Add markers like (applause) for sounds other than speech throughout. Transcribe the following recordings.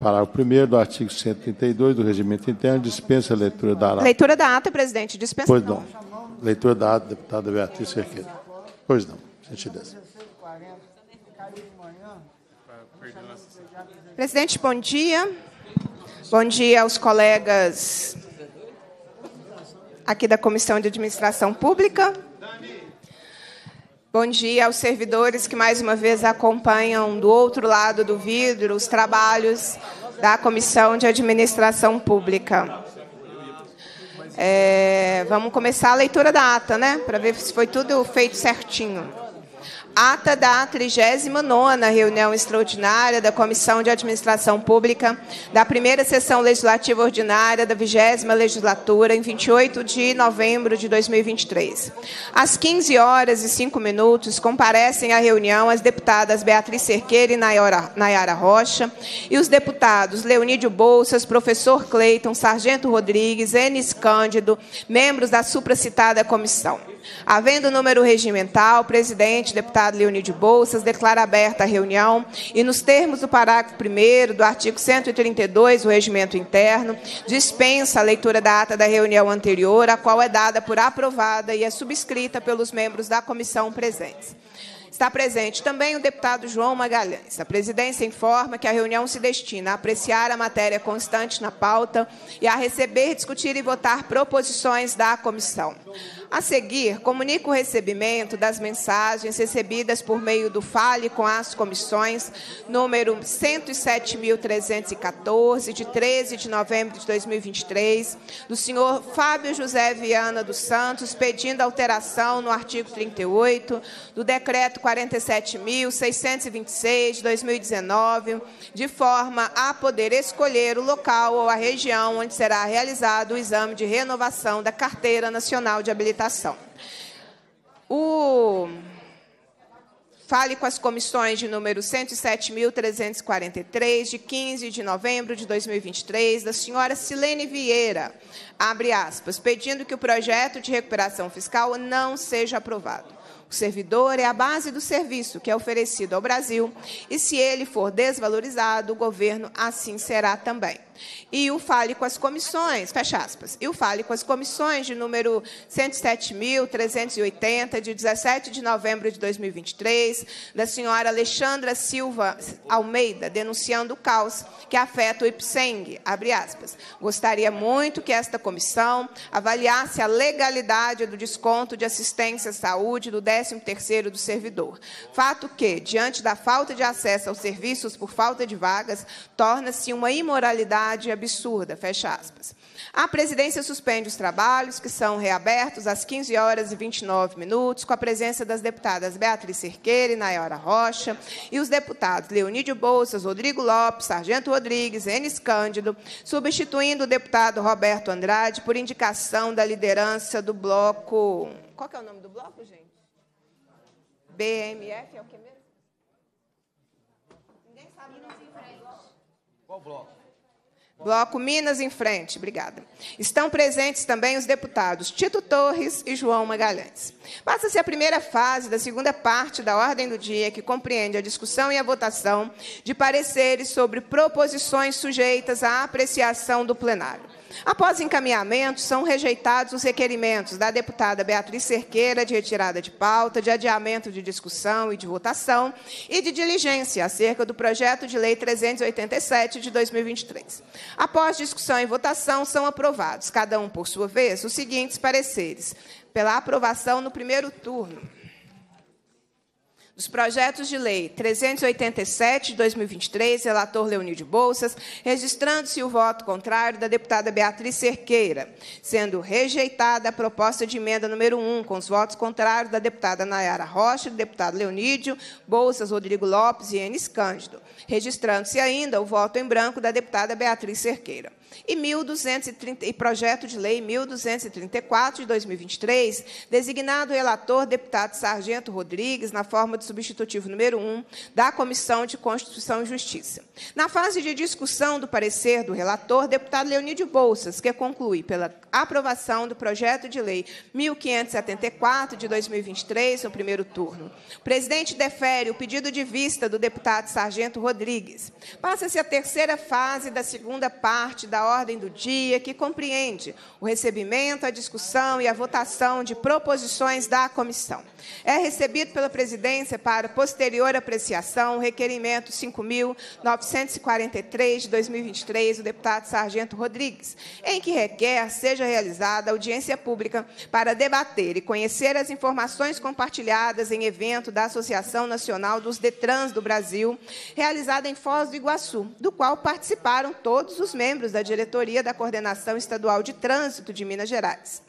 Parágrafo 1 do artigo 132 do Regimento Interno dispensa a leitura da ata. Leitura da ata, presidente. Dispensa. Pois então. não. Leitura da ata, deputada Beatriz Cerqueira. Pois não. Gentileza. Presidente, bom dia. Bom dia aos colegas aqui da Comissão de Administração Pública. Bom dia aos servidores que mais uma vez acompanham do outro lado do vidro os trabalhos da Comissão de Administração Pública. É, vamos começar a leitura da ata, né? Para ver se foi tudo feito certinho. Ata da 39ª reunião extraordinária da Comissão de Administração Pública da primeira sessão legislativa ordinária da 20 legislatura em 28 de novembro de 2023. Às 15 horas e 5 minutos comparecem à reunião as deputadas Beatriz Cerqueira e Nayara Rocha e os deputados Leonídio Bolsas, professor Cleiton, Sargento Rodrigues, Enes Cândido, membros da supracitada comissão. Havendo número regimental, o presidente, deputado Leonid Bolsas, declara aberta a reunião e, nos termos do parágrafo 1 do artigo 132 do Regimento Interno, dispensa a leitura da ata da reunião anterior, a qual é dada por aprovada e é subscrita pelos membros da comissão presentes. Está presente também o deputado João Magalhães. A presidência informa que a reunião se destina a apreciar a matéria constante na pauta e a receber, discutir e votar proposições da comissão. A seguir, comunico o recebimento das mensagens recebidas por meio do Fale com as Comissões, número 107.314, de 13 de novembro de 2023, do senhor Fábio José Viana dos Santos, pedindo alteração no artigo 38 do Decreto 47.626, de 2019, de forma a poder escolher o local ou a região onde será realizado o exame de renovação da Carteira Nacional de Habilitação apresentação. O fale com as comissões de número 107.343, de 15 de novembro de 2023, da senhora Silene Vieira, abre aspas, pedindo que o projeto de recuperação fiscal não seja aprovado. O servidor é a base do serviço que é oferecido ao Brasil e, se ele for desvalorizado, o governo assim será também. E o fale com as comissões, fecha aspas, e o fale com as comissões de número 107.380, de 17 de novembro de 2023, da senhora Alexandra Silva Almeida, denunciando o caos que afeta o IPSENG, abre aspas. Gostaria muito que esta comissão avaliasse a legalidade do desconto de assistência à saúde do 13º do servidor. Fato que, diante da falta de acesso aos serviços por falta de vagas, torna-se uma imoralidade absurda, fecha aspas. A presidência suspende os trabalhos, que são reabertos às 15 horas e 29 minutos, com a presença das deputadas Beatriz Cerqueira e Nayara Rocha, e os deputados Leonídio Bolsas, Rodrigo Lopes, Sargento Rodrigues, Enes Cândido, substituindo o deputado Roberto Andrade por indicação da liderança do bloco. Qual é o nome do bloco, gente? BMF é o que mesmo? Ninguém sabe. Qual bloco? Bloco Minas em Frente, obrigada. Estão presentes também os deputados Tito Torres e João Magalhães. Passa-se a primeira fase da segunda parte da ordem do dia, que compreende a discussão e a votação de pareceres sobre proposições sujeitas à apreciação do plenário. Após encaminhamento, são rejeitados os requerimentos da deputada Beatriz Cerqueira de retirada de pauta, de adiamento de discussão e de votação e de diligência acerca do projeto de lei 387 de 2023. Após discussão e votação, são aprovados, cada um por sua vez, os seguintes pareceres: pela aprovação no primeiro turno os projetos de lei 387 de 2023, relator Leonil de Bolsas, registrando-se o voto contrário da deputada Beatriz Cerqueira, sendo rejeitada a proposta de emenda número 1, com os votos contrários da deputada Nayara Rocha, do deputado Leonídio Bolsas, Rodrigo Lopes e Enes Cândido, registrando-se ainda o voto em branco da deputada Beatriz Cerqueira. E, 1230, e projeto de lei 1234 de 2023, designado relator deputado Sargento Rodrigues, na forma de substitutivo número 1 da Comissão de Constituição e Justiça. Na fase de discussão do parecer do relator, deputado Leonídio Bolsas, que conclui pela aprovação do projeto de lei 1574 de 2023, no primeiro turno. O presidente defere o pedido de vista do deputado Sargento Rodrigues. Passa-se a terceira fase da segunda parte da ordem do dia, que compreende o recebimento, a discussão e a votação de proposições da comissão. É recebido pela presidência para posterior apreciação o requerimento 5.943 de 2023 do deputado Sargento Rodrigues, em que requer seja realizada audiência pública para debater e conhecer as informações compartilhadas em evento da Associação Nacional dos Detrans do Brasil, realizada em Foz do Iguaçu, do qual participaram todos os membros da diretoria da Coordenação Estadual de Trânsito de Minas Gerais.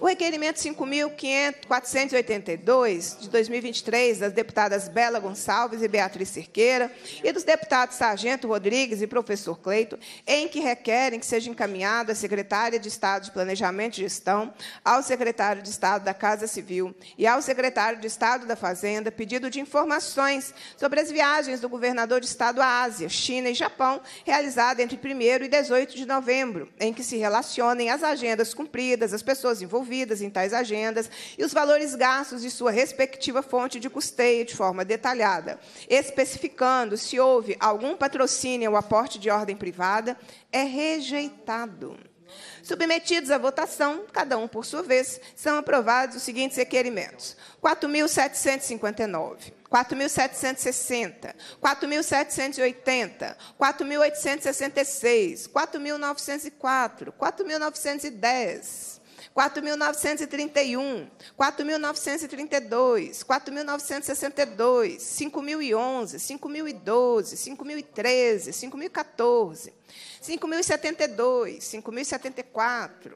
O requerimento 5.482, de 2023, das deputadas Bela Gonçalves e Beatriz Cerqueira, e dos deputados Sargento Rodrigues e professor Cleito, em que requerem que seja encaminhado à secretária de Estado de Planejamento e Gestão, ao secretário de Estado da Casa Civil e ao secretário de Estado da Fazenda pedido de informações sobre as viagens do governador de Estado à Ásia, China e Japão, realizada entre 1 e 18 de novembro, em que se relacionem as agendas cumpridas, as pessoas envolvidas envolvidas em tais agendas e os valores gastos de sua respectiva fonte de custeio de forma detalhada, especificando se houve algum patrocínio ou aporte de ordem privada, é rejeitado. Submetidos à votação, cada um por sua vez, são aprovados os seguintes requerimentos: 4.759. 4.760, 4.780, 4.866, 4.904, 4.910. 4.931, 4.932, 4.962, 5.011, 5.012, 5.013, 5.014, 5.072, 5.074.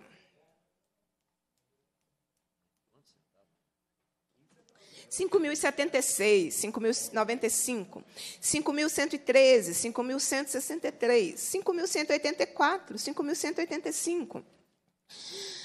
5.076, 5.095, 5.113, 5.163, 5.184, 5.185.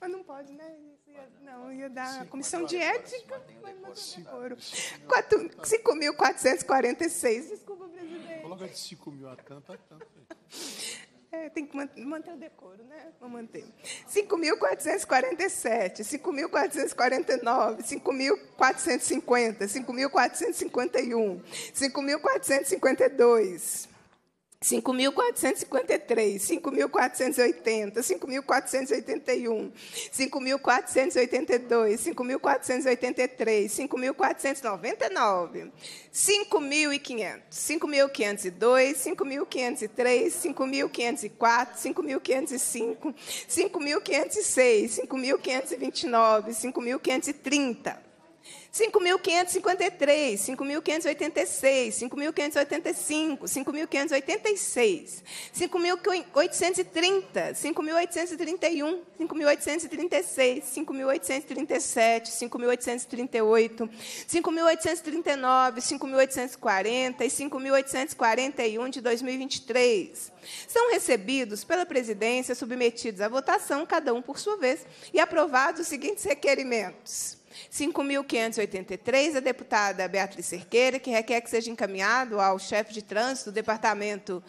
Mas não pode, né? Ia, não, ia dar a comissão de ética, mas não tem 5.446, desculpa, presidente. Coloca de 5 mil a tanto, a tanto. É, tem que manter o decoro, né? Vou manter. 5.447, 5.449, 5.450, 5.451, 5.452. 5.453, 5.480, 5.481, 5.482, 5.483, 5.499, 5.500, 5.502, 5.503, 5.504, 5.505, 5.506, 5.529, 5.530. 5.553, 5.586, 5.585, 5.586, 5.830, 5.831, 5.836, 5.837, 5.838, 5.839, 5.840 e 5.841 de 2023. São recebidos pela presidência, submetidos à votação, cada um por sua vez, e aprovados os seguintes requerimentos 5.583, a deputada Beatriz Cerqueira, que requer que seja encaminhado ao chefe de trânsito do Departamento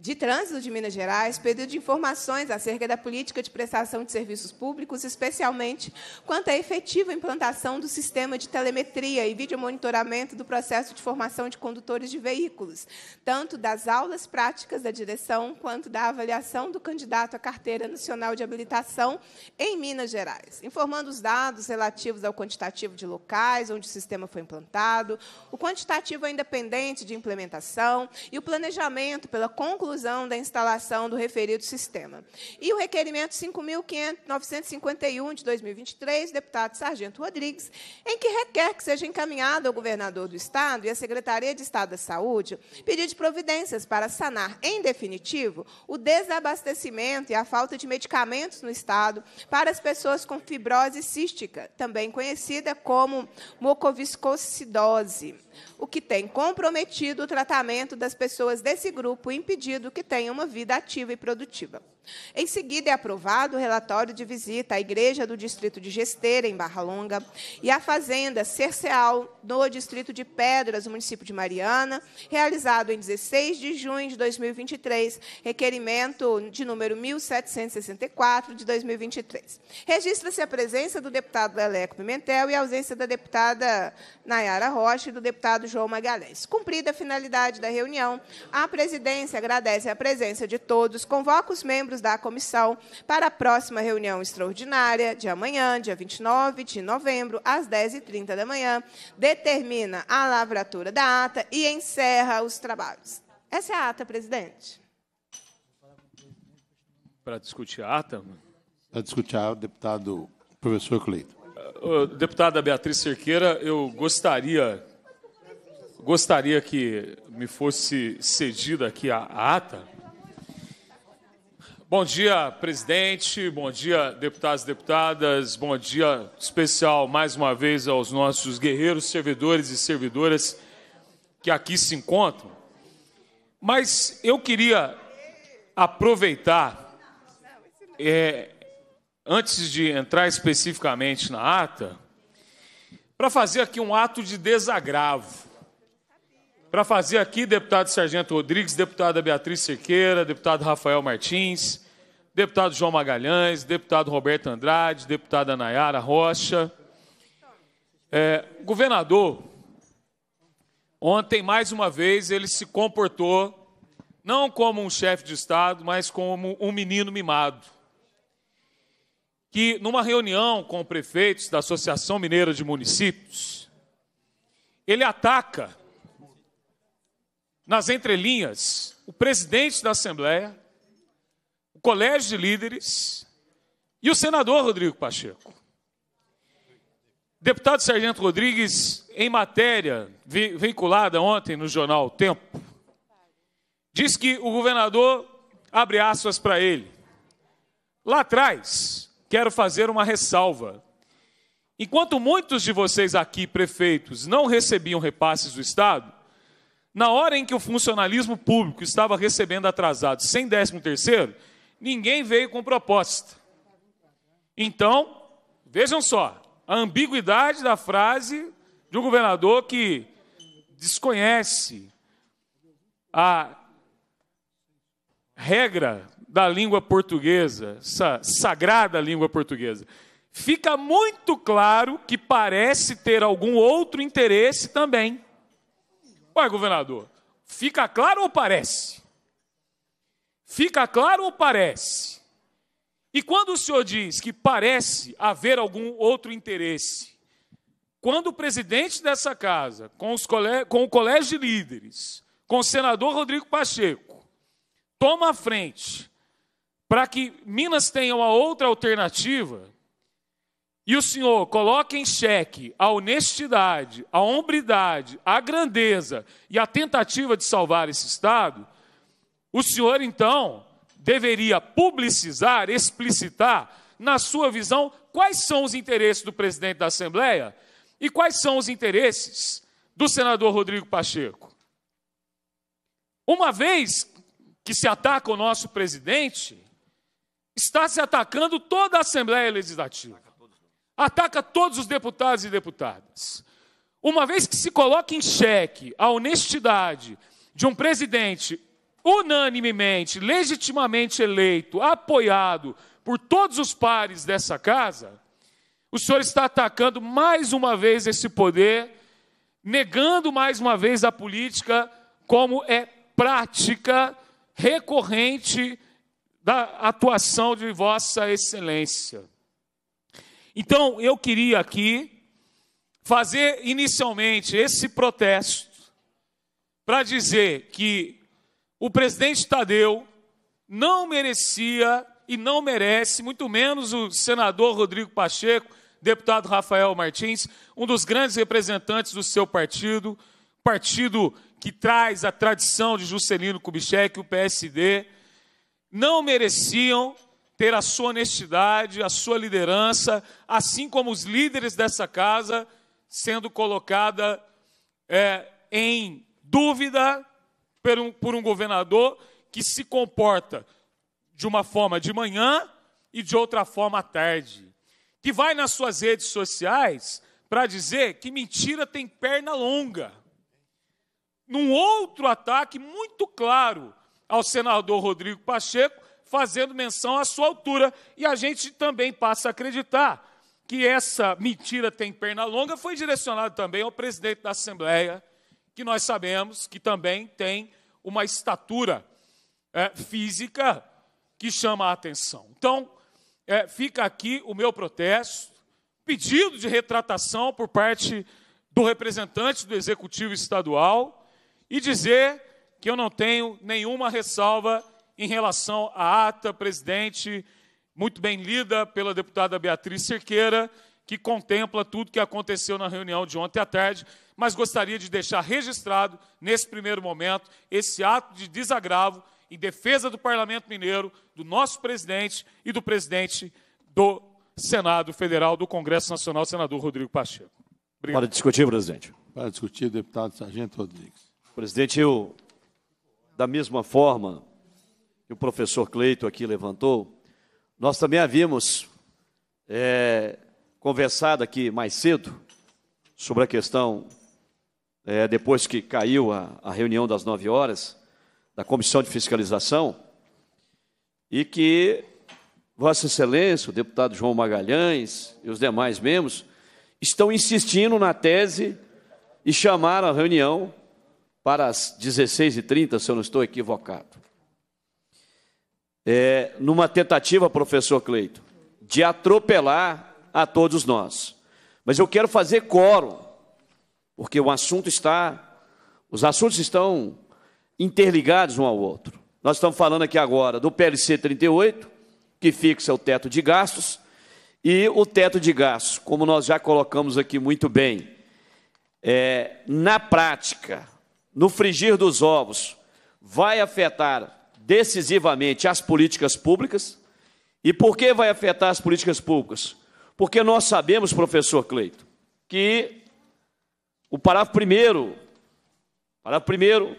de Trânsito de Minas Gerais pediu de informações acerca da política de prestação de serviços públicos, especialmente quanto à efetiva implantação do sistema de telemetria e videomonitoramento do processo de formação de condutores de veículos, tanto das aulas práticas da direção quanto da avaliação do candidato à carteira nacional de habilitação em Minas Gerais, informando os dados relativos ao quantitativo de locais onde o sistema foi implantado, o quantitativo ainda pendente de implementação e o planejamento pela conclusão conclusão da instalação do referido sistema. E o requerimento 5.951 de 2023, deputado Sargento Rodrigues, em que requer que seja encaminhado ao governador do Estado e à Secretaria de Estado da Saúde pedido de providências para sanar, em definitivo, o desabastecimento e a falta de medicamentos no Estado para as pessoas com fibrose cística, também conhecida como mucoviscocidose, o que tem comprometido o tratamento das pessoas desse grupo impedido do que tenha uma vida ativa e produtiva. Em seguida, é aprovado o relatório de visita à Igreja do Distrito de Gesteira, em Barra Longa, e à Fazenda Cerceal, no Distrito de Pedras, município de Mariana, realizado em 16 de junho de 2023, requerimento de número 1764 de 2023. Registra-se a presença do deputado Leleco Pimentel e a ausência da deputada Nayara Rocha e do deputado João Magalhães. Cumprida a finalidade da reunião, a presidência agradece a presença de todos, convoca os membros membros da comissão para a próxima reunião extraordinária de amanhã, dia 29 de novembro, às 10h30 da manhã, determina a lavratura da ata e encerra os trabalhos. Essa é a ata, presidente. Para discutir a ata? Para discutir a deputado professor Cleito. Deputada Beatriz Cerqueira, eu gostaria gostaria que me fosse cedida aqui a ata Bom dia, presidente. Bom dia, deputados e deputadas. Bom dia especial mais uma vez aos nossos guerreiros, servidores e servidoras que aqui se encontram. Mas eu queria aproveitar, é, antes de entrar especificamente na ata, para fazer aqui um ato de desagravo para fazer aqui, deputado Sargento Rodrigues, deputada Beatriz Cerqueira, deputado Rafael Martins, deputado João Magalhães, deputado Roberto Andrade, deputada Nayara Rocha. É, governador, ontem, mais uma vez, ele se comportou não como um chefe de Estado, mas como um menino mimado. Que, numa reunião com prefeitos da Associação Mineira de Municípios, ele ataca nas entrelinhas o presidente da Assembleia, o colégio de líderes e o senador Rodrigo Pacheco. Deputado Sargento Rodrigues, em matéria veiculada ontem no jornal o Tempo, diz que o governador abre aspas para ele. Lá atrás, quero fazer uma ressalva. Enquanto muitos de vocês aqui, prefeitos, não recebiam repasses do Estado, na hora em que o funcionalismo público estava recebendo atrasado sem décimo terceiro, ninguém veio com proposta. Então, vejam só, a ambiguidade da frase de um governador que desconhece a regra da língua portuguesa, essa sagrada língua portuguesa. Fica muito claro que parece ter algum outro interesse também. Olha, governador, fica claro ou parece? Fica claro ou parece? E quando o senhor diz que parece haver algum outro interesse, quando o presidente dessa casa, com, com o colégio de líderes, com o senador Rodrigo Pacheco, toma a frente para que Minas tenha uma outra alternativa, e o Senhor coloca em xeque a honestidade, a hombridade, a grandeza e a tentativa de salvar esse Estado, o Senhor então deveria publicizar, explicitar, na sua visão, quais são os interesses do presidente da Assembleia e quais são os interesses do senador Rodrigo Pacheco. Uma vez que se ataca o nosso presidente, está se atacando toda a Assembleia Legislativa ataca todos os deputados e deputadas. Uma vez que se coloca em xeque a honestidade de um presidente unanimemente, legitimamente eleito, apoiado por todos os pares dessa casa, o senhor está atacando mais uma vez esse poder, negando mais uma vez a política como é prática recorrente da atuação de Vossa Excelência. Então, eu queria aqui fazer inicialmente esse protesto para dizer que o presidente Tadeu não merecia e não merece, muito menos o senador Rodrigo Pacheco, deputado Rafael Martins, um dos grandes representantes do seu partido, partido que traz a tradição de Juscelino Kubitschek, o PSD, não mereciam ter a sua honestidade, a sua liderança, assim como os líderes dessa casa, sendo colocada é, em dúvida por um, por um governador que se comporta de uma forma de manhã e de outra forma à tarde, que vai nas suas redes sociais para dizer que mentira tem perna longa. Num outro ataque muito claro ao senador Rodrigo Pacheco, fazendo menção à sua altura. E a gente também passa a acreditar que essa mentira tem perna longa foi direcionada também ao presidente da Assembleia, que nós sabemos que também tem uma estatura é, física que chama a atenção. Então, é, fica aqui o meu protesto, pedido de retratação por parte do representante do Executivo Estadual e dizer que eu não tenho nenhuma ressalva em relação à ata presidente, muito bem lida pela deputada Beatriz Cerqueira, que contempla tudo o que aconteceu na reunião de ontem à tarde, mas gostaria de deixar registrado, nesse primeiro momento, esse ato de desagravo em defesa do Parlamento Mineiro, do nosso presidente e do presidente do Senado Federal, do Congresso Nacional, senador Rodrigo Pacheco. Obrigado. Para discutir, presidente. Para discutir, deputado Sargento Rodrigues. Presidente, eu, da mesma forma, que o professor Cleito aqui levantou, nós também havíamos é, conversado aqui mais cedo sobre a questão, é, depois que caiu a, a reunião das nove horas, da Comissão de Fiscalização, e que Vossa Excelência, o deputado João Magalhães e os demais membros estão insistindo na tese e chamaram a reunião para as 16h30, se eu não estou equivocado é, numa tentativa, professor Cleito, de atropelar a todos nós. Mas eu quero fazer coro, porque o assunto está, os assuntos estão interligados um ao outro. Nós estamos falando aqui agora do PLC 38, que fixa o teto de gastos, e o teto de gastos, como nós já colocamos aqui muito bem, é, na prática, no frigir dos ovos, vai afetar decisivamente as políticas públicas. E por que vai afetar as políticas públicas? Porque nós sabemos, professor Cleito, que o parágrafo primeiro, parágrafo primeiro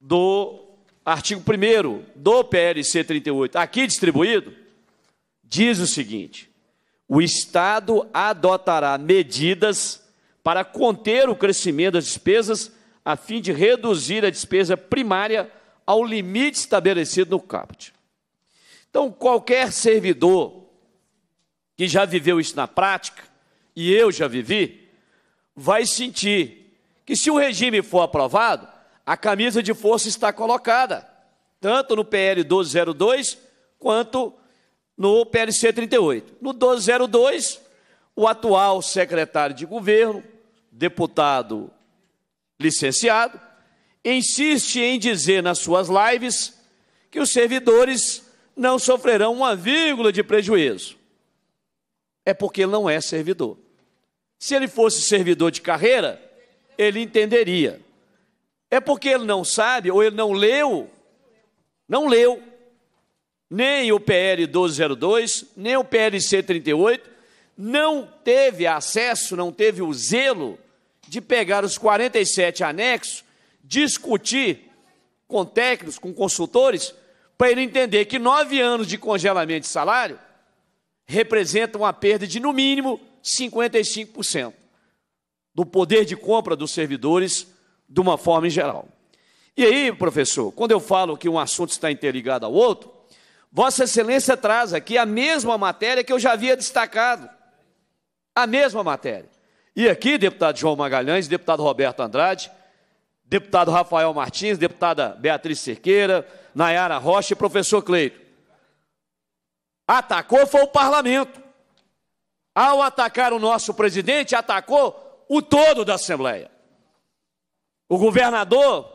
do artigo 1 do PLC 38, aqui distribuído, diz o seguinte: o Estado adotará medidas para conter o crescimento das despesas a fim de reduzir a despesa primária ao limite estabelecido no caput. Então, qualquer servidor que já viveu isso na prática, e eu já vivi, vai sentir que se o regime for aprovado, a camisa de força está colocada, tanto no PL 1202 quanto no PLC 38. No 1202, o atual secretário de governo, deputado licenciado, insiste em dizer nas suas lives que os servidores não sofrerão uma vírgula de prejuízo. É porque ele não é servidor. Se ele fosse servidor de carreira, ele entenderia. É porque ele não sabe ou ele não leu, não leu nem o PL 1202, nem o PLC 38, não teve acesso, não teve o zelo de pegar os 47 anexos discutir com técnicos, com consultores, para ele entender que nove anos de congelamento de salário representam uma perda de, no mínimo, 55% do poder de compra dos servidores de uma forma em geral. E aí, professor, quando eu falo que um assunto está interligado ao outro, Vossa Excelência traz aqui a mesma matéria que eu já havia destacado. A mesma matéria. E aqui, deputado João Magalhães, deputado Roberto Andrade, deputado Rafael Martins, deputada Beatriz Cerqueira, Nayara Rocha e professor Cleito. Atacou foi o parlamento. Ao atacar o nosso presidente, atacou o todo da Assembleia. O governador,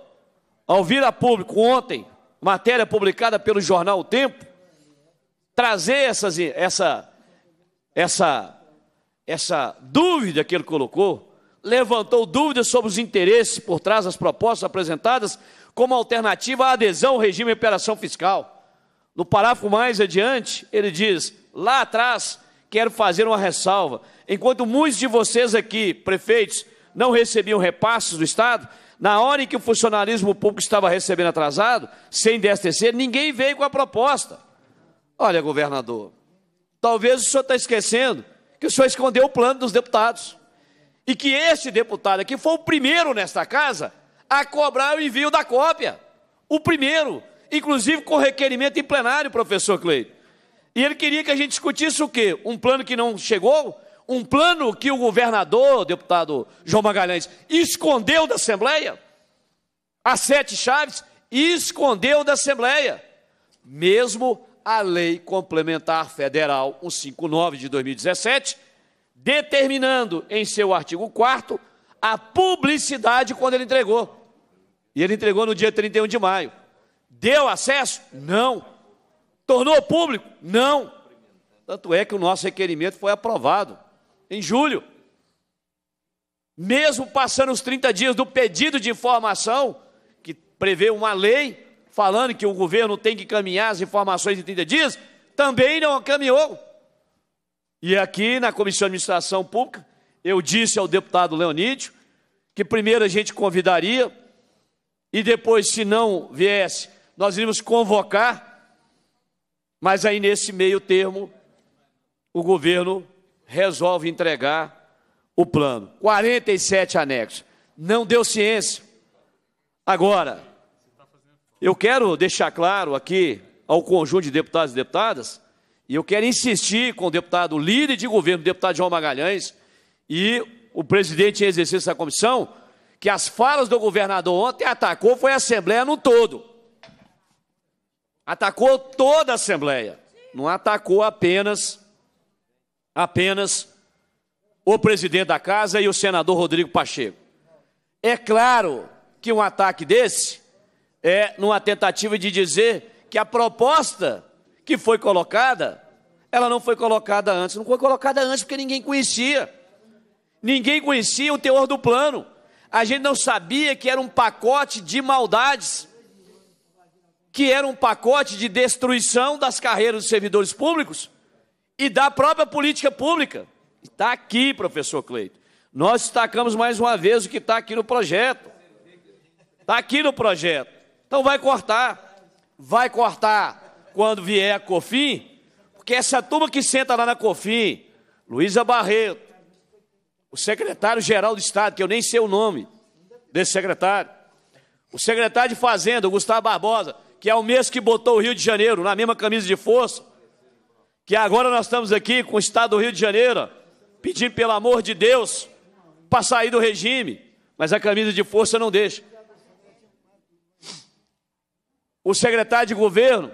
ao vir a público ontem, matéria publicada pelo jornal O Tempo, trazer essas, essa, essa, essa dúvida que ele colocou, levantou dúvidas sobre os interesses por trás das propostas apresentadas como alternativa à adesão ao regime de operação fiscal. No parágrafo mais adiante, ele diz: lá atrás, quero fazer uma ressalva. Enquanto muitos de vocês aqui, prefeitos, não recebiam repasses do Estado, na hora em que o funcionalismo público estava recebendo atrasado, sem DSTC, ninguém veio com a proposta. Olha, governador, talvez o senhor está esquecendo que o senhor escondeu o plano dos deputados. E que este deputado aqui foi o primeiro nesta casa a cobrar o envio da cópia. O primeiro, inclusive com requerimento em plenário, professor Cleide. E ele queria que a gente discutisse o quê? Um plano que não chegou? Um plano que o governador, deputado João Magalhães, escondeu da Assembleia? As sete chaves? Escondeu da Assembleia. Mesmo a Lei Complementar Federal 159 de 2017 determinando em seu artigo 4 a publicidade quando ele entregou. E ele entregou no dia 31 de maio. Deu acesso? Não. Tornou público? Não. Tanto é que o nosso requerimento foi aprovado em julho. Mesmo passando os 30 dias do pedido de informação, que prevê uma lei falando que o governo tem que caminhar as informações em 30 dias, também não caminhou. E aqui na Comissão de Administração Pública, eu disse ao deputado Leonídio que primeiro a gente convidaria e depois, se não viesse, nós iríamos convocar, mas aí nesse meio termo, o governo resolve entregar o plano. 47 anexos. Não deu ciência. Agora, eu quero deixar claro aqui ao conjunto de deputados e deputadas e eu quero insistir com o deputado líder de governo, o deputado João Magalhães, e o presidente em exercício da comissão, que as falas do governador ontem atacou foi a Assembleia no todo. Atacou toda a Assembleia. Não atacou apenas, apenas o presidente da casa e o senador Rodrigo Pacheco. É claro que um ataque desse é numa tentativa de dizer que a proposta que foi colocada, ela não foi colocada antes. Não foi colocada antes porque ninguém conhecia. Ninguém conhecia o teor do plano. A gente não sabia que era um pacote de maldades, que era um pacote de destruição das carreiras dos servidores públicos e da própria política pública. Está aqui, professor Cleito. Nós destacamos mais uma vez o que está aqui no projeto. Está aqui no projeto. Então vai cortar. Vai cortar quando vier a Cofin, porque essa turma que senta lá na Cofin, Luísa Barreto, o secretário-geral do Estado, que eu nem sei o nome desse secretário, o secretário de Fazenda, Gustavo Barbosa, que é o mesmo que botou o Rio de Janeiro na mesma camisa de força, que agora nós estamos aqui com o Estado do Rio de Janeiro, pedindo, pelo amor de Deus, para sair do regime, mas a camisa de força não deixa. O secretário de governo,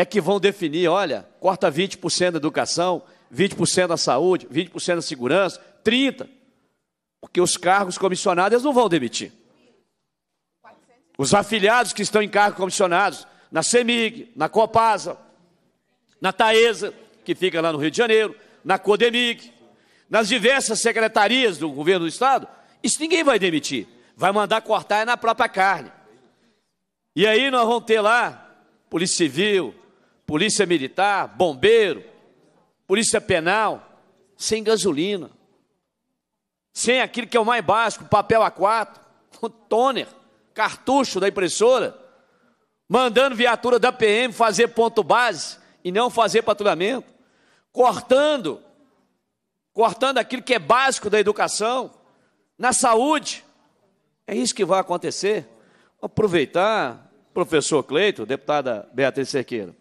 é que vão definir, olha, corta 20% da educação, 20% da saúde, 20% da segurança, 30%. Porque os cargos comissionados não vão demitir. Os afiliados que estão em cargos comissionados, na CEMIG, na Copasa, na Taesa, que fica lá no Rio de Janeiro, na Codemig, nas diversas secretarias do governo do Estado, isso ninguém vai demitir. Vai mandar cortar na própria carne. E aí nós vamos ter lá Polícia Civil, polícia militar, bombeiro, polícia penal, sem gasolina, sem aquilo que é o mais básico, papel A4, (laughs) toner, cartucho da impressora, mandando viatura da PM fazer ponto base e não fazer patrulhamento, cortando, cortando aquilo que é básico da educação, na saúde. É isso que vai acontecer. Aproveitar, professor Cleito, deputada Beatriz Cerqueira,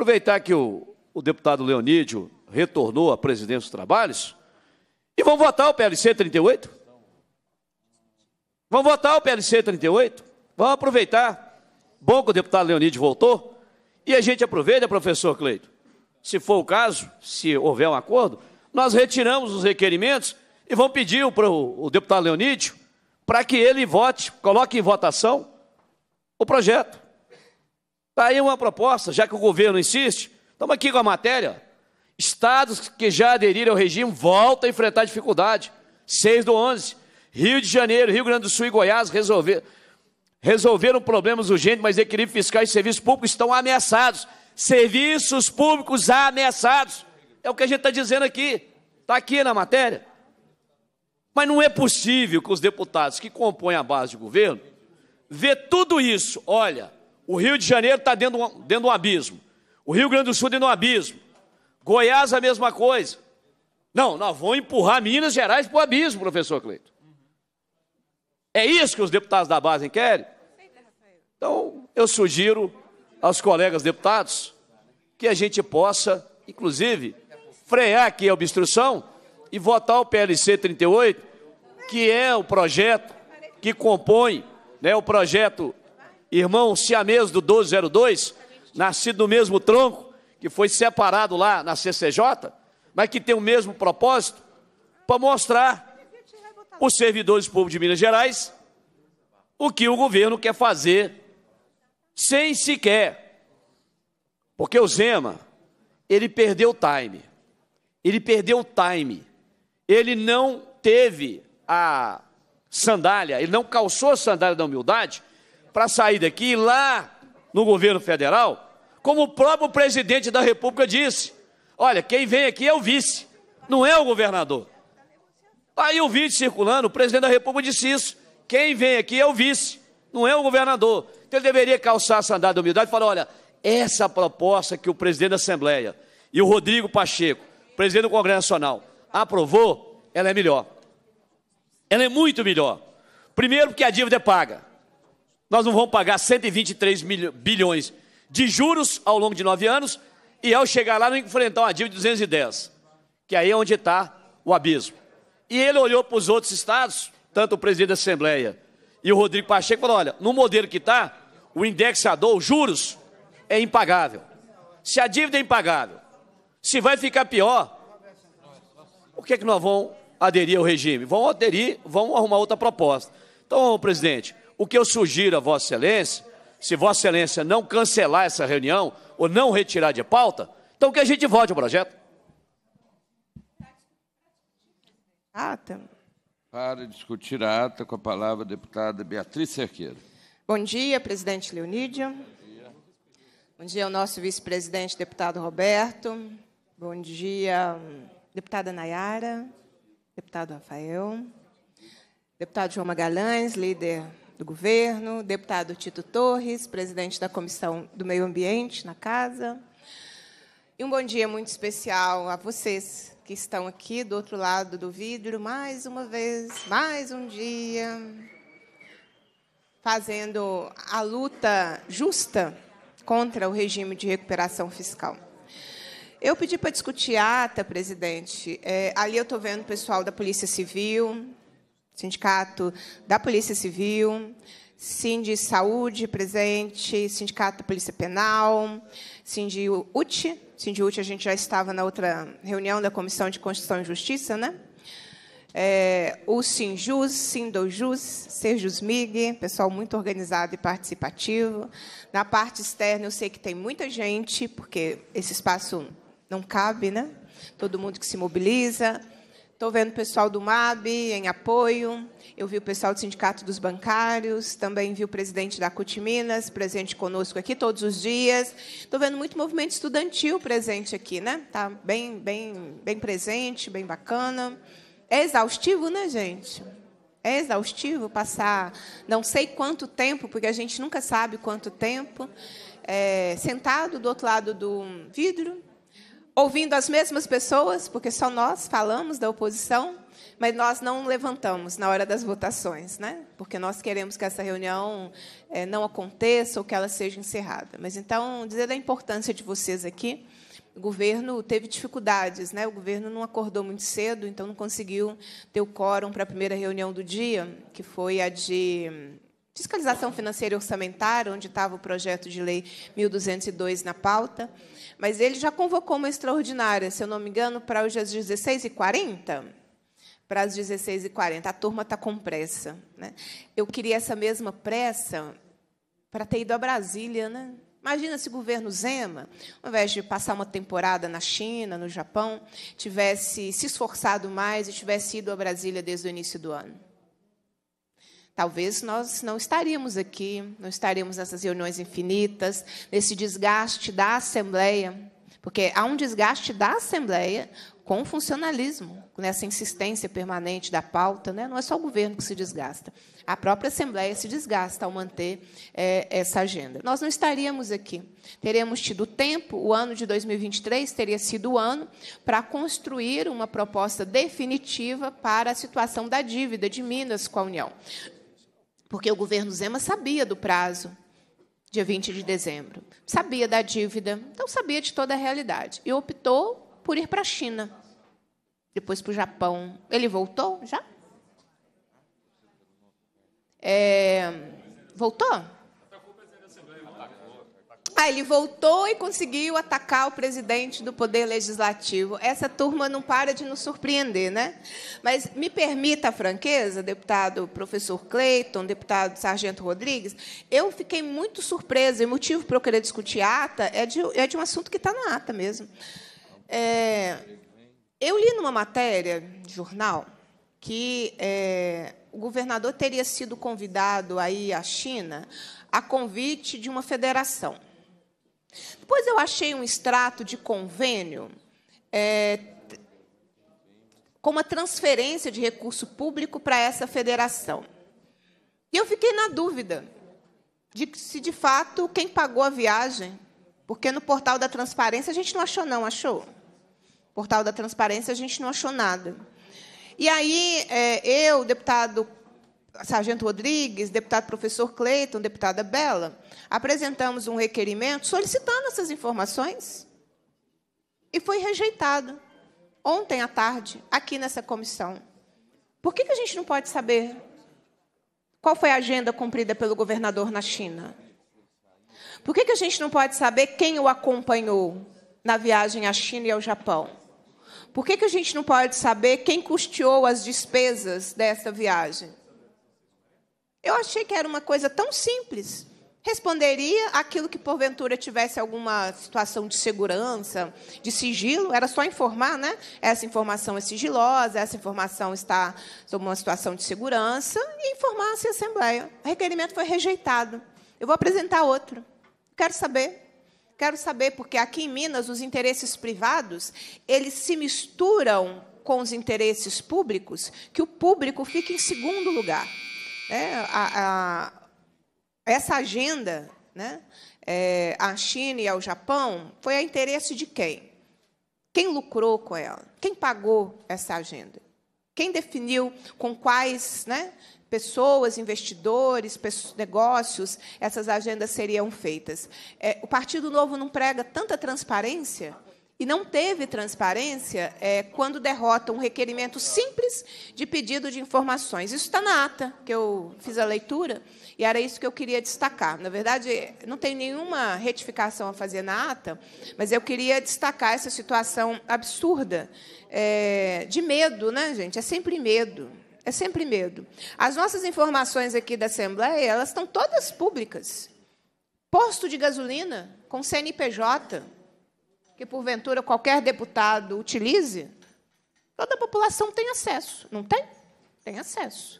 Aproveitar que o, o deputado Leonídio retornou à presidência dos trabalhos e vão votar o PLC 38. Vão votar o PLC 38. Vão aproveitar. Bom que o deputado Leonídio voltou. E a gente aproveita, professor Cleito. Se for o caso, se houver um acordo, nós retiramos os requerimentos e vão pedir para o deputado Leonídio para que ele vote, coloque em votação o projeto. Está aí uma proposta, já que o governo insiste. Estamos aqui com a matéria. Estados que já aderiram ao regime voltam a enfrentar dificuldade. 6 do 11. Rio de Janeiro, Rio Grande do Sul e Goiás resolver, resolveram problemas urgentes, mas equilíbrio fiscal e serviços públicos estão ameaçados. Serviços públicos ameaçados. É o que a gente está dizendo aqui. Está aqui na matéria. Mas não é possível que os deputados que compõem a base de governo vê tudo isso. Olha, o Rio de Janeiro está dentro, de um, dentro de um abismo. O Rio Grande do Sul dentro de um abismo. Goiás, a mesma coisa. Não, nós vamos empurrar Minas Gerais para o abismo, professor Cleito. É isso que os deputados da base querem? Então, eu sugiro aos colegas deputados que a gente possa, inclusive, frear aqui a obstrução e votar o PLC 38, que é o projeto que compõe né, o projeto irmão siamês do 1202, nascido no mesmo tronco, que foi separado lá na CCJ, mas que tem o mesmo propósito, para mostrar os servidores públicos de Minas Gerais o que o governo quer fazer sem sequer. Porque o Zema, ele perdeu o time. Ele perdeu o time. Ele não teve a sandália, ele não calçou a sandália da humildade para sair daqui lá no governo federal, como o próprio presidente da República disse: olha, quem vem aqui é o vice, não é o governador. Aí o vídeo circulando, o presidente da República disse isso: quem vem aqui é o vice, não é o governador. Então ele deveria calçar a sandália da humildade e falar: olha, essa proposta que o presidente da Assembleia e o Rodrigo Pacheco, presidente do Congresso Nacional, aprovou, ela é melhor. Ela é muito melhor. Primeiro, porque a dívida é paga. Nós não vamos pagar 123 bilhões de juros ao longo de nove anos e ao chegar lá não enfrentar uma dívida de 210, que aí é onde está o abismo. E ele olhou para os outros estados, tanto o presidente da Assembleia e o Rodrigo Pacheco, falou: olha, no modelo que está, o indexador, os juros, é impagável. Se a dívida é impagável, se vai ficar pior, por que, é que nós vamos aderir ao regime? Vão aderir, Vamos arrumar outra proposta. Então, presidente, o que eu sugiro a Vossa Excelência, se Vossa Excelência não cancelar essa reunião ou não retirar de pauta, então que a gente vote o projeto. Ata. Para discutir a ata, com a palavra a deputada Beatriz Cerqueira. Bom dia, presidente Leonídia. Bom dia ao nosso vice-presidente, deputado Roberto. Bom dia, deputada Nayara, deputado Rafael, deputado João Magalhães, líder do governo, deputado Tito Torres, presidente da Comissão do Meio Ambiente na Casa. E um bom dia muito especial a vocês que estão aqui do outro lado do vidro, mais uma vez, mais um dia, fazendo a luta justa contra o regime de recuperação fiscal. Eu pedi para discutir ata, presidente. É, ali eu estou vendo o pessoal da Polícia Civil, Sindicato da Polícia Civil, Sindi Saúde presente, Sindicato da Polícia Penal, Sindi UT, Sindi UT a gente já estava na outra reunião da Comissão de Constituição e Justiça, né? É, o Sinjus, Sindojus, Serjusmig, pessoal muito organizado e participativo. Na parte externa, eu sei que tem muita gente, porque esse espaço não cabe, né? Todo mundo que se mobiliza. Estou vendo o pessoal do MAB em apoio, eu vi o pessoal do Sindicato dos Bancários, também vi o presidente da CUT Minas presente conosco aqui todos os dias. Estou vendo muito movimento estudantil presente aqui, né? Tá bem, bem, bem presente, bem bacana. É exaustivo, né, gente? É exaustivo passar não sei quanto tempo, porque a gente nunca sabe quanto tempo, é, sentado do outro lado do vidro, ouvindo as mesmas pessoas, porque só nós falamos da oposição, mas nós não levantamos na hora das votações, né? porque nós queremos que essa reunião é, não aconteça ou que ela seja encerrada. Mas, então, dizer da importância de vocês aqui, o governo teve dificuldades, né? O governo não acordou muito cedo, então não conseguiu ter o quórum para a primeira reunião do dia, que foi a de fiscalização financeira e orçamentária, onde estava o projeto de lei 1202 na pauta. Mas ele já convocou uma extraordinária, se eu não me engano, para os às 16 h 40 para as 16h40. A turma está com pressa. Né? Eu queria essa mesma pressa para ter ido a Brasília. Né? Imagina se o governo Zema, ao invés de passar uma temporada na China, no Japão, tivesse se esforçado mais e tivesse ido a Brasília desde o início do ano. Talvez nós não estaríamos aqui, não estaríamos nessas reuniões infinitas, nesse desgaste da Assembleia, porque há um desgaste da Assembleia com o funcionalismo, nessa insistência permanente da pauta. Né? Não é só o governo que se desgasta, a própria Assembleia se desgasta ao manter é, essa agenda. Nós não estaríamos aqui, teremos tido tempo, o ano de 2023 teria sido o ano para construir uma proposta definitiva para a situação da dívida de Minas com a União. Porque o governo Zema sabia do prazo, dia 20 de dezembro, sabia da dívida, então sabia de toda a realidade. E optou por ir para a China, depois para o Japão. Ele voltou já? É, voltou? Ah, ele voltou e conseguiu atacar o presidente do Poder Legislativo. Essa turma não para de nos surpreender, né? Mas me permita a franqueza, deputado professor Cleiton, deputado Sargento Rodrigues, eu fiquei muito surpresa, e o motivo para eu querer discutir ata é de, é de um assunto que está na ata mesmo. É, eu li numa matéria de jornal que é, o governador teria sido convidado aí à China a convite de uma federação. Depois eu achei um extrato de convênio é, com uma transferência de recurso público para essa federação. E eu fiquei na dúvida de se, de fato, quem pagou a viagem, porque no portal da transparência a gente não achou, não, achou? portal da transparência a gente não achou nada. E aí, é, eu, deputado Sargento Rodrigues, deputado professor Cleiton, deputada Bela, apresentamos um requerimento solicitando essas informações e foi rejeitado ontem à tarde, aqui nessa comissão. Por que, que a gente não pode saber qual foi a agenda cumprida pelo governador na China? Por que, que a gente não pode saber quem o acompanhou na viagem à China e ao Japão? Por que, que a gente não pode saber quem custeou as despesas dessa viagem? Eu achei que era uma coisa tão simples. Responderia aquilo que porventura tivesse alguma situação de segurança, de sigilo, era só informar, né? Essa informação é sigilosa, essa informação está sob uma situação de segurança, e informasse a Assembleia. O requerimento foi rejeitado. Eu vou apresentar outro. Quero saber Quero saber porque aqui em Minas os interesses privados, eles se misturam com os interesses públicos, que o público fica em segundo lugar. Né? A, a, essa agenda, né? É, a China e ao Japão, foi a interesse de quem? Quem lucrou com ela? Quem pagou essa agenda? Quem definiu com quais né, pessoas, investidores, pessoas, negócios, essas agendas seriam feitas? É, o Partido Novo não prega tanta transparência e não teve transparência é, quando derrota um requerimento simples de pedido de informações. Isso está na ata, que eu fiz a leitura, e era isso que eu queria destacar. Na verdade, não tem nenhuma retificação a fazer na ata, mas eu queria destacar essa situação absurda é, de medo, né, gente? É sempre medo. É sempre medo. As nossas informações aqui da Assembleia, elas estão todas públicas. Posto de gasolina com CNPJ, que porventura qualquer deputado utilize, toda a população tem acesso, não tem? Tem acesso.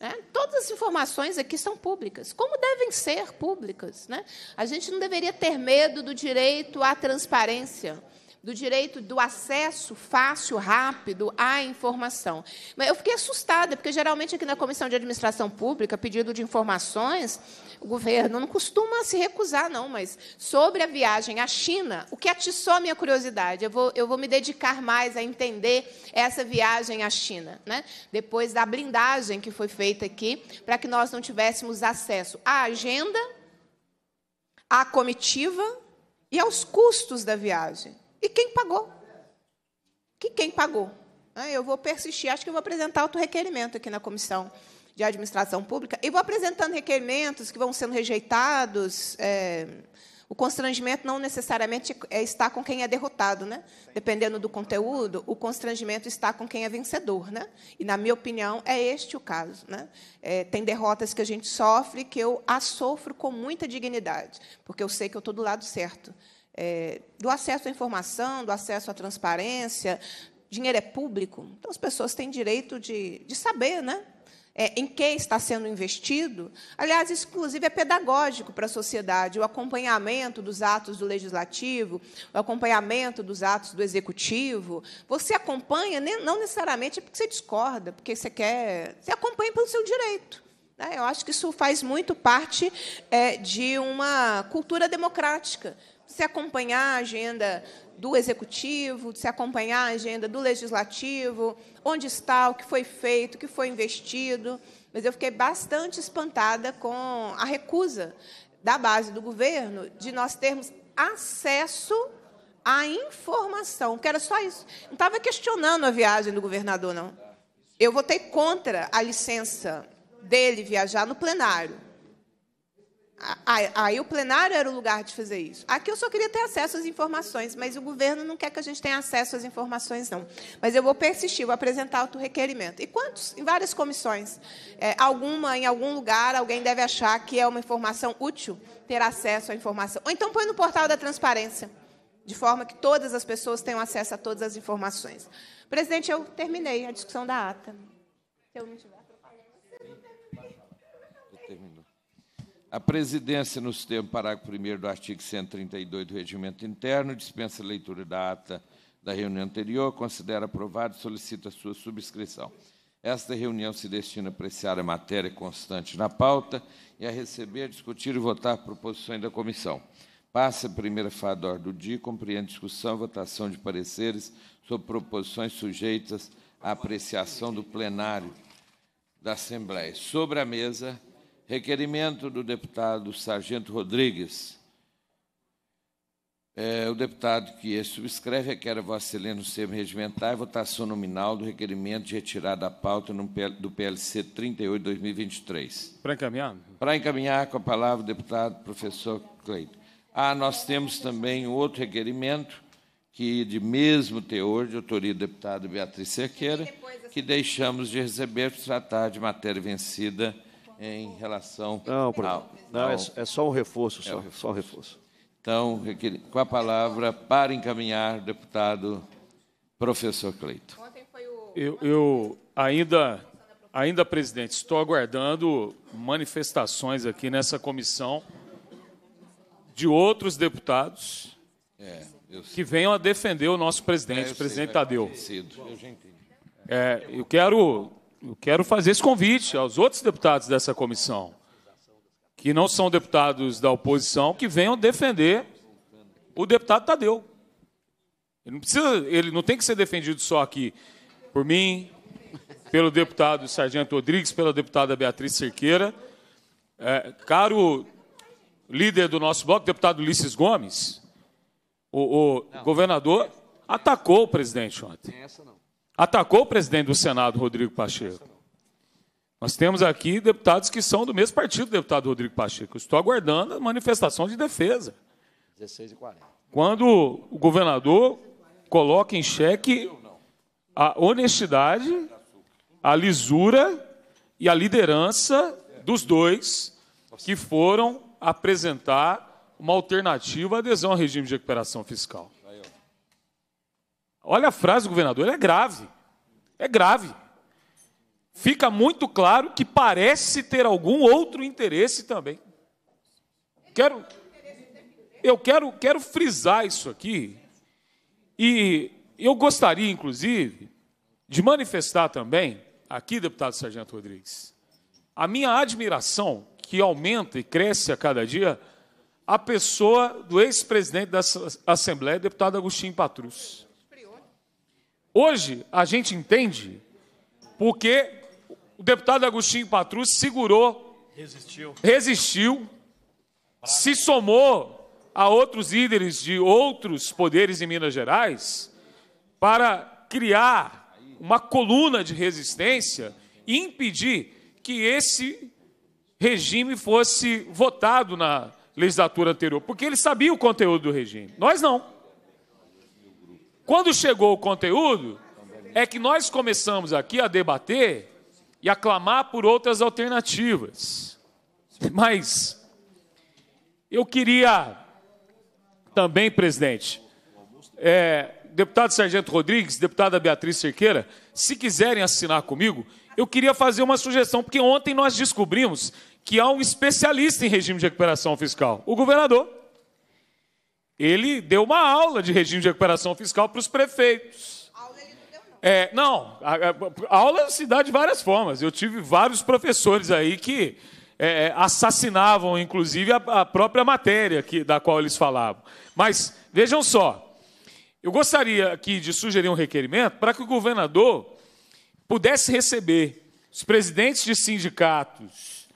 Né? Todas as informações aqui são públicas, como devem ser públicas. Né? A gente não deveria ter medo do direito à transparência, do direito do acesso fácil, rápido à informação. Mas eu fiquei assustada, porque geralmente aqui na Comissão de Administração Pública, pedido de informações, o governo não costuma se recusar, não, mas sobre a viagem à China, o que atiçou a minha curiosidade? Eu vou, eu vou me dedicar mais a entender essa viagem à China, né? depois da blindagem que foi feita aqui, para que nós não tivéssemos acesso à agenda, à comitiva e aos custos da viagem. E quem pagou? Que quem pagou? Ah, eu vou persistir, acho que eu vou apresentar outro requerimento aqui na comissão de administração pública, e vou apresentando requerimentos que vão sendo rejeitados. É, o constrangimento não necessariamente é está com quem é derrotado, né? Dependendo do conteúdo, o constrangimento está com quem é vencedor, né? E na minha opinião é este o caso, né? É, tem derrotas que a gente sofre que eu as sofro com muita dignidade, porque eu sei que eu estou do lado certo. É, do acesso à informação, do acesso à transparência, dinheiro é público, então as pessoas têm direito de, de saber, né? é, em quem está sendo investido, aliás, inclusive, é pedagógico para a sociedade, o acompanhamento dos atos do legislativo, o acompanhamento dos atos do executivo. Você acompanha, né, não necessariamente é porque você discorda, porque você quer. Você acompanha pelo seu direito. Né? Eu acho que isso faz muito parte é, de uma cultura democrática. Você acompanhar a agenda do executivo, de se acompanhar a agenda do legislativo, onde está, o que foi feito, o que foi investido. Mas eu fiquei bastante espantada com a recusa da base do governo de nós termos acesso à informação, que era só isso. Não estava questionando a viagem do governador, não. Eu votei contra a licença dele viajar no plenário Aí o plenário era o lugar de fazer isso. Aqui eu só queria ter acesso às informações, mas o governo não quer que a gente tenha acesso às informações, não. Mas eu vou persistir, vou apresentar outro requerimento. E quantos? Em várias comissões. É, alguma, em algum lugar, alguém deve achar que é uma informação útil ter acesso à informação. Ou então põe no portal da transparência, de forma que todas as pessoas tenham acesso a todas as informações. Presidente, eu terminei a discussão da ata. Se eu não tiver. A presidência, nos termos parágrafo 1 do artigo 132 do Regimento Interno, dispensa a leitura da ata da reunião anterior, considera aprovado e solicita a sua subscrição. Esta reunião se destina a apreciar a matéria constante na pauta e a receber, discutir e votar proposições da comissão. Passa a primeira fase da ordem do dia e compreende discussão e votação de pareceres sobre proposições sujeitas à apreciação do plenário da Assembleia. Sobre a mesa, Requerimento do deputado Sargento Rodrigues. É, o deputado que subscreve requer a Vossa Excelência no sistema regimentar votação nominal do requerimento de retirada da pauta do PLC 38-2023. Para encaminhar? Para encaminhar, com a palavra o deputado professor Cleito. Ah, nós temos também outro requerimento, que de mesmo teor, de autoria do deputado Beatriz Cerqueira, que deixamos de receber para tratar de matéria vencida em relação não, por, ao, não é, é, só um reforço, é só, é um reforço. Só um reforço. Então, com a palavra para encaminhar, deputado professor Cleito. Eu, eu ainda, ainda, presidente, estou aguardando manifestações aqui nessa comissão de outros deputados é, que venham a defender o nosso é, presidente, é, o presidente Tadeu. é, eu quero eu quero fazer esse convite aos outros deputados dessa comissão, que não são deputados da oposição, que venham defender o deputado Tadeu. Ele não, precisa, ele não tem que ser defendido só aqui por mim, pelo deputado Sargento Rodrigues, pela deputada Beatriz Cerqueira. É, caro líder do nosso bloco, deputado Ulisses Gomes, o, o governador atacou o presidente ontem. Não é essa não atacou o presidente do Senado, Rodrigo Pacheco. Nós temos aqui deputados que são do mesmo partido do deputado Rodrigo Pacheco. estou aguardando a manifestação de defesa. 16 Quando o governador coloca em xeque a honestidade, a lisura e a liderança dos dois que foram apresentar uma alternativa à adesão ao regime de recuperação fiscal. Olha a frase do governador, é grave. É grave. Fica muito claro que parece ter algum outro interesse também. Quero eu quero quero frisar isso aqui. E eu gostaria inclusive de manifestar também aqui, deputado Sargento Rodrigues, a minha admiração que aumenta e cresce a cada dia a pessoa do ex-presidente da Assembleia, deputado Agostinho Patrus. Hoje a gente entende porque o deputado Agostinho Patrus segurou, resistiu, resistiu se somou a outros líderes de outros poderes em Minas Gerais para criar uma coluna de resistência e impedir que esse regime fosse votado na legislatura anterior, porque ele sabia o conteúdo do regime. Nós não. Quando chegou o conteúdo, é que nós começamos aqui a debater e a clamar por outras alternativas. Mas eu queria também, presidente, é, deputado Sargento Rodrigues, deputada Beatriz Cerqueira, se quiserem assinar comigo, eu queria fazer uma sugestão, porque ontem nós descobrimos que há um especialista em regime de recuperação fiscal, o governador. Ele deu uma aula de regime de recuperação fiscal para os prefeitos. Aula ele não deu, não. É, não, a, a, a aula se dá de várias formas. Eu tive vários professores aí que é, é, assassinavam, inclusive, a, a própria matéria que, da qual eles falavam. Mas vejam só, eu gostaria aqui de sugerir um requerimento para que o governador pudesse receber os presidentes de sindicatos,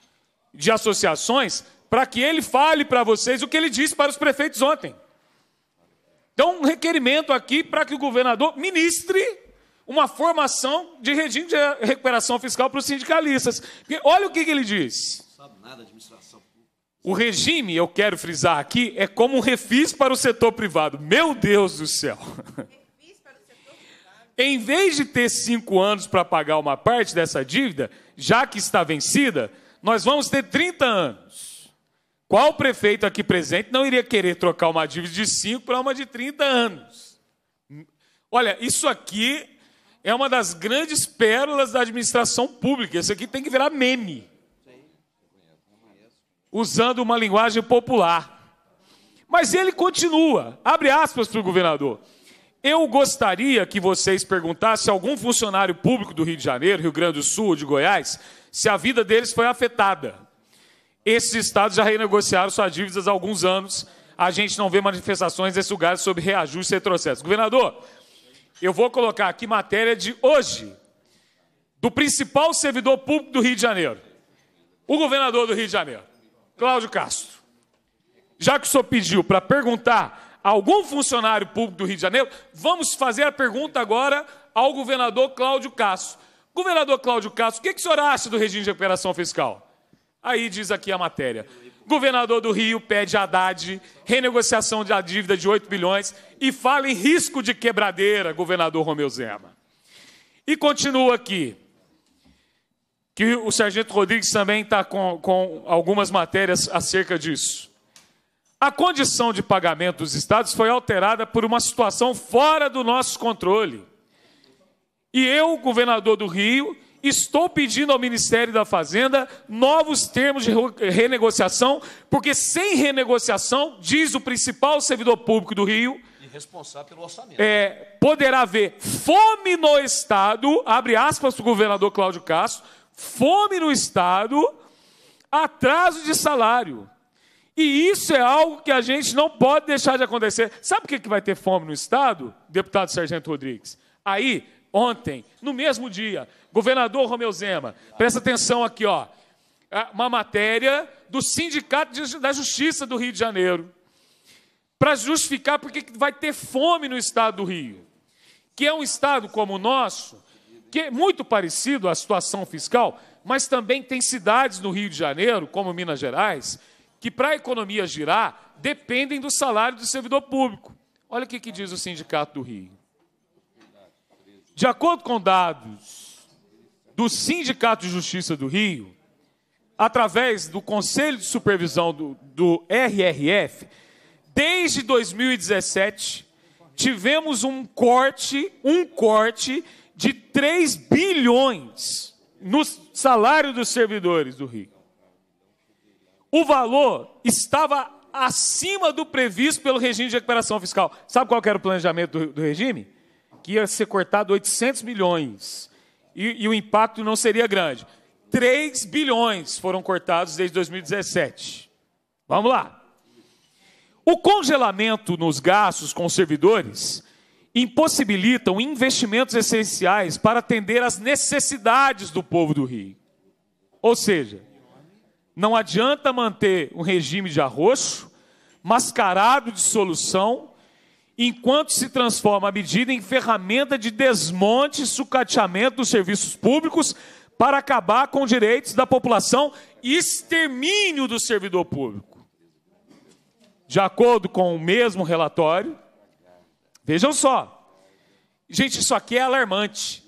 de associações, para que ele fale para vocês o que ele disse para os prefeitos ontem. Então, um requerimento aqui para que o governador ministre uma formação de regime de recuperação fiscal para os sindicalistas. Porque olha o que, que ele diz. Não sabe nada, administração. O regime, eu quero frisar aqui, é como um refis para o setor privado. Meu Deus do céu! em vez de ter cinco anos para pagar uma parte dessa dívida, já que está vencida, nós vamos ter 30 anos. Qual prefeito aqui presente não iria querer trocar uma dívida de 5 para uma de 30 anos? Olha, isso aqui é uma das grandes pérolas da administração pública. Isso aqui tem que virar meme. Usando uma linguagem popular. Mas ele continua, abre aspas para o governador. Eu gostaria que vocês perguntassem a algum funcionário público do Rio de Janeiro, Rio Grande do Sul ou de Goiás, se a vida deles foi afetada. Esses estados já renegociaram suas dívidas há alguns anos. A gente não vê manifestações desses lugares sobre reajuste e retrocesso. Governador, eu vou colocar aqui matéria de hoje, do principal servidor público do Rio de Janeiro, o governador do Rio de Janeiro, Cláudio Castro. Já que o senhor pediu para perguntar a algum funcionário público do Rio de Janeiro, vamos fazer a pergunta agora ao governador Cláudio Castro. Governador Cláudio Castro, o que, que o senhor acha do regime de recuperação fiscal? Aí diz aqui a matéria. Governador do Rio pede a Haddad renegociação da dívida de 8 bilhões e fala em risco de quebradeira, governador Romeu Zema. E continua aqui, que o sargento Rodrigues também está com, com algumas matérias acerca disso. A condição de pagamento dos estados foi alterada por uma situação fora do nosso controle. E eu, governador do Rio, Estou pedindo ao Ministério da Fazenda novos termos de renegociação, porque sem renegociação, diz o principal servidor público do Rio, responsável pelo orçamento. É, poderá haver fome no Estado, abre aspas para o governador Cláudio Castro, fome no Estado, atraso de salário. E isso é algo que a gente não pode deixar de acontecer. Sabe o que, que vai ter fome no Estado, deputado Sargento Rodrigues? Aí, ontem, no mesmo dia, Governador Romeu Zema, presta atenção aqui, ó. É uma matéria do Sindicato da Justiça do Rio de Janeiro para justificar porque vai ter fome no estado do Rio, que é um estado como o nosso, que é muito parecido à situação fiscal, mas também tem cidades no Rio de Janeiro, como Minas Gerais, que para a economia girar dependem do salário do servidor público. Olha o que, que diz o Sindicato do Rio. De acordo com dados do Sindicato de Justiça do Rio, através do Conselho de Supervisão do, do RRF, desde 2017, tivemos um corte, um corte de 3 bilhões no salário dos servidores do Rio. O valor estava acima do previsto pelo regime de recuperação fiscal. Sabe qual era o planejamento do, do regime? Que ia ser cortado 800 milhões e, e o impacto não seria grande. 3 bilhões foram cortados desde 2017. Vamos lá. O congelamento nos gastos com os servidores impossibilitam investimentos essenciais para atender às necessidades do povo do Rio. Ou seja, não adianta manter um regime de arroxo, mascarado de solução, enquanto se transforma a medida em ferramenta de desmonte e sucateamento dos serviços públicos para acabar com direitos da população e extermínio do servidor público. De acordo com o mesmo relatório, vejam só, gente, isso aqui é alarmante.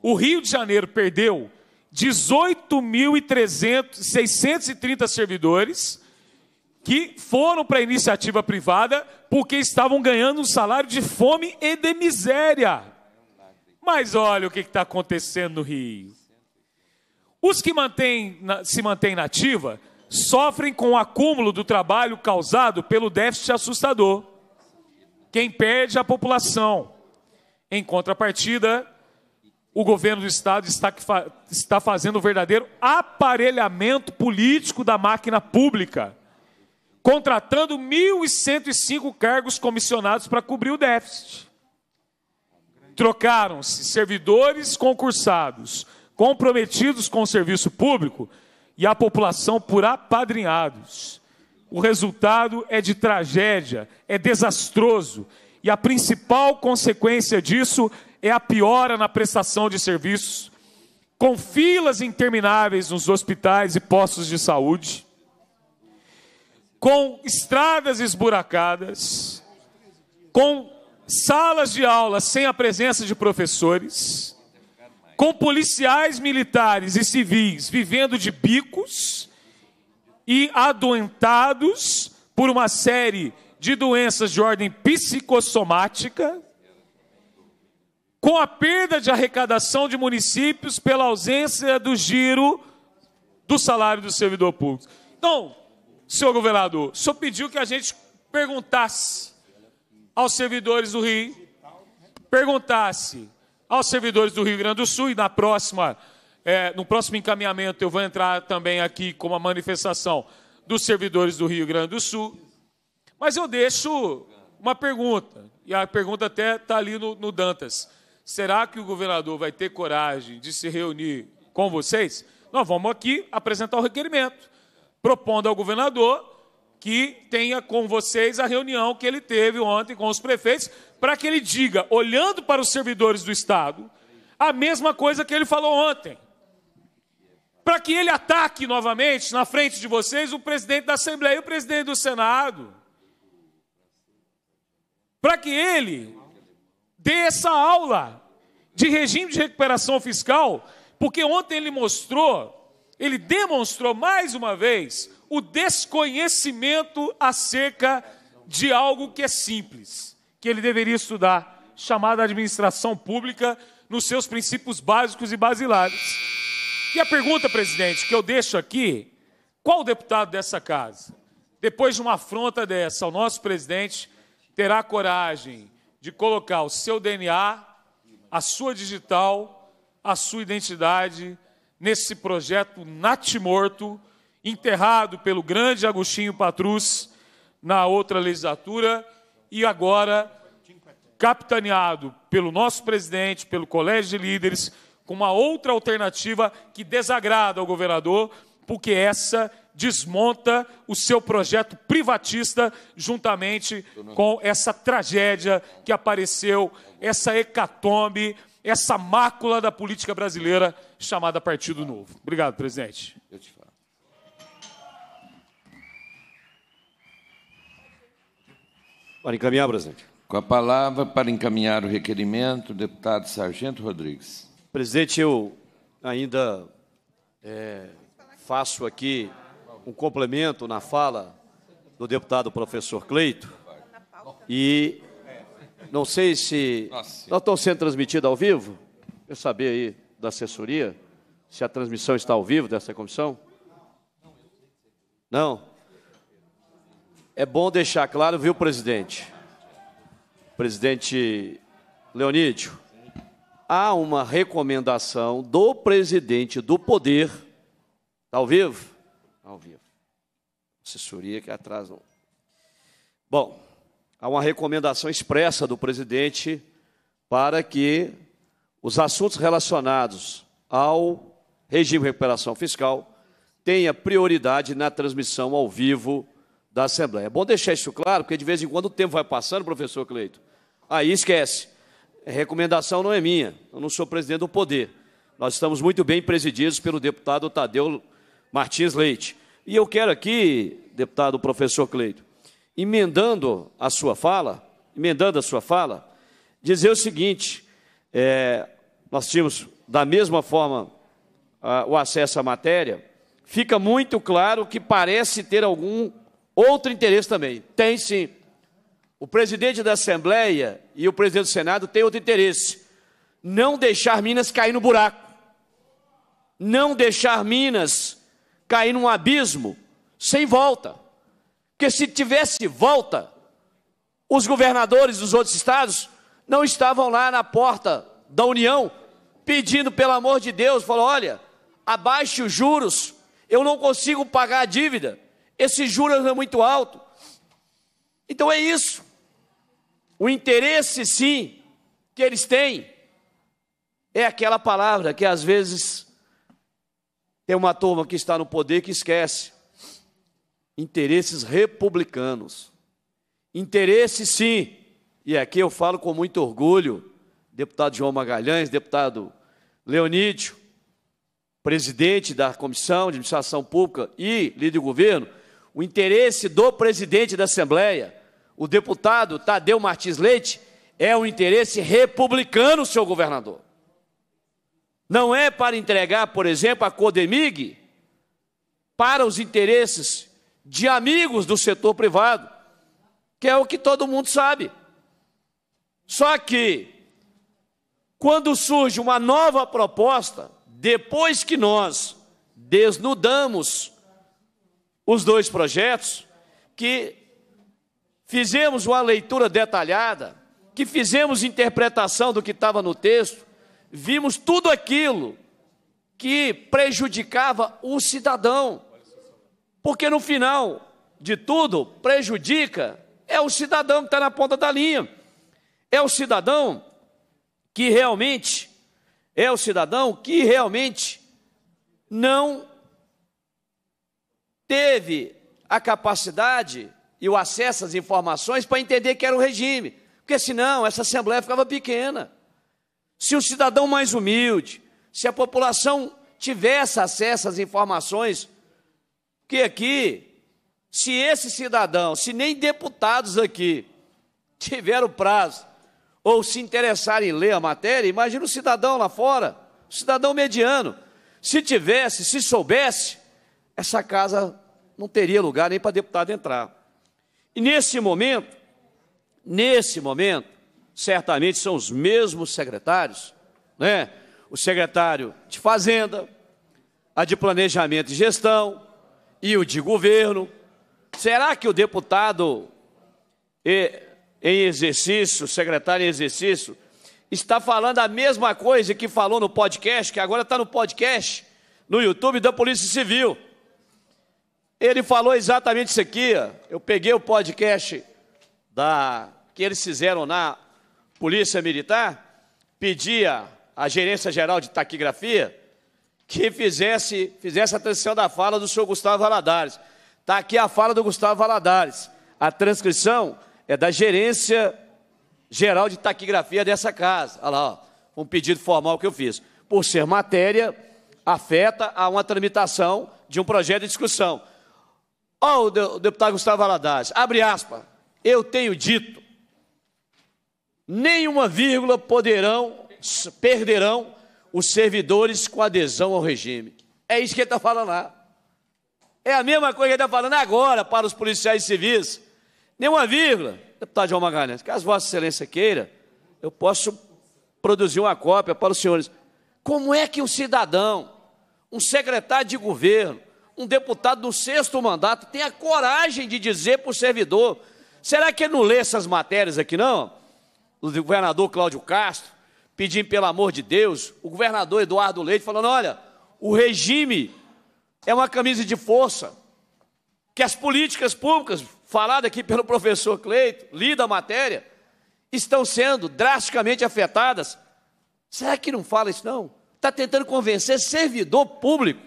O Rio de Janeiro perdeu 18.630 servidores que foram para a iniciativa privada porque estavam ganhando um salário de fome e de miséria. Mas olha o que está acontecendo no Rio. Os que mantém, se mantêm nativa sofrem com o acúmulo do trabalho causado pelo déficit assustador. Quem perde é a população. Em contrapartida, o governo do Estado está, está fazendo o verdadeiro aparelhamento político da máquina pública contratando 1.105 cargos comissionados para cobrir o déficit. Trocaram-se servidores concursados, comprometidos com o serviço público e a população por apadrinhados. O resultado é de tragédia, é desastroso, e a principal consequência disso é a piora na prestação de serviços, com filas intermináveis nos hospitais e postos de saúde com estradas esburacadas, com salas de aula sem a presença de professores, com policiais militares e civis vivendo de bicos e adoentados por uma série de doenças de ordem psicossomática, com a perda de arrecadação de municípios pela ausência do giro do salário do servidor público. Então, senhor governador, o senhor pediu que a gente perguntasse aos servidores do Rio, perguntasse aos servidores do Rio Grande do Sul e na próxima, é, no próximo encaminhamento eu vou entrar também aqui com uma manifestação dos servidores do Rio Grande do Sul. Mas eu deixo uma pergunta, e a pergunta até está ali no, no Dantas. Será que o governador vai ter coragem de se reunir com vocês? Nós vamos aqui apresentar o requerimento propondo ao governador que tenha com vocês a reunião que ele teve ontem com os prefeitos, para que ele diga, olhando para os servidores do Estado, a mesma coisa que ele falou ontem. Para que ele ataque novamente, na frente de vocês, o presidente da Assembleia e o presidente do Senado. Para que ele dê essa aula de regime de recuperação fiscal, porque ontem ele mostrou ele demonstrou mais uma vez o desconhecimento acerca de algo que é simples, que ele deveria estudar, chamada administração pública, nos seus princípios básicos e basilares. E a pergunta, presidente, que eu deixo aqui: qual deputado dessa casa, depois de uma afronta dessa ao nosso presidente, terá coragem de colocar o seu DNA, a sua digital, a sua identidade nesse projeto natimorto, enterrado pelo grande Agostinho Patrus na outra legislatura e agora capitaneado pelo nosso presidente, pelo colégio de líderes, com uma outra alternativa que desagrada ao governador, porque essa desmonta o seu projeto privatista juntamente com essa tragédia que apareceu, essa hecatombe essa mácula da política brasileira chamada Partido Novo. Obrigado, presidente. Eu te falo. Para encaminhar, presidente. Com a palavra para encaminhar o requerimento, deputado Sargento Rodrigues. Presidente, eu ainda é, faço aqui um complemento na fala do deputado professor Cleito e não sei se. Nossa. Nós estamos sendo transmitidos ao vivo? Eu saber aí da assessoria se a transmissão está ao vivo dessa comissão. Não? É bom deixar claro, viu, presidente? Presidente Leonídio, há uma recomendação do presidente do poder. Está ao vivo? Tá ao vivo. Assessoria que atrasou. Bom, há uma recomendação expressa do presidente para que os assuntos relacionados ao regime de recuperação fiscal tenha prioridade na transmissão ao vivo da Assembleia. É bom deixar isso claro, porque de vez em quando o tempo vai passando, professor Cleito. Aí esquece. A recomendação não é minha, eu não sou presidente do poder. Nós estamos muito bem presididos pelo deputado Tadeu Martins Leite. E eu quero aqui, deputado professor Cleito, emendando a sua fala, emendando a sua fala, dizer o seguinte: é, nós tínhamos da mesma forma a, o acesso à matéria, fica muito claro que parece ter algum outro interesse também. Tem sim. O presidente da Assembleia e o presidente do Senado têm outro interesse: não deixar Minas cair no buraco, não deixar Minas cair num abismo sem volta. Porque se tivesse volta, os governadores dos outros estados não estavam lá na porta da União pedindo, pelo amor de Deus, falou: olha, abaixe os juros, eu não consigo pagar a dívida, esse juros é muito alto. Então é isso. O interesse, sim, que eles têm é aquela palavra que às vezes tem uma turma que está no poder que esquece interesses republicanos. Interesses, sim, e aqui eu falo com muito orgulho, deputado João Magalhães, deputado Leonídio, presidente da Comissão de Administração Pública e líder do governo, o interesse do presidente da Assembleia, o deputado Tadeu Martins Leite, é um interesse republicano, senhor governador. Não é para entregar, por exemplo, a Codemig para os interesses de amigos do setor privado, que é o que todo mundo sabe. Só que, quando surge uma nova proposta, depois que nós desnudamos os dois projetos, que fizemos uma leitura detalhada, que fizemos interpretação do que estava no texto, vimos tudo aquilo que prejudicava o cidadão. Porque no final de tudo, prejudica é o cidadão que está na ponta da linha. É o cidadão que realmente, é o cidadão que realmente não teve a capacidade e o acesso às informações para entender que era o regime. Porque senão essa Assembleia ficava pequena. Se o cidadão mais humilde, se a população tivesse acesso às informações porque aqui, se esse cidadão, se nem deputados aqui tiveram prazo ou se interessarem em ler a matéria, imagina o cidadão lá fora, o cidadão mediano. Se tivesse, se soubesse, essa casa não teria lugar nem para deputado entrar. E nesse momento, nesse momento, certamente são os mesmos secretários, né? O secretário de Fazenda, a de Planejamento e Gestão, e o de governo. Será que o deputado em exercício, secretário em exercício, está falando a mesma coisa que falou no podcast, que agora está no podcast, no YouTube da Polícia Civil? Ele falou exatamente isso aqui. Eu peguei o podcast da que eles fizeram na Polícia Militar, pedia a Gerência Geral de Taquigrafia que fizesse, fizesse a transcrição da fala do senhor Gustavo Valadares. Está aqui a fala do Gustavo Valadares. A transcrição é da gerência geral de taquigrafia dessa casa. Olha lá, ó, um pedido formal que eu fiz. Por ser matéria, afeta a uma tramitação de um projeto de discussão. Olha o, o deputado Gustavo Valadares, abre aspas. Eu tenho dito, nenhuma vírgula poderão, perderão os servidores com adesão ao regime. É isso que ele está falando lá. É a mesma coisa que ele está falando agora para os policiais civis. Nenhuma vírgula. Deputado João Magalhães, caso Vossa Excelência queira, eu posso produzir uma cópia para os senhores. Como é que um cidadão, um secretário de governo, um deputado do sexto mandato tem a coragem de dizer para o servidor? Será que ele não lê essas matérias aqui, não? Do governador Cláudio Castro, pedindo pelo amor de Deus, o governador Eduardo Leite falando: olha, o regime é uma camisa de força, que as políticas públicas, falada aqui pelo professor Cleito, lida a matéria, estão sendo drasticamente afetadas. Será que não fala isso, não? Está tentando convencer servidor público.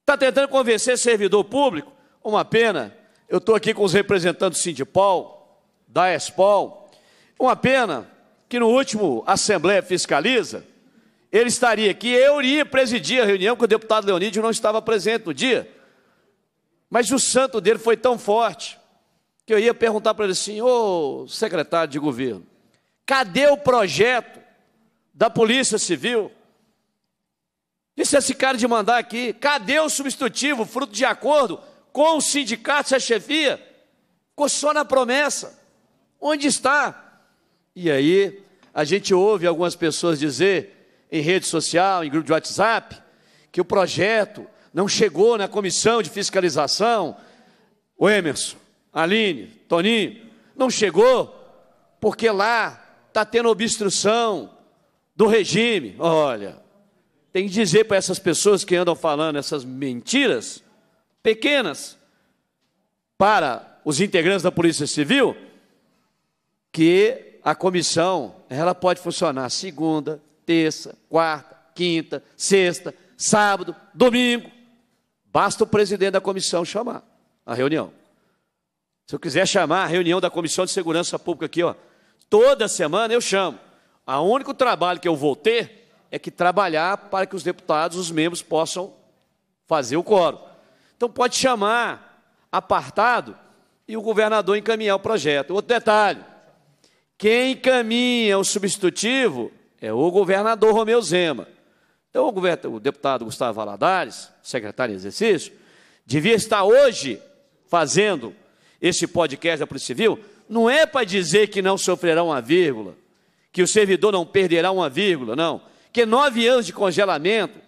Está tentando convencer servidor público? Uma pena, eu estou aqui com os representantes do Sindipol, da Espol. Uma pena que no último Assembleia Fiscaliza, ele estaria aqui, eu iria presidir a reunião, que o deputado Leonídio não estava presente no dia. Mas o santo dele foi tão forte que eu ia perguntar para ele assim: ô secretário de governo, cadê o projeto da Polícia Civil? Disse esse cara de mandar aqui, cadê o substitutivo, fruto de acordo com o sindicato e a é chefia? Ficou só na promessa. Onde está? E aí, a gente ouve algumas pessoas dizer em rede social, em grupo de WhatsApp, que o projeto não chegou na comissão de fiscalização. O Emerson, Aline, Toninho, não chegou porque lá está tendo obstrução do regime. Olha, tem que dizer para essas pessoas que andam falando essas mentiras pequenas para os integrantes da Polícia Civil que a comissão, ela pode funcionar segunda, terça, quarta, quinta, sexta, sábado, domingo. Basta o presidente da comissão chamar a reunião. Se eu quiser chamar a reunião da Comissão de Segurança Pública aqui, ó, toda semana eu chamo. O único trabalho que eu vou ter é que trabalhar para que os deputados, os membros, possam fazer o quórum. Então pode chamar apartado e o governador encaminhar o projeto. Outro detalhe, quem caminha é o substitutivo é o governador Romeu Zema. Então, o, deputado Gustavo Valadares, secretário de exercício, devia estar hoje fazendo esse podcast da Polícia Civil, não é para dizer que não sofrerá uma vírgula, que o servidor não perderá uma vírgula, não. Que nove anos de congelamento,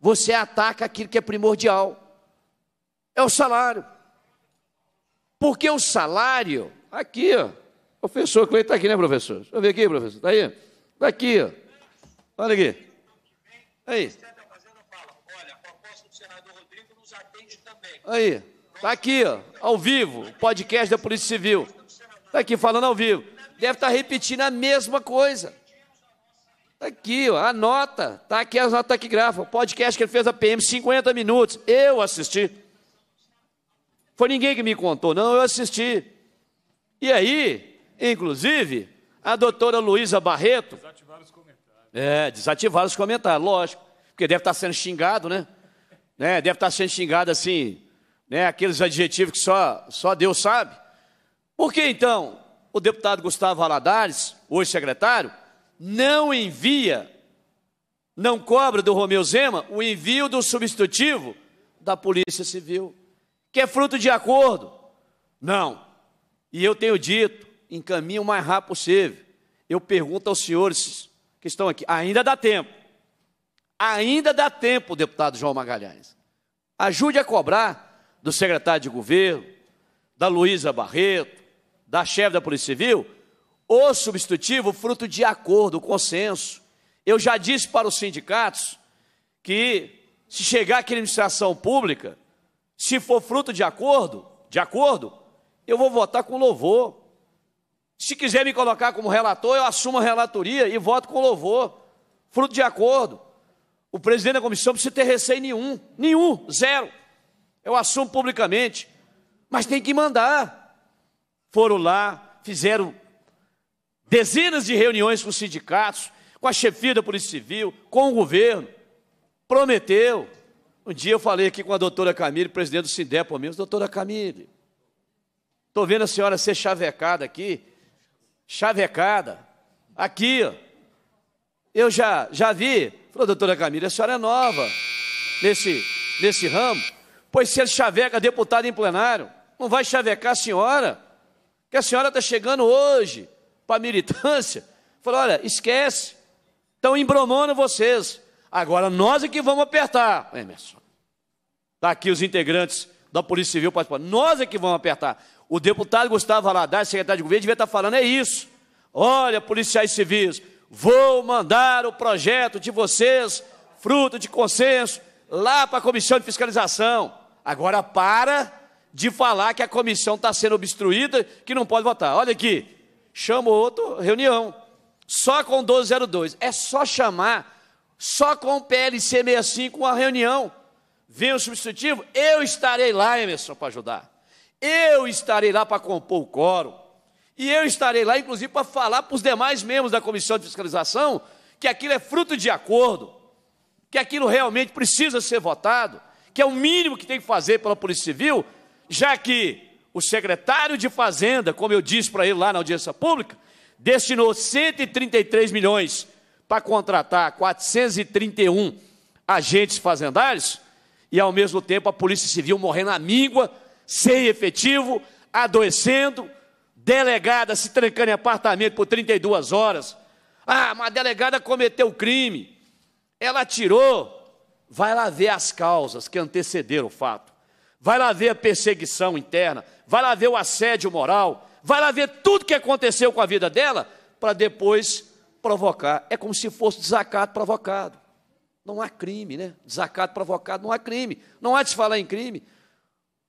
você ataca aquilo que é primordial. É o salário. Porque o salário, aqui, ó, o professor Cleiton é está aqui, né, professor? Deixa eu ver aqui, professor. Está aí? Está aqui, ó. Olha aqui. Aí. Tá aí. Está aqui, ó, ao vivo, o podcast da Polícia Civil. Está aqui falando ao vivo. Deve estar tá repetindo a mesma coisa. Está aqui, ó, a nota. Está aqui as notas que grava O podcast que ele fez a PM, 50 minutos. Eu assisti. Foi ninguém que me contou, não, eu assisti. E aí, Inclusive, a doutora Luísa Barreto. Desativar os comentários. É, desativar os comentários, lógico. Porque deve estar tá sendo xingado, né? né? Deve estar tá sendo xingado assim, né? Aqueles adjetivos que só, só Deus sabe. Por que então o deputado Gustavo Aladares, hoje secretário, não envia, não cobra do Romeu Zema o envio do substitutivo da Polícia Civil, que é fruto de acordo? Não. E eu tenho dito, encaminha o mais rápido possível. Eu pergunto aos senhores que estão aqui, ainda dá tempo. Ainda dá tempo, deputado João Magalhães. Ajude a cobrar do secretário de governo, da Luísa Barreto, da chefe da Polícia Civil, o substitutivo fruto de acordo, consenso. Eu já disse para os sindicatos que se chegar aqui na administração pública, se for fruto de acordo, de acordo, eu vou votar com louvor. Se quiser me colocar como relator, eu assumo a relatoria e voto com louvor, fruto de acordo. O presidente da comissão precisa ter receio nenhum, nenhum, zero. Eu assumo publicamente, mas tem que mandar. Foram lá, fizeram dezenas de reuniões com os sindicatos, com a chefia da Polícia Civil, com o governo. Prometeu. Um dia eu falei aqui com a doutora Camille, presidente do Sindepo mesmo, doutora Camille, estou vendo a senhora ser chavecada aqui, chavecada. Aqui, Eu já, já vi. Falou, doutora Camila, a senhora é nova nesse, nesse ramo. Pois se ele chaveca deputado em plenário, não vai chavecar a senhora, que a senhora está chegando hoje para a militância. Falou, olha, esquece. Estão embromando vocês. Agora nós é que vamos apertar. Emerson. Está aqui os integrantes da Polícia Civil Nós é que vamos apertar. O deputado Gustavo Valadares, secretário de governo, devia estar falando: é isso. Olha, policiais civis, vou mandar o projeto de vocês, fruto de consenso, lá para a comissão de fiscalização. Agora para de falar que a comissão está sendo obstruída, que não pode votar. Olha aqui, chama outra reunião, só com 1202. É só chamar, só com o PLC 65 uma reunião. Vem o substitutivo, eu estarei lá, Emerson, para ajudar. Eu estarei lá para compor o quórum. E eu estarei lá, inclusive, para falar para os demais membros da comissão de fiscalização que aquilo é fruto de acordo, que aquilo realmente precisa ser votado, que é o mínimo que tem que fazer pela Polícia Civil, já que o secretário de Fazenda, como eu disse para ele lá na audiência pública, destinou 133 milhões para contratar 431 agentes fazendários e, ao mesmo tempo, a Polícia Civil morrendo na míngua sem efetivo, adoecendo, delegada se trancando em apartamento por 32 horas. Ah, mas a delegada cometeu crime, ela tirou. Vai lá ver as causas que antecederam o fato. Vai lá ver a perseguição interna, vai lá ver o assédio moral, vai lá ver tudo que aconteceu com a vida dela para depois provocar. É como se fosse desacato provocado. Não há crime, né? Desacato provocado não há crime. Não há de se falar em crime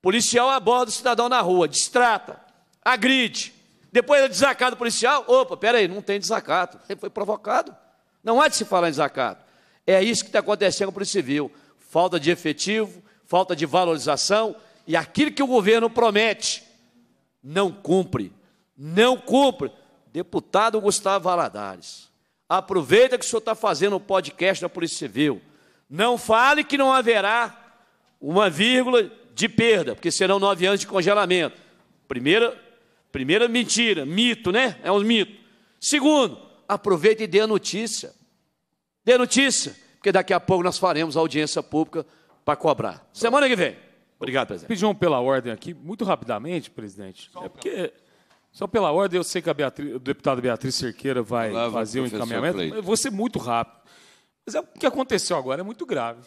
policial aborda o cidadão na rua, distrata, agride. Depois ele é desacato o policial. Opa, peraí, não tem desacato. Ele foi provocado. Não há de se falar em desacato. É isso que está acontecendo com o Polícia Civil. Falta de efetivo, falta de valorização. E aquilo que o governo promete, não cumpre. Não cumpre. Deputado Gustavo Valadares, aproveita que o senhor está fazendo o um podcast da Polícia Civil. Não fale que não haverá uma vírgula de perda, porque serão nove anos de congelamento. Primeira, primeira mentira, mito, né? É um mito. Segundo, aproveite e dê a notícia. Dê a notícia, porque daqui a pouco nós faremos audiência pública para cobrar. Semana que vem. Obrigado, presidente. Pedir um pela ordem aqui, muito rapidamente, presidente. é porque. Só pela ordem, eu sei que a Beatriz, o deputado Beatriz Cerqueira vai Olá, fazer o um encaminhamento. Mas Eu vou ser muito rápido. Mas é, o que aconteceu agora é muito grave.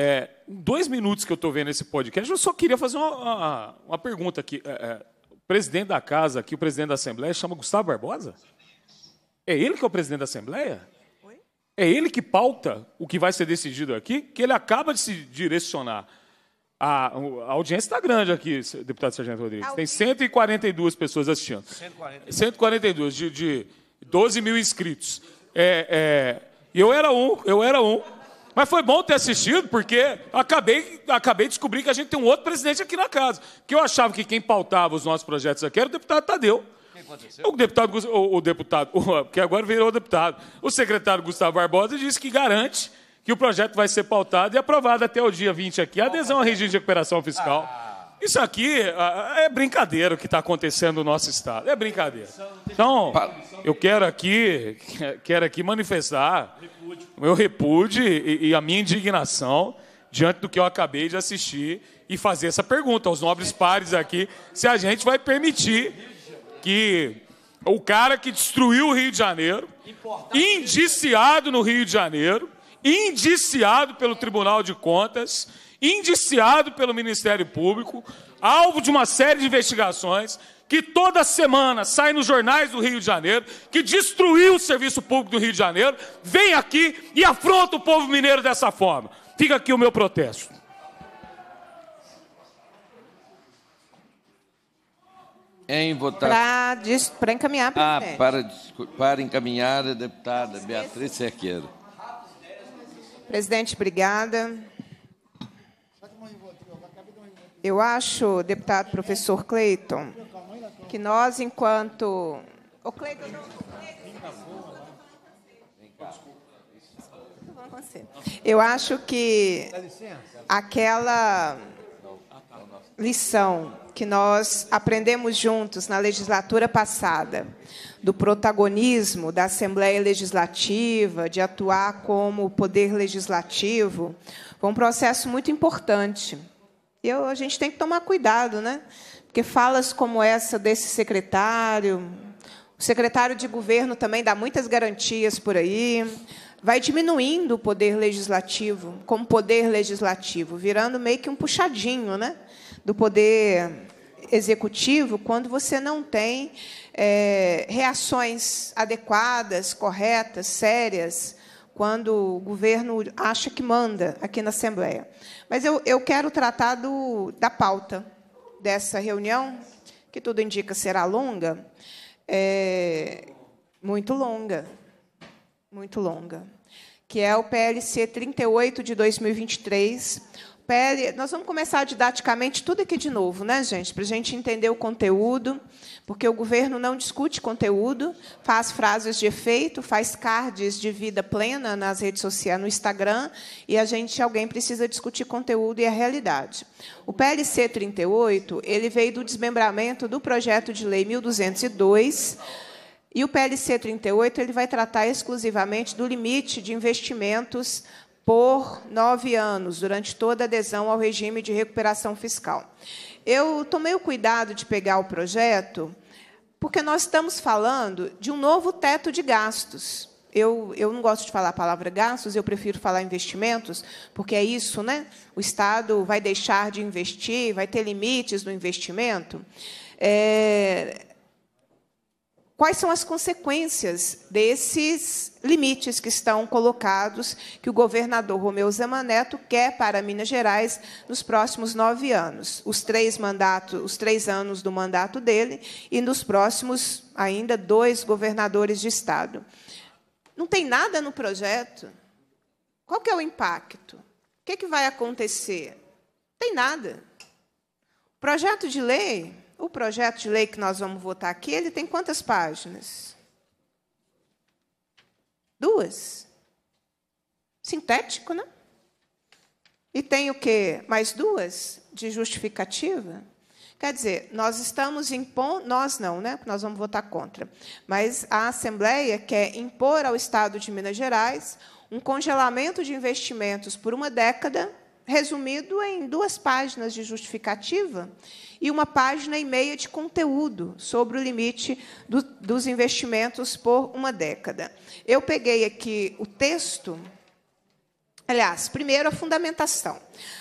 É, dois minutos que eu estou vendo esse podcast, eu só queria fazer uma, uma, uma pergunta aqui. É, é, o presidente da casa, aqui, o presidente da Assembleia, chama Gustavo Barbosa? É ele que é o presidente da Assembleia? É ele que pauta o que vai ser decidido aqui, que ele acaba de se direcionar. A, a audiência está grande aqui, deputado Sargento Rodrigues. Tem 142 pessoas assistindo. 142. 142, de, de 12 mil inscritos. É, é eu era um, eu era um. Mas foi bom ter assistido, porque acabei, acabei de descobrir que a gente tem um outro presidente aqui na casa. que eu achava que quem pautava os nossos projetos aqui era o deputado Tadeu. O deputado, o, o deputado, o, que agora virou deputado, o secretário Gustavo Barbosa disse que garante que o projeto vai ser pautado e aprovado até o dia 20 aqui, adesão à regime de recuperação fiscal. Ah. Isso aqui ah, é brincadeira o que está acontecendo no nosso estado. É brincadeira. Então, eu quero aqui, (laughs) quero aqui manifestar o meu repúdio e, e a minha indignação diante do que eu acabei de assistir e fazer essa pergunta aos nobres pares aqui, se a gente vai permitir que o cara que destruiu o Rio de Janeiro, indiciado no Rio de Janeiro, indiciado pelo Tribunal de Contas, indiciado pelo Ministério Público, alvo de uma série de investigações que toda semana sai nos jornais do Rio de Janeiro, que destruiu o serviço público do Rio de Janeiro, vem aqui e afronta o povo mineiro dessa forma. Fica aqui o meu protesto. Em votação. Ah, para encaminhar, presidente. Ah, para, para encaminhar a deputada Beatriz Cerqueira. Presidente, obrigada. Eu acho, deputado professor Cleiton, que nós, enquanto. O Cleiton. Eu acho que aquela lição que nós aprendemos juntos na legislatura passada, do protagonismo da Assembleia Legislativa, de atuar como poder legislativo, foi um processo muito importante eu, a gente tem que tomar cuidado, né? Porque falas como essa desse secretário, o secretário de governo também dá muitas garantias por aí, vai diminuindo o poder legislativo, como poder legislativo, virando meio que um puxadinho, né? Do poder executivo quando você não tem é, reações adequadas, corretas, sérias quando o governo acha que manda aqui na Assembleia. Mas eu, eu quero tratar do, da pauta dessa reunião, que tudo indica será longa. É, muito longa, muito longa, que é o PLC 38 de 2023. PL, nós vamos começar didaticamente tudo aqui de novo, né, gente? Para a gente entender o conteúdo, porque o governo não discute conteúdo, faz frases de efeito, faz cards de vida plena nas redes sociais, no Instagram, e a gente, alguém precisa discutir conteúdo e a realidade. O PLC 38 ele veio do desmembramento do projeto de lei 1202. E o PLC 38 ele vai tratar exclusivamente do limite de investimentos por nove anos, durante toda a adesão ao regime de recuperação fiscal. Eu tomei o cuidado de pegar o projeto, porque nós estamos falando de um novo teto de gastos. Eu, eu não gosto de falar a palavra gastos, eu prefiro falar investimentos, porque é isso, né? O Estado vai deixar de investir, vai ter limites no investimento. É, quais são as consequências desses limites que estão colocados, que o governador Romeu Zamaneto quer para Minas Gerais nos próximos nove anos, os três mandatos, os três anos do mandato dele e nos próximos ainda dois governadores de estado. Não tem nada no projeto. Qual que é o impacto? O que, é que vai acontecer? Não tem nada. O projeto de lei o projeto de lei que nós vamos votar aqui, ele tem quantas páginas? Duas. Sintético, né? E tem o quê? Mais duas de justificativa? Quer dizer, nós estamos impondo, nós não, né? nós vamos votar contra. Mas a Assembleia quer impor ao Estado de Minas Gerais um congelamento de investimentos por uma década, resumido em duas páginas de justificativa, e uma página e meia de conteúdo sobre o limite do, dos investimentos por uma década. Eu peguei aqui o texto. Aliás, primeiro a fundamentação.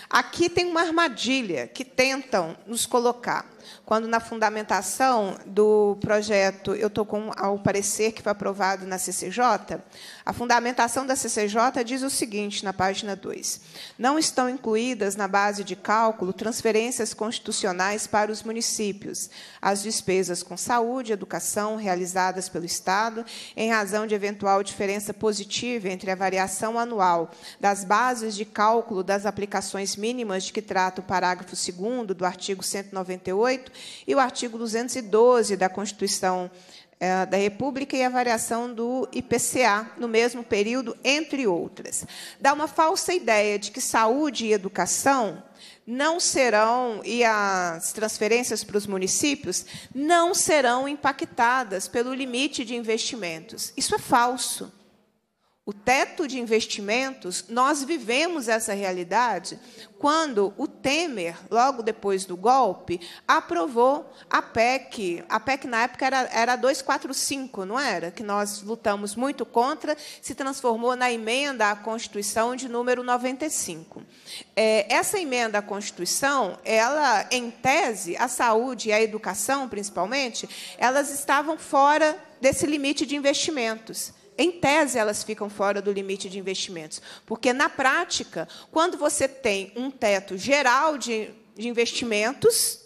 Aqui tem uma armadilha que tentam nos colocar quando na fundamentação do projeto, eu estou com ao parecer que foi aprovado na CCJ, a fundamentação da CCJ diz o seguinte, na página 2, não estão incluídas na base de cálculo transferências constitucionais para os municípios, as despesas com saúde e educação realizadas pelo Estado, em razão de eventual diferença positiva entre a variação anual das bases de cálculo das aplicações mínimas de que trata o parágrafo 2 do artigo 198, 18 e o artigo 212 da Constituição eh, da República e a variação do IPCA no mesmo período, entre outras. Dá uma falsa ideia de que saúde e educação não serão, e as transferências para os municípios, não serão impactadas pelo limite de investimentos. Isso é falso o teto de investimentos, nós vivemos essa realidade quando o Temer, logo depois do golpe, aprovou a PEC. A PEC, na época, era, era 245, não era? Que nós lutamos muito contra, se transformou na emenda à Constituição de número 95. É, essa emenda à Constituição, ela, em tese, a saúde e a educação, principalmente, elas estavam fora desse limite de investimentos em tese, elas ficam fora do limite de investimentos. Porque, na prática, quando você tem um teto geral de, de investimentos,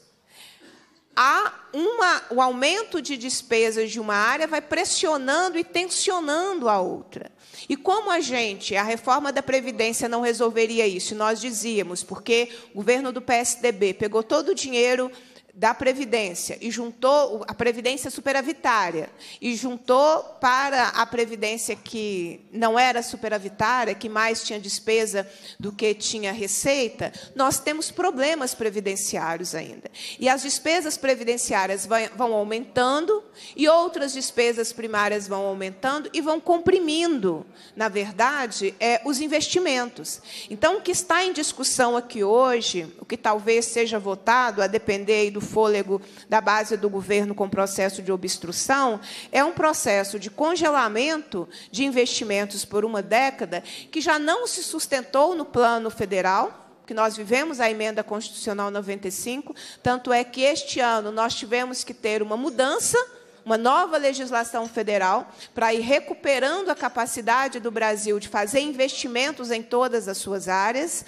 há uma, o aumento de despesas de uma área vai pressionando e tensionando a outra. E como a gente, a reforma da Previdência não resolveria isso? Nós dizíamos, porque o governo do PSDB pegou todo o dinheiro da previdência e juntou a previdência superavitária e juntou para a previdência que não era superavitária, que mais tinha despesa do que tinha receita, nós temos problemas previdenciários ainda. E as despesas previdenciárias vão aumentando e outras despesas primárias vão aumentando e vão comprimindo, na verdade, é, os investimentos. Então, o que está em discussão aqui hoje, o que talvez seja votado, a depender do do fôlego da base do governo com processo de obstrução, é um processo de congelamento de investimentos por uma década que já não se sustentou no plano federal que nós vivemos a emenda constitucional 95, tanto é que este ano nós tivemos que ter uma mudança, uma nova legislação federal para ir recuperando a capacidade do Brasil de fazer investimentos em todas as suas áreas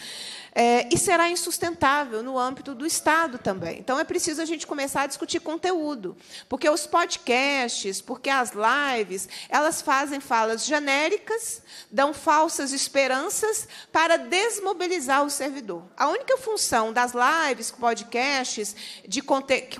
é, e será insustentável no âmbito do Estado também. Então, é preciso a gente começar a discutir conteúdo, porque os podcasts, porque as lives, elas fazem falas genéricas, dão falsas esperanças para desmobilizar o servidor. A única função das lives, podcasts, de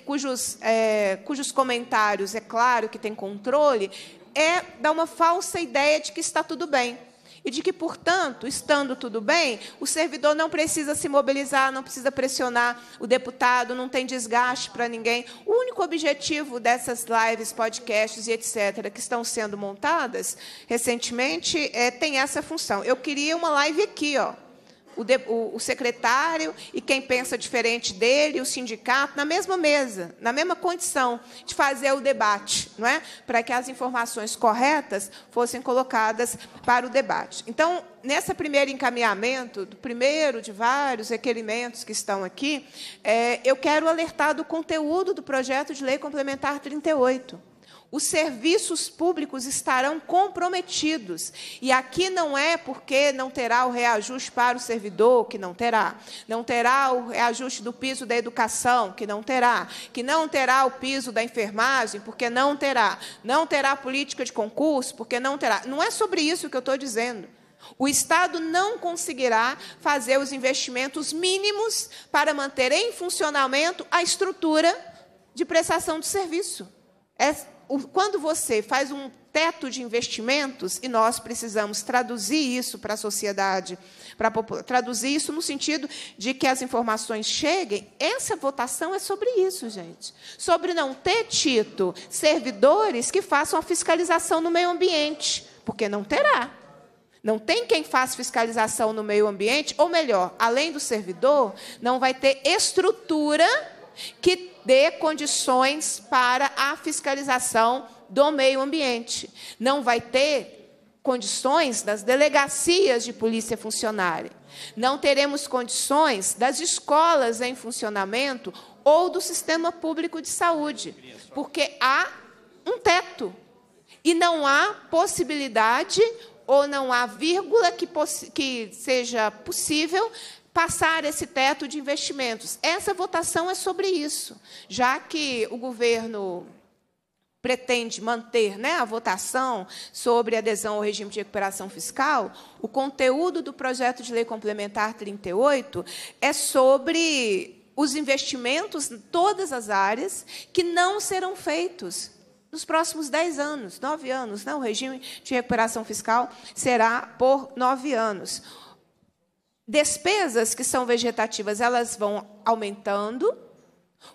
cujos, é, cujos comentários, é claro que tem controle, é dar uma falsa ideia de que está tudo bem. E de que, portanto, estando tudo bem, o servidor não precisa se mobilizar, não precisa pressionar o deputado, não tem desgaste para ninguém. O único objetivo dessas lives, podcasts e etc., que estão sendo montadas recentemente, é, tem essa função. Eu queria uma live aqui, ó o, de, o, o secretário e quem pensa diferente dele, o sindicato, na mesma mesa, na mesma condição de fazer o debate, não é? para que as informações corretas fossem colocadas para o debate. Então, nesse primeiro encaminhamento, do primeiro de vários requerimentos que estão aqui, é, eu quero alertar do conteúdo do projeto de lei complementar 38 os serviços públicos estarão comprometidos. E aqui não é porque não terá o reajuste para o servidor, que não terá. Não terá o reajuste do piso da educação, que não terá. Que não terá o piso da enfermagem, porque não terá. Não terá política de concurso, porque não terá. Não é sobre isso que eu estou dizendo. O Estado não conseguirá fazer os investimentos mínimos para manter em funcionamento a estrutura de prestação de serviço. É quando você faz um teto de investimentos, e nós precisamos traduzir isso para a sociedade, para a traduzir isso no sentido de que as informações cheguem, essa votação é sobre isso, gente. Sobre não ter, Tito, servidores que façam a fiscalização no meio ambiente, porque não terá. Não tem quem faça fiscalização no meio ambiente, ou melhor, além do servidor, não vai ter estrutura que dê condições para a fiscalização do meio ambiente. Não vai ter condições das delegacias de polícia funcionarem. Não teremos condições das escolas em funcionamento ou do sistema público de saúde, porque há um teto e não há possibilidade ou não há vírgula que, que seja possível passar esse teto de investimentos. Essa votação é sobre isso, já que o governo pretende manter né, a votação sobre adesão ao regime de recuperação fiscal, o conteúdo do projeto de lei complementar 38 é sobre os investimentos em todas as áreas que não serão feitos nos próximos 10 anos, 9 anos. Né? O regime de recuperação fiscal será por 9 anos despesas que são vegetativas, elas vão aumentando.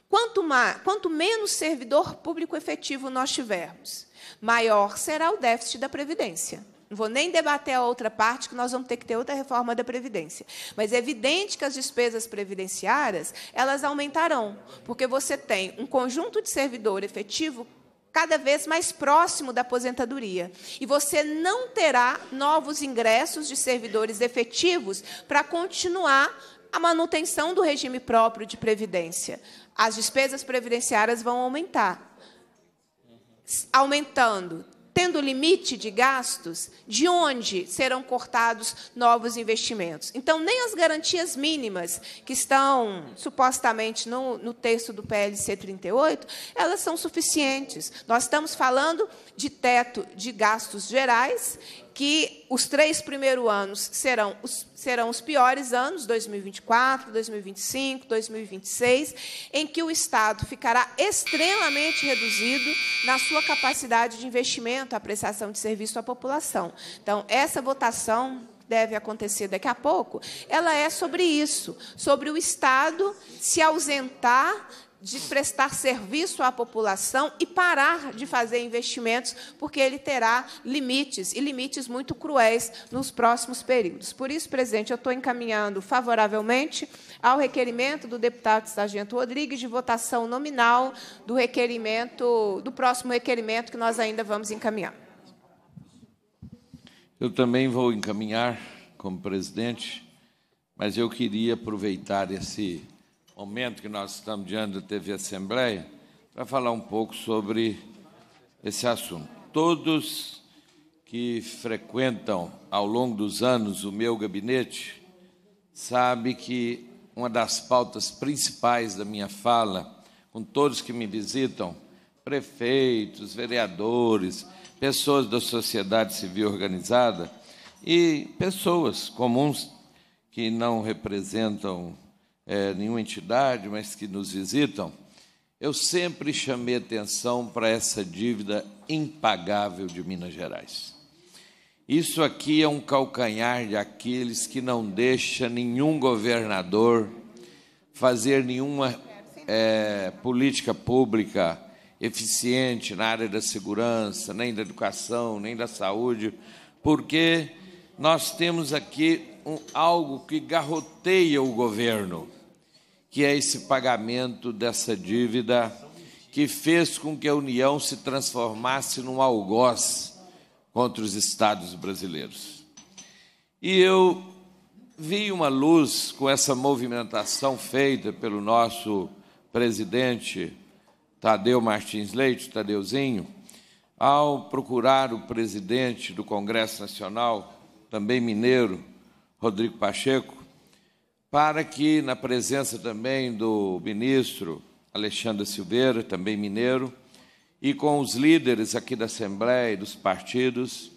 Quanto, mais, quanto menos servidor público efetivo nós tivermos, maior será o déficit da Previdência. Não vou nem debater a outra parte, que nós vamos ter que ter outra reforma da Previdência. Mas é evidente que as despesas previdenciárias elas aumentarão, porque você tem um conjunto de servidor efetivo cada vez mais próximo da aposentadoria. E você não terá novos ingressos de servidores efetivos para continuar a manutenção do regime próprio de previdência. As despesas previdenciárias vão aumentar. Aumentando, tendo limite de gastos, de onde serão cortados novos investimentos. Então, nem as garantias mínimas que estão supostamente no, no texto do PLC 38, elas são suficientes. Nós estamos falando de teto de gastos gerais, que os três primeiros anos serão os serão os piores anos, 2024, 2025, 2026, em que o Estado ficará extremamente reduzido na sua capacidade de investimento, a prestação de serviço à população. Então, essa votação deve acontecer daqui a pouco, ela é sobre isso, sobre o Estado se ausentar de prestar serviço à população e parar de fazer investimentos, porque ele terá limites, e limites muito cruéis nos próximos períodos. Por isso, presidente, eu estou encaminhando favoravelmente ao requerimento do deputado Sargento Rodrigues de votação nominal do requerimento do próximo requerimento que nós ainda vamos encaminhar. Eu também vou encaminhar como presidente, mas eu queria aproveitar esse momento que nós estamos diante da TV Assembleia para falar um pouco sobre esse assunto. Todos que frequentam ao longo dos anos o meu gabinete sabem que uma das pautas principais da minha fala com todos que me visitam, prefeitos, vereadores, pessoas da sociedade civil organizada e pessoas comuns que não representam é, nenhuma entidade, mas que nos visitam, eu sempre chamei atenção para essa dívida impagável de Minas Gerais. Isso aqui é um calcanhar de Aquiles que não deixa nenhum governador fazer nenhuma é, política pública eficiente na área da segurança, nem da educação, nem da saúde, porque nós temos aqui um, algo que garroteia o governo que é esse pagamento dessa dívida que fez com que a União se transformasse num algoz contra os estados brasileiros. E eu vi uma luz com essa movimentação feita pelo nosso presidente Tadeu Martins Leite, Tadeuzinho, ao procurar o presidente do Congresso Nacional, também mineiro, Rodrigo Pacheco, para que, na presença também do ministro Alexandre Silveira, também mineiro, e com os líderes aqui da Assembleia e dos partidos,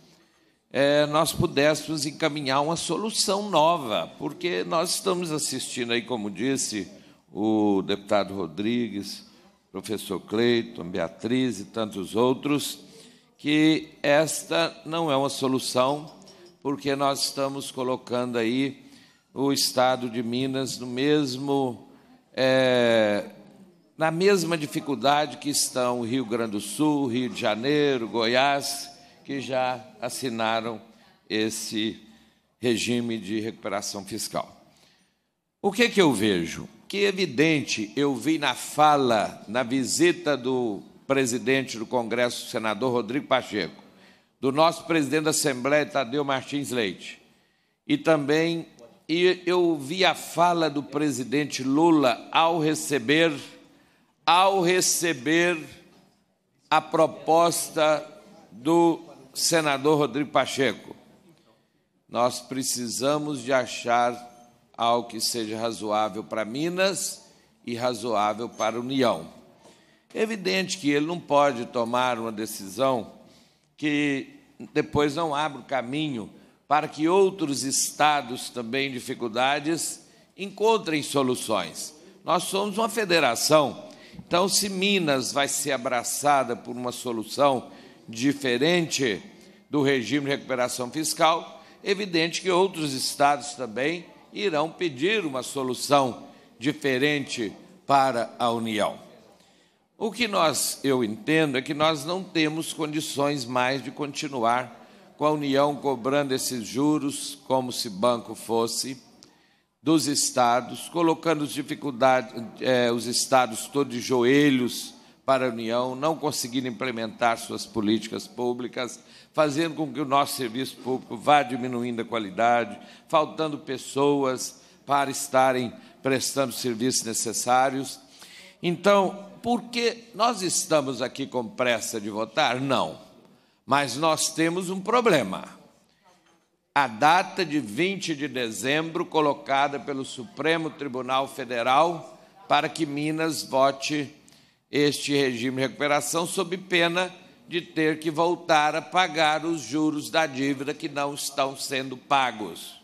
é, nós pudéssemos encaminhar uma solução nova, porque nós estamos assistindo aí, como disse o deputado Rodrigues, professor Cleiton, Beatriz e tantos outros, que esta não é uma solução, porque nós estamos colocando aí o estado de Minas no mesmo é, na mesma dificuldade que estão o Rio Grande do Sul, Rio de Janeiro, Goiás, que já assinaram esse regime de recuperação fiscal. O que, que eu vejo? Que é evidente, eu vi na fala, na visita do presidente do Congresso, senador Rodrigo Pacheco, do nosso presidente da Assembleia, Tadeu Martins Leite, e também e eu vi a fala do presidente Lula ao receber ao receber a proposta do senador Rodrigo Pacheco. Nós precisamos de achar algo que seja razoável para Minas e razoável para a União. É evidente que ele não pode tomar uma decisão que depois não abre o caminho para que outros estados também em dificuldades encontrem soluções. Nós somos uma federação, então se Minas vai ser abraçada por uma solução diferente do regime de recuperação fiscal, evidente que outros estados também irão pedir uma solução diferente para a União. O que nós eu entendo é que nós não temos condições mais de continuar com a União cobrando esses juros como se banco fosse dos estados, colocando dificuldades, eh, os estados todos de joelhos para a União, não conseguindo implementar suas políticas públicas, fazendo com que o nosso serviço público vá diminuindo a qualidade, faltando pessoas para estarem prestando serviços necessários. Então, por que nós estamos aqui com pressa de votar? Não. Mas nós temos um problema. A data de 20 de dezembro, colocada pelo Supremo Tribunal Federal, para que Minas vote este regime de recuperação, sob pena de ter que voltar a pagar os juros da dívida que não estão sendo pagos.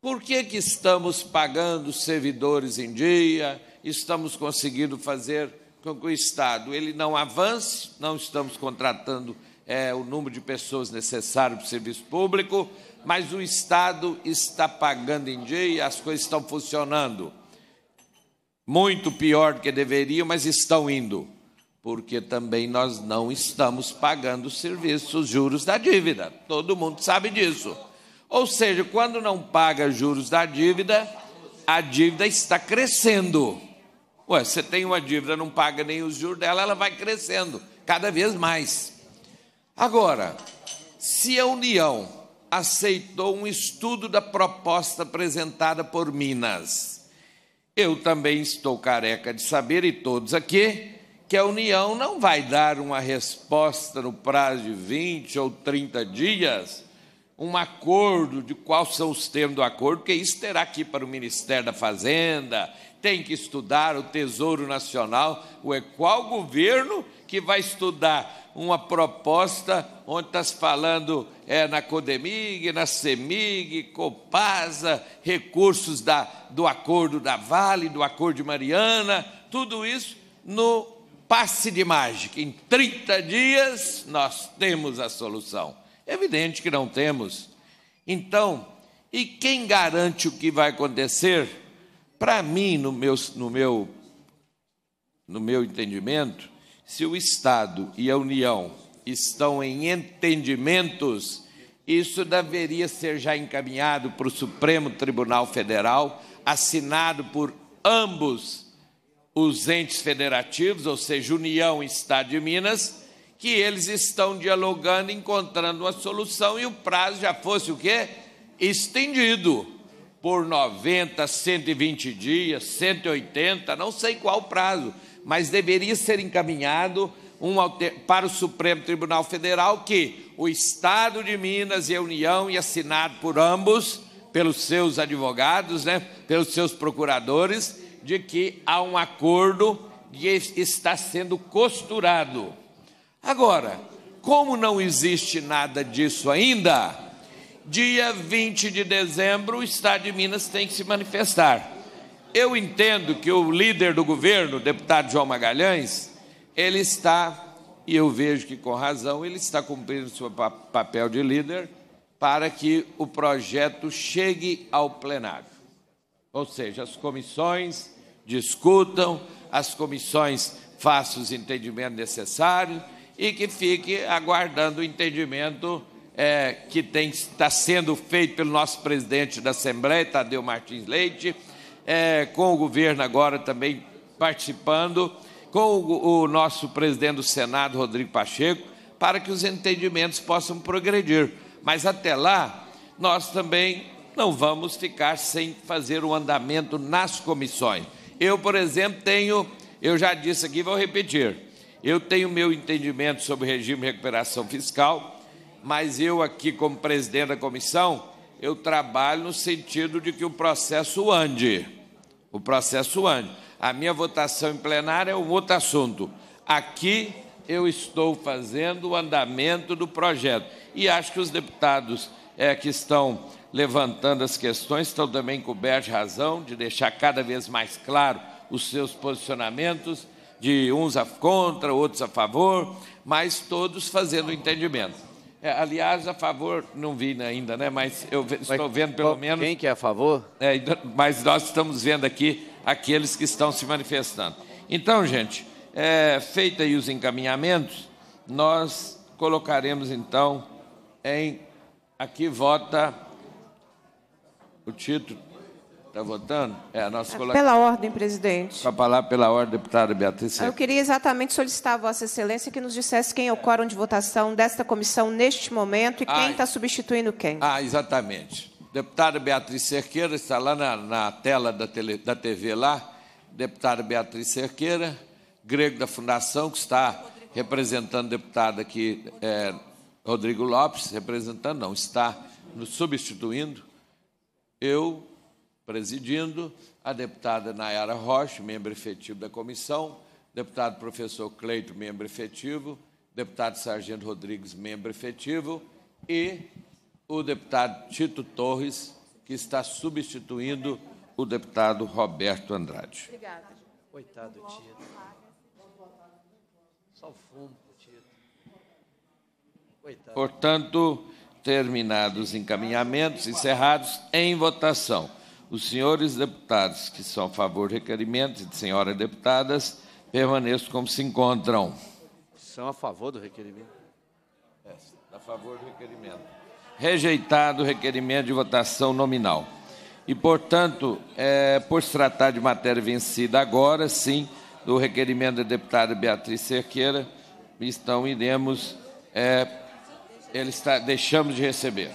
Por que, que estamos pagando servidores em dia? Estamos conseguindo fazer com que o Estado ele não avance, não estamos contratando é, o número de pessoas necessário para o serviço público, mas o Estado está pagando em dia e as coisas estão funcionando. Muito pior do que deveriam, mas estão indo, porque também nós não estamos pagando os serviços, os juros da dívida. Todo mundo sabe disso. Ou seja, quando não paga juros da dívida, a dívida está crescendo. Ué, você tem uma dívida, não paga nem os juros dela, ela vai crescendo cada vez mais. Agora, se a União aceitou um estudo da proposta apresentada por Minas, eu também estou careca de saber, e todos aqui, que a União não vai dar uma resposta no prazo de 20 ou 30 dias, um acordo de quais são os termos do acordo, porque isso terá que ir para o Ministério da Fazenda, tem que estudar o Tesouro Nacional, o qual governo que vai estudar uma proposta onde está se falando é, na Codemig, na Semig, Copasa, recursos da, do acordo da Vale, do acordo de Mariana, tudo isso no passe de mágica. Em 30 dias nós temos a solução. Evidente que não temos. Então, e quem garante o que vai acontecer? Para mim, no meu, no meu, no meu entendimento, se o Estado e a União estão em entendimentos, isso deveria ser já encaminhado para o Supremo Tribunal Federal, assinado por ambos os entes federativos, ou seja, União e Estado de Minas, que eles estão dialogando, encontrando uma solução e o prazo já fosse o quê? Estendido por 90, 120 dias, 180, não sei qual prazo mas deveria ser encaminhado um, para o Supremo Tribunal Federal que o Estado de Minas e a União, e assinado por ambos, pelos seus advogados, né, pelos seus procuradores, de que há um acordo que está sendo costurado. Agora, como não existe nada disso ainda, dia 20 de dezembro o Estado de Minas tem que se manifestar. Eu entendo que o líder do governo, o deputado João Magalhães, ele está, e eu vejo que com razão, ele está cumprindo seu papel de líder para que o projeto chegue ao plenário. Ou seja, as comissões discutam, as comissões façam os entendimentos necessários e que fique aguardando o entendimento é, que tem, está sendo feito pelo nosso presidente da Assembleia, Tadeu Martins Leite, é, com o governo agora também participando, com o, o nosso presidente do Senado, Rodrigo Pacheco, para que os entendimentos possam progredir. Mas até lá, nós também não vamos ficar sem fazer o um andamento nas comissões. Eu, por exemplo, tenho, eu já disse aqui, vou repetir, eu tenho meu entendimento sobre o regime de recuperação fiscal, mas eu aqui, como presidente da comissão, eu trabalho no sentido de que o processo ande o processo ande. A minha votação em plenário é um outro assunto. Aqui eu estou fazendo o andamento do projeto. E acho que os deputados é, que estão levantando as questões estão também cobertos de razão, de deixar cada vez mais claro os seus posicionamentos, de uns a contra, outros a favor, mas todos fazendo o entendimento. É, aliás, a favor, não vi ainda, né? Mas eu estou vendo pelo menos. Quem que é a favor? É, mas nós estamos vendo aqui aqueles que estão se manifestando. Então, gente, é, feita aí os encaminhamentos, nós colocaremos então em aqui vota o título Está votando? É, a nossa tá. colega... Pela ordem, presidente. Para falar pela ordem, deputada Beatriz. Eu queria exatamente solicitar a Vossa Excelência que nos dissesse quem é o quórum de votação desta comissão neste momento e ah, quem está substituindo quem. Ah, exatamente. Deputada Beatriz Cerqueira, está lá na, na tela da, tele, da TV lá. Deputada Beatriz Cerqueira, grego da Fundação, que está representando o deputado aqui, é, Rodrigo Lopes, representando, não, está nos substituindo. Eu presidindo, a deputada Nayara Rocha, membro efetivo da comissão, deputado professor Cleito, membro efetivo, deputado Sargento Rodrigues, membro efetivo, e o deputado Tito Torres, que está substituindo o deputado Roberto Andrade. Obrigada. Coitado, Tito. Só fundo, Tito. Coitado. Portanto, terminados os encaminhamentos, encerrados em votação. Os senhores deputados que são a favor do requerimento, e senhoras deputadas, permaneçam como se encontram. São a favor do requerimento? É, a favor do requerimento. Rejeitado o requerimento de votação nominal. E, portanto, é, por se tratar de matéria vencida agora, sim, do requerimento da deputada Beatriz Cerqueira, então iremos, é, ele está, deixamos de receber.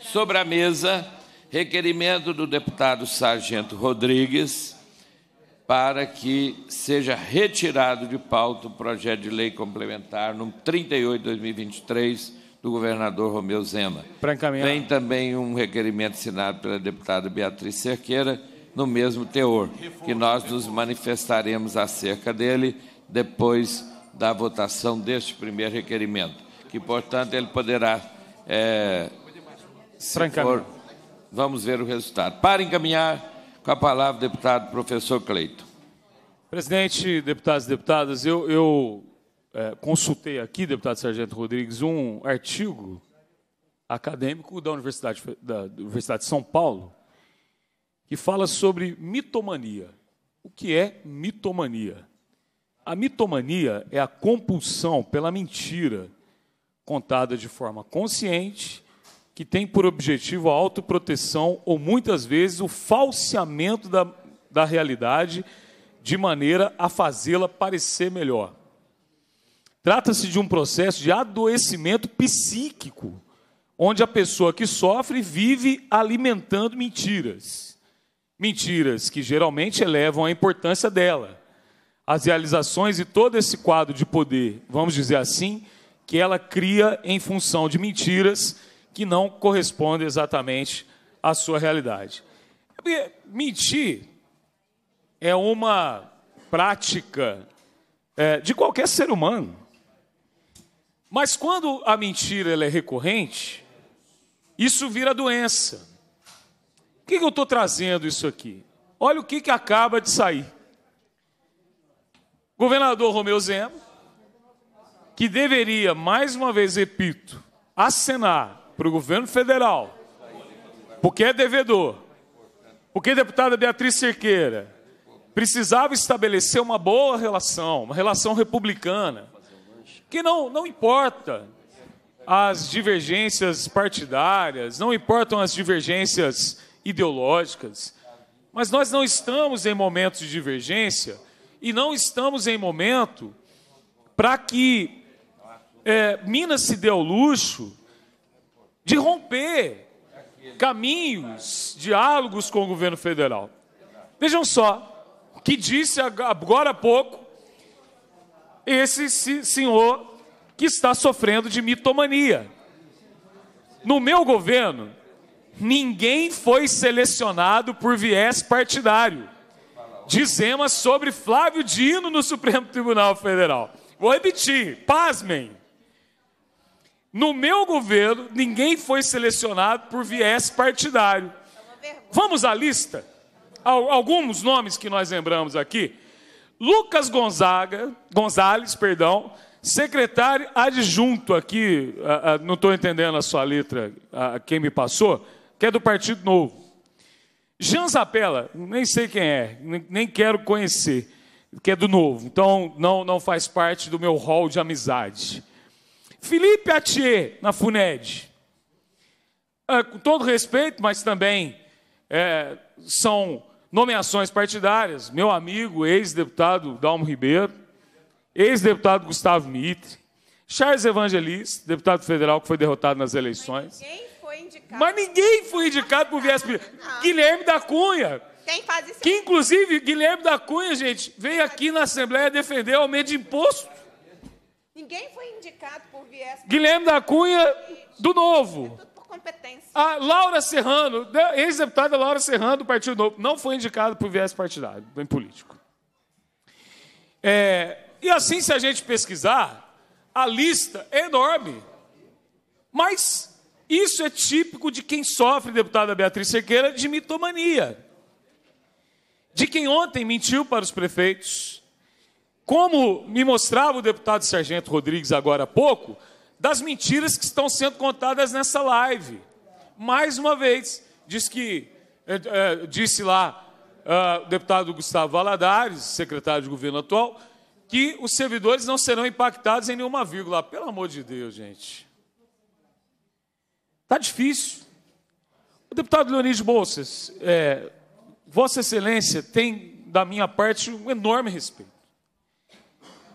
Sobre a mesa Requerimento do deputado Sargento Rodrigues para que seja retirado de pauta o projeto de lei complementar no 38 2023 do governador Romeu Zema. Tem também um requerimento assinado pela deputada Beatriz Cerqueira no mesmo teor, que nós nos manifestaremos acerca dele depois da votação deste primeiro requerimento, que, portanto, ele poderá, é, se for Vamos ver o resultado. Para encaminhar com a palavra, deputado professor Cleito. Presidente, deputados e deputadas, eu, eu é, consultei aqui, deputado Sargento Rodrigues, um artigo acadêmico da Universidade, da Universidade de São Paulo que fala sobre mitomania. O que é mitomania? A mitomania é a compulsão pela mentira contada de forma consciente que tem por objetivo a autoproteção ou muitas vezes o falseamento da, da realidade de maneira a fazê-la parecer melhor. Trata-se de um processo de adoecimento psíquico, onde a pessoa que sofre vive alimentando mentiras. Mentiras que geralmente elevam a importância dela. As realizações e todo esse quadro de poder, vamos dizer assim, que ela cria em função de mentiras que não corresponde exatamente à sua realidade. Mentir é uma prática é, de qualquer ser humano. Mas quando a mentira é recorrente, isso vira doença. Por que, que eu estou trazendo isso aqui? Olha o que, que acaba de sair. Governador Romeu Zema, que deveria, mais uma vez repito, acenar para o governo federal, porque é devedor, porque a deputada Beatriz Cerqueira precisava estabelecer uma boa relação, uma relação republicana, que não, não importa as divergências partidárias, não importam as divergências ideológicas, mas nós não estamos em momentos de divergência e não estamos em momento para que é, Minas se dê ao luxo de romper caminhos, diálogos com o governo federal. Vejam só o que disse agora há pouco esse senhor que está sofrendo de mitomania. No meu governo, ninguém foi selecionado por viés partidário. Dizemos sobre Flávio Dino no Supremo Tribunal Federal. Vou repetir, pasmem. No meu governo, ninguém foi selecionado por viés partidário. Vamos à lista? Alguns nomes que nós lembramos aqui. Lucas Gonzaga, Gonzalez, perdão, secretário adjunto aqui, não estou entendendo a sua letra, quem me passou, que é do Partido Novo. Jean Zapella, nem sei quem é, nem quero conhecer, que é do Novo, então não, não faz parte do meu hall de amizade. Felipe Atier, na FUNED. É, com todo respeito, mas também é, são nomeações partidárias. Meu amigo, ex-deputado Dalmo Ribeiro, ex-deputado Gustavo Mitre, Charles Evangelista, deputado federal que foi derrotado nas eleições. Mas ninguém foi indicado, mas ninguém foi indicado por viés Guilherme da Cunha. Quem faz isso? Que, é inclusive, Guilherme da Cunha, gente, veio aqui na Assembleia defender o aumento de imposto. Ninguém foi indicado por viés. Guilherme da Cunha, do Novo. É competência. A Laura Serrano, né, ex-deputada Laura Serrano do Partido Novo, não foi indicado por viés partidário, bem político. É, e assim, se a gente pesquisar, a lista é enorme. Mas isso é típico de quem sofre, deputada Beatriz Sequeira, de mitomania. De quem ontem mentiu para os prefeitos, como me mostrava o deputado Sargento Rodrigues agora há pouco, das mentiras que estão sendo contadas nessa live. Mais uma vez, diz que, é, é, disse lá é, o deputado Gustavo Valadares, secretário de governo atual, que os servidores não serão impactados em nenhuma vírgula. Pelo amor de Deus, gente. Está difícil. O deputado Leonid Bolsas, eh, Vossa Excelência tem, da minha parte, um enorme respeito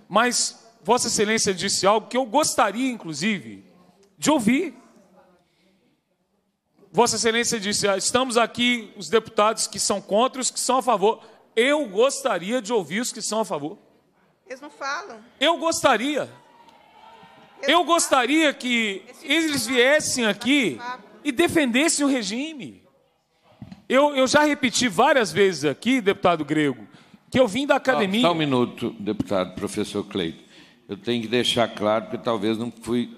mas Vossa Excelência disse algo que eu gostaria, inclusive, de ouvir. Vossa Excelência disse: ah, estamos aqui os deputados que são contra, os que são a favor. Eu gostaria de ouvir os que são a favor. Eles não falam. Eu gostaria. eu gostaria que tipo eles viessem é aqui e defendessem o regime. Eu, eu já repeti várias vezes aqui, deputado grego, que eu vim da academia. Só, só um minuto, deputado, professor Cleito. Eu tenho que deixar claro, porque talvez não fui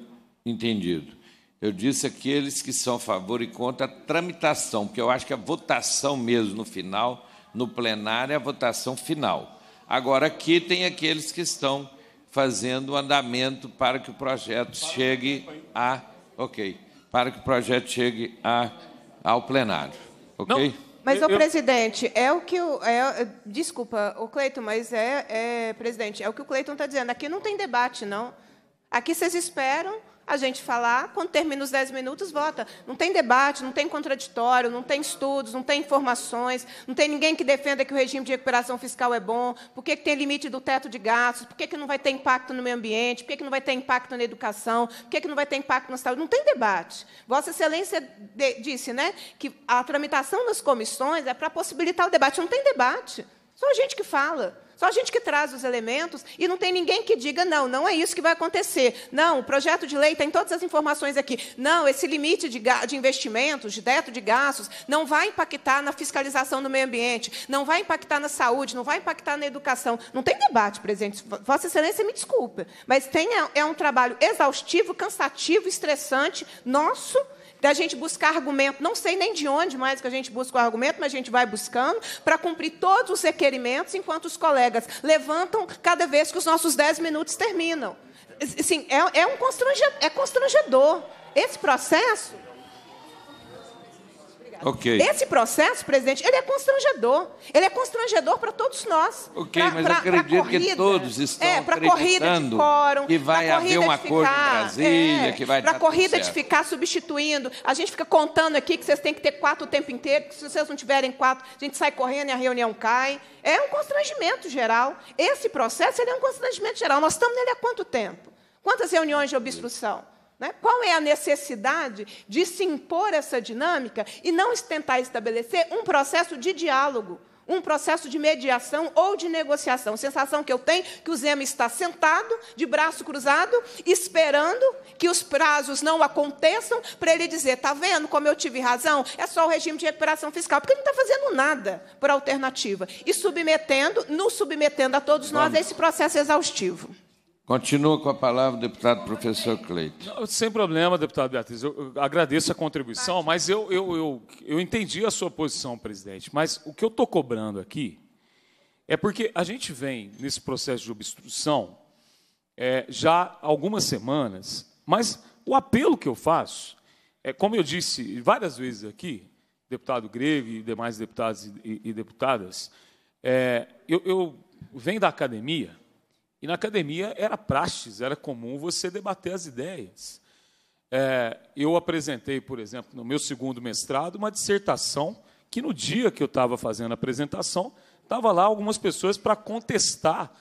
entendido. Eu disse aqueles que são a favor e contra a tramitação, porque eu acho que a votação mesmo no final, no plenário, é a votação final. Agora, aqui tem aqueles que estão fazendo o andamento para que o projeto chegue a. Ok. Para que o projeto chegue a, ao plenário. Ok? Não. Mas, o presidente, é o que o. É, desculpa, o Cleiton, mas é, é, presidente, é o que o Cleiton está dizendo. Aqui não tem debate, não. Aqui vocês esperam a gente falar, quando termina os 10 minutos, vota. Não tem debate, não tem contraditório, não tem estudos, não tem informações, não tem ninguém que defenda que o regime de recuperação fiscal é bom, por que, tem limite do teto de gastos, por que, que não vai ter impacto no meio ambiente, por que, que não vai ter impacto na educação, por que, que não vai ter impacto na saúde. Não tem debate. Vossa Excelência de, disse né, que a tramitação das comissões é para possibilitar o debate. Não tem debate, só a gente que fala. Só a gente que traz os elementos e não tem ninguém que diga, não, não é isso que vai acontecer. Não, o projeto de lei tem todas as informações aqui. Não, esse limite de, de investimentos, de teto de gastos, não vai impactar na fiscalização do meio ambiente, não vai impactar na saúde, não vai impactar na educação. Não tem debate, presidente. Vossa Excelência me desculpa, mas tem, é, é um trabalho exaustivo, cansativo, estressante, nosso da gente buscar argumento, não sei nem de onde mais que a gente busca o argumento, mas a gente vai buscando para cumprir todos os requerimentos enquanto os colegas levantam cada vez que os nossos dez minutos terminam. Assim, é, é um é constrangedor. Esse processo esse processo, presidente, ele é constrangedor. Ele é constrangedor para todos nós. Ok, pra, mas pra, acredito pra que todos é, estão é, para corrida de fórum, que vai haver um acordo ficar, em Brasília, é, que vai Para a corrida de ficar substituindo. A gente fica contando aqui que vocês têm que ter quatro o tempo inteiro, que se vocês não tiverem quatro, a gente sai correndo e a reunião cai. É um constrangimento geral. Esse processo ele é um constrangimento geral. Nós estamos nele há quanto tempo? Quantas reuniões de obstrução? Né? Qual é a necessidade de se impor essa dinâmica e não tentar estabelecer um processo de diálogo, um processo de mediação ou de negociação? sensação que eu tenho que o Zema está sentado, de braço cruzado, esperando que os prazos não aconteçam para ele dizer: está vendo como eu tive razão? É só o regime de recuperação fiscal, porque ele não está fazendo nada por alternativa. E submetendo, nos submetendo a todos Vamos. nós a esse processo exaustivo. Continua com a palavra, deputado professor Cleito. Sem problema, deputado Beatriz. Eu agradeço a contribuição, mas eu, eu, eu, eu entendi a sua posição, presidente. Mas o que eu estou cobrando aqui é porque a gente vem nesse processo de obstrução é, já algumas semanas, mas o apelo que eu faço é, como eu disse várias vezes aqui, deputado Grego e demais deputados e, e deputadas, é, eu, eu venho da academia e na academia era praxis, era comum você debater as ideias. É, eu apresentei, por exemplo, no meu segundo mestrado, uma dissertação que no dia que eu estava fazendo a apresentação, estava lá algumas pessoas para contestar,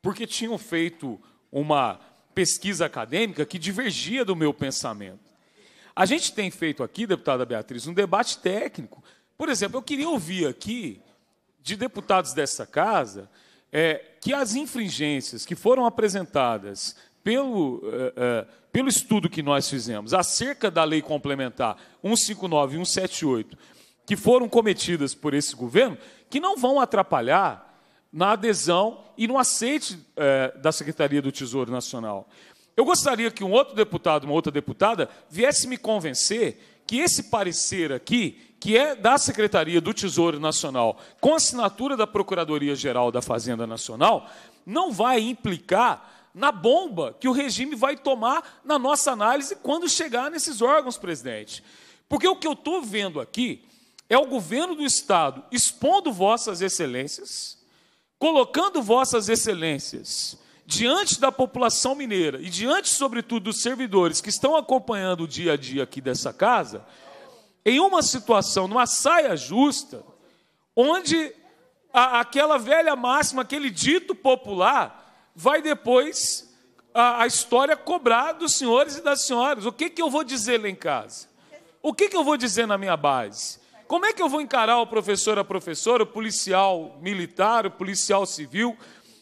porque tinham feito uma pesquisa acadêmica que divergia do meu pensamento. A gente tem feito aqui, deputada Beatriz, um debate técnico. Por exemplo, eu queria ouvir aqui de deputados dessa casa é que as infringências que foram apresentadas pelo, é, é, pelo estudo que nós fizemos acerca da lei complementar 159 e 178, que foram cometidas por esse governo, que não vão atrapalhar na adesão e no aceite é, da Secretaria do Tesouro Nacional. Eu gostaria que um outro deputado, uma outra deputada, viesse me convencer que esse parecer aqui, que é da Secretaria do Tesouro Nacional, com assinatura da Procuradoria-Geral da Fazenda Nacional, não vai implicar na bomba que o regime vai tomar na nossa análise quando chegar nesses órgãos, presidente. Porque o que eu estou vendo aqui é o governo do Estado expondo vossas excelências, colocando vossas excelências diante da população mineira e diante, sobretudo, dos servidores que estão acompanhando o dia a dia aqui dessa casa em uma situação, numa saia justa, onde a, aquela velha máxima, aquele dito popular, vai depois a, a, história cobrar dos senhores e das senhoras. O que, que eu vou dizer lá em casa? O que, que eu vou dizer na minha base? Como é que eu vou encarar o professor, a professora, o policial militar, o policial civil?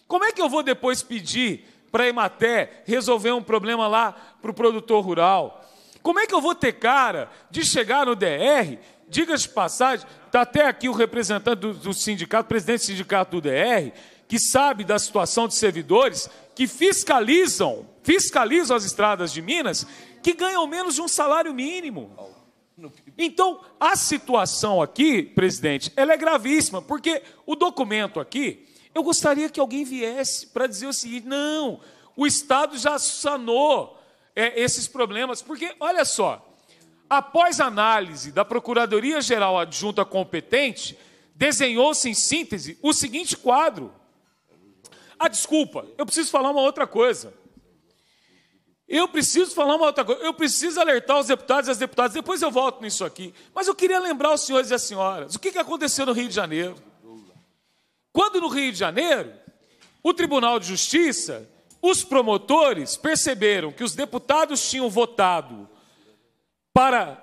Como é que eu vou depois pedir para a Ematé resolver um problema lá para o produtor rural? Como é que eu vou ter cara de chegar no DR? Diga-se passagem, está até aqui o representante do, do sindicato, presidente do sindicato do DR, que sabe da situação de servidores que fiscalizam, fiscalizam as estradas de Minas, que ganham menos de um salário mínimo. Então, a situação aqui, presidente, ela é gravíssima, porque o documento aqui, eu gostaria que alguém viesse para dizer o seguinte: não, o Estado já sanou é, esses problemas, porque olha só, após análise da Procuradoria Geral Adjunta competente, desenhou-se em síntese o seguinte quadro. Ah, desculpa, eu preciso falar uma outra coisa. Eu preciso falar uma outra coisa. Eu preciso alertar os deputados e as deputadas. Depois eu volto nisso aqui. Mas eu queria lembrar os senhores e as senhoras o que aconteceu no Rio de Janeiro. Quando no Rio de Janeiro, o Tribunal de Justiça os promotores perceberam que os deputados tinham votado para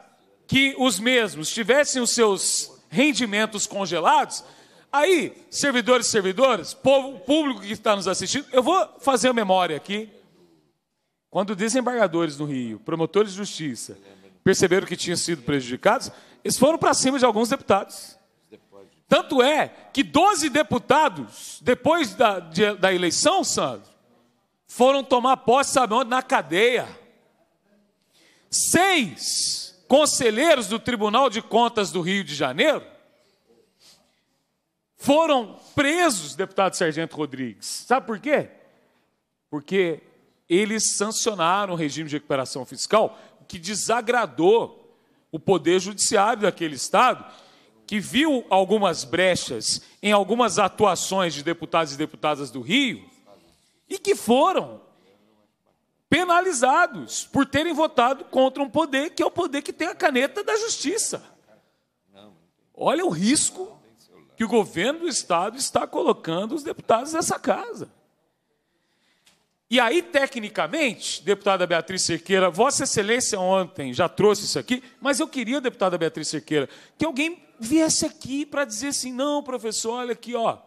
que os mesmos tivessem os seus rendimentos congelados. Aí, servidores e servidoras, povo, público que está nos assistindo, eu vou fazer a memória aqui. Quando desembargadores no Rio, promotores de justiça, perceberam que tinham sido prejudicados, eles foram para cima de alguns deputados. Tanto é que 12 deputados, depois da, de, da eleição, Sandro, foram tomar posse, sabe onde? Na cadeia. Seis conselheiros do Tribunal de Contas do Rio de Janeiro foram presos, deputado Sargento Rodrigues. Sabe por quê? Porque eles sancionaram o regime de recuperação fiscal, que desagradou o poder judiciário daquele estado, que viu algumas brechas em algumas atuações de deputados e deputadas do Rio e que foram penalizados por terem votado contra um poder que é o poder que tem a caneta da justiça. Olha o risco que o governo do estado está colocando os deputados dessa casa. E aí, tecnicamente, deputada Beatriz Cerqueira, Vossa Excelência ontem já trouxe isso aqui, mas eu queria, deputada Beatriz Cerqueira, que alguém viesse aqui para dizer assim: não, professor, olha aqui, ó,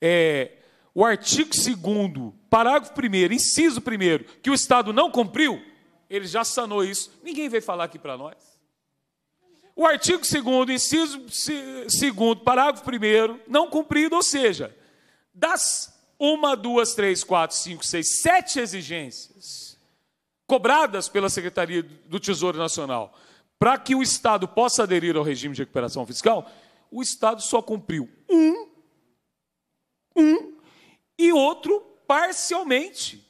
é, o artigo 2, parágrafo 1, inciso 1, que o Estado não cumpriu, ele já sanou isso. Ninguém veio falar aqui para nós. O artigo 2, inciso 2, parágrafo 1, não cumprido, ou seja, das 1, 2, 3, 4, 5, 6, 7 exigências cobradas pela Secretaria do Tesouro Nacional para que o Estado possa aderir ao regime de recuperação fiscal, o Estado só cumpriu um, um e outro parcialmente.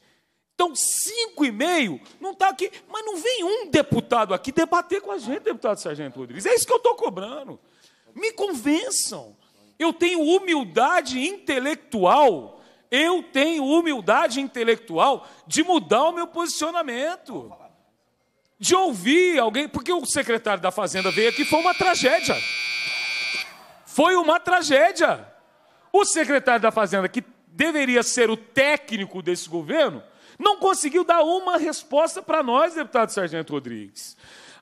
Então, cinco e meio não está aqui. Mas não vem um deputado aqui debater com a gente, deputado Sargento Rodrigues. É isso que eu estou cobrando. Me convençam. Eu tenho humildade intelectual. Eu tenho humildade intelectual de mudar o meu posicionamento. De ouvir alguém. Porque o secretário da Fazenda veio aqui, foi uma tragédia. Foi uma tragédia. O secretário da Fazenda, que deveria ser o técnico desse governo, não conseguiu dar uma resposta para nós, deputado Sargento Rodrigues.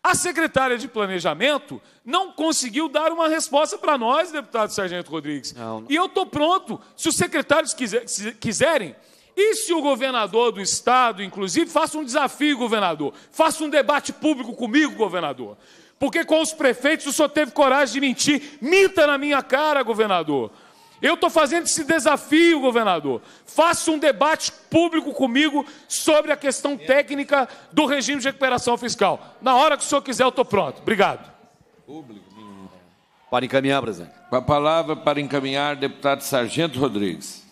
A secretária de Planejamento não conseguiu dar uma resposta para nós, deputado Sargento Rodrigues. Não, não. E eu estou pronto, se os secretários quiserem, e se o governador do estado, inclusive, faça um desafio, governador, faça um debate público comigo, governador. Porque com os prefeitos o senhor teve coragem de mentir. Minta na minha cara, governador. Eu estou fazendo esse desafio, governador. Faça um debate público comigo sobre a questão técnica do regime de recuperação fiscal. Na hora que o senhor quiser, eu estou pronto. Obrigado. Público. Para encaminhar, presidente. Com a palavra para encaminhar, deputado Sargento Rodrigues.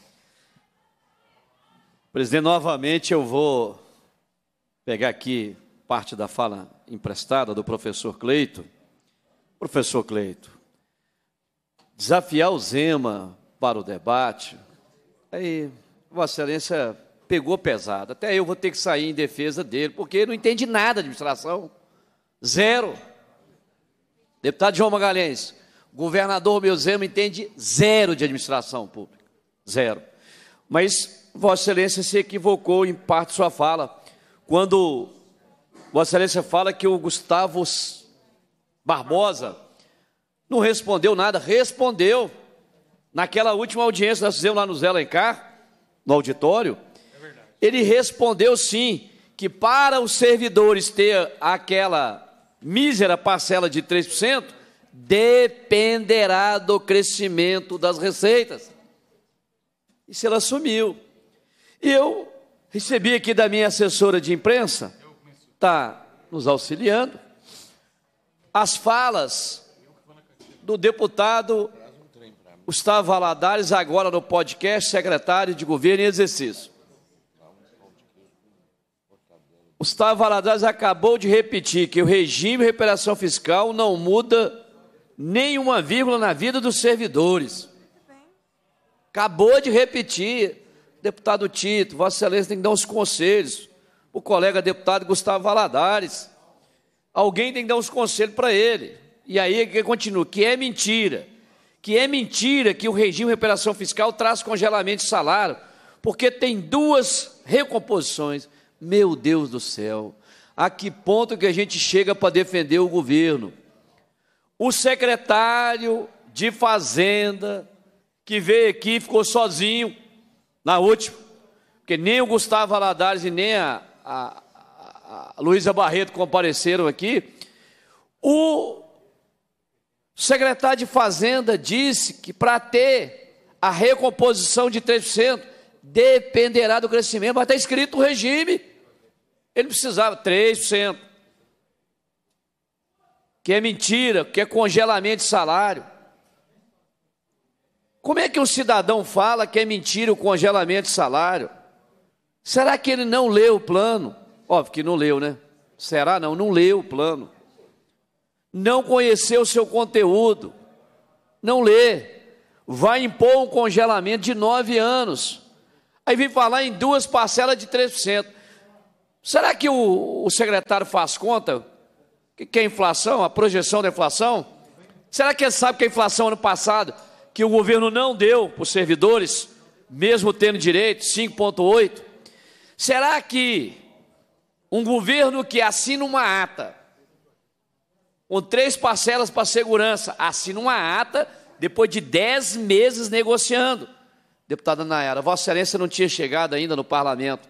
Presidente, novamente eu vou pegar aqui parte da fala emprestada do professor Cleito. Professor Cleito, desafiar o Zema para o debate, aí Vossa Excelência pegou pesado. Até eu vou ter que sair em defesa dele, porque ele não entende nada de administração. Zero. Deputado João Magalhães, governador Romeu Zema entende zero de administração pública. Zero. Mas Vossa Excelência se equivocou em parte sua fala, quando Vossa Excelência fala que o Gustavo Barbosa não respondeu nada. Respondeu. Naquela última audiência que nós fizemos lá no Zé Lencar, no auditório, é ele respondeu sim que para os servidores ter aquela mísera parcela de 3%, dependerá do crescimento das receitas. Isso ela assumiu. E eu recebi aqui da minha assessora de imprensa, está nos auxiliando, as falas do deputado Gustavo Valadares, agora no podcast, secretário de governo em exercício. Gustavo Valadares acabou de repetir que o regime de recuperação fiscal não muda nenhuma vírgula na vida dos servidores. Acabou de repetir. Deputado Tito, Vossa Excelência tem que dar uns conselhos. O colega deputado Gustavo Valadares. Alguém tem que dar uns conselhos para ele. E aí que continua, que é mentira que é mentira que o regime de recuperação fiscal traz congelamento de salário, porque tem duas recomposições. Meu Deus do céu, a que ponto que a gente chega para defender o governo? O secretário de Fazenda, que veio aqui, ficou sozinho na última, porque nem o Gustavo Aladares e nem a, a, a Luísa Barreto compareceram aqui. O o secretário de Fazenda disse que para ter a recomposição de 3% dependerá do crescimento, mas está escrito o regime. Ele precisava 3%. Que é mentira, que é congelamento de salário. Como é que um cidadão fala que é mentira o congelamento de salário? Será que ele não leu o plano? Óbvio que não leu, né? Será não? Não leu o plano não conheceu o seu conteúdo, não lê, vai impor um congelamento de nove anos. Aí vem falar em duas parcelas de 3%. Será que o, o secretário faz conta? Que, que é a inflação, a projeção da inflação? Será que ele sabe que a inflação ano passado, que o governo não deu para os servidores, mesmo tendo direito, 5,8%? Será que um governo que assina uma ata com três parcelas para segurança. Assina uma ata depois de dez meses negociando. Deputada Nayara, Vossa Excelência não tinha chegado ainda no parlamento.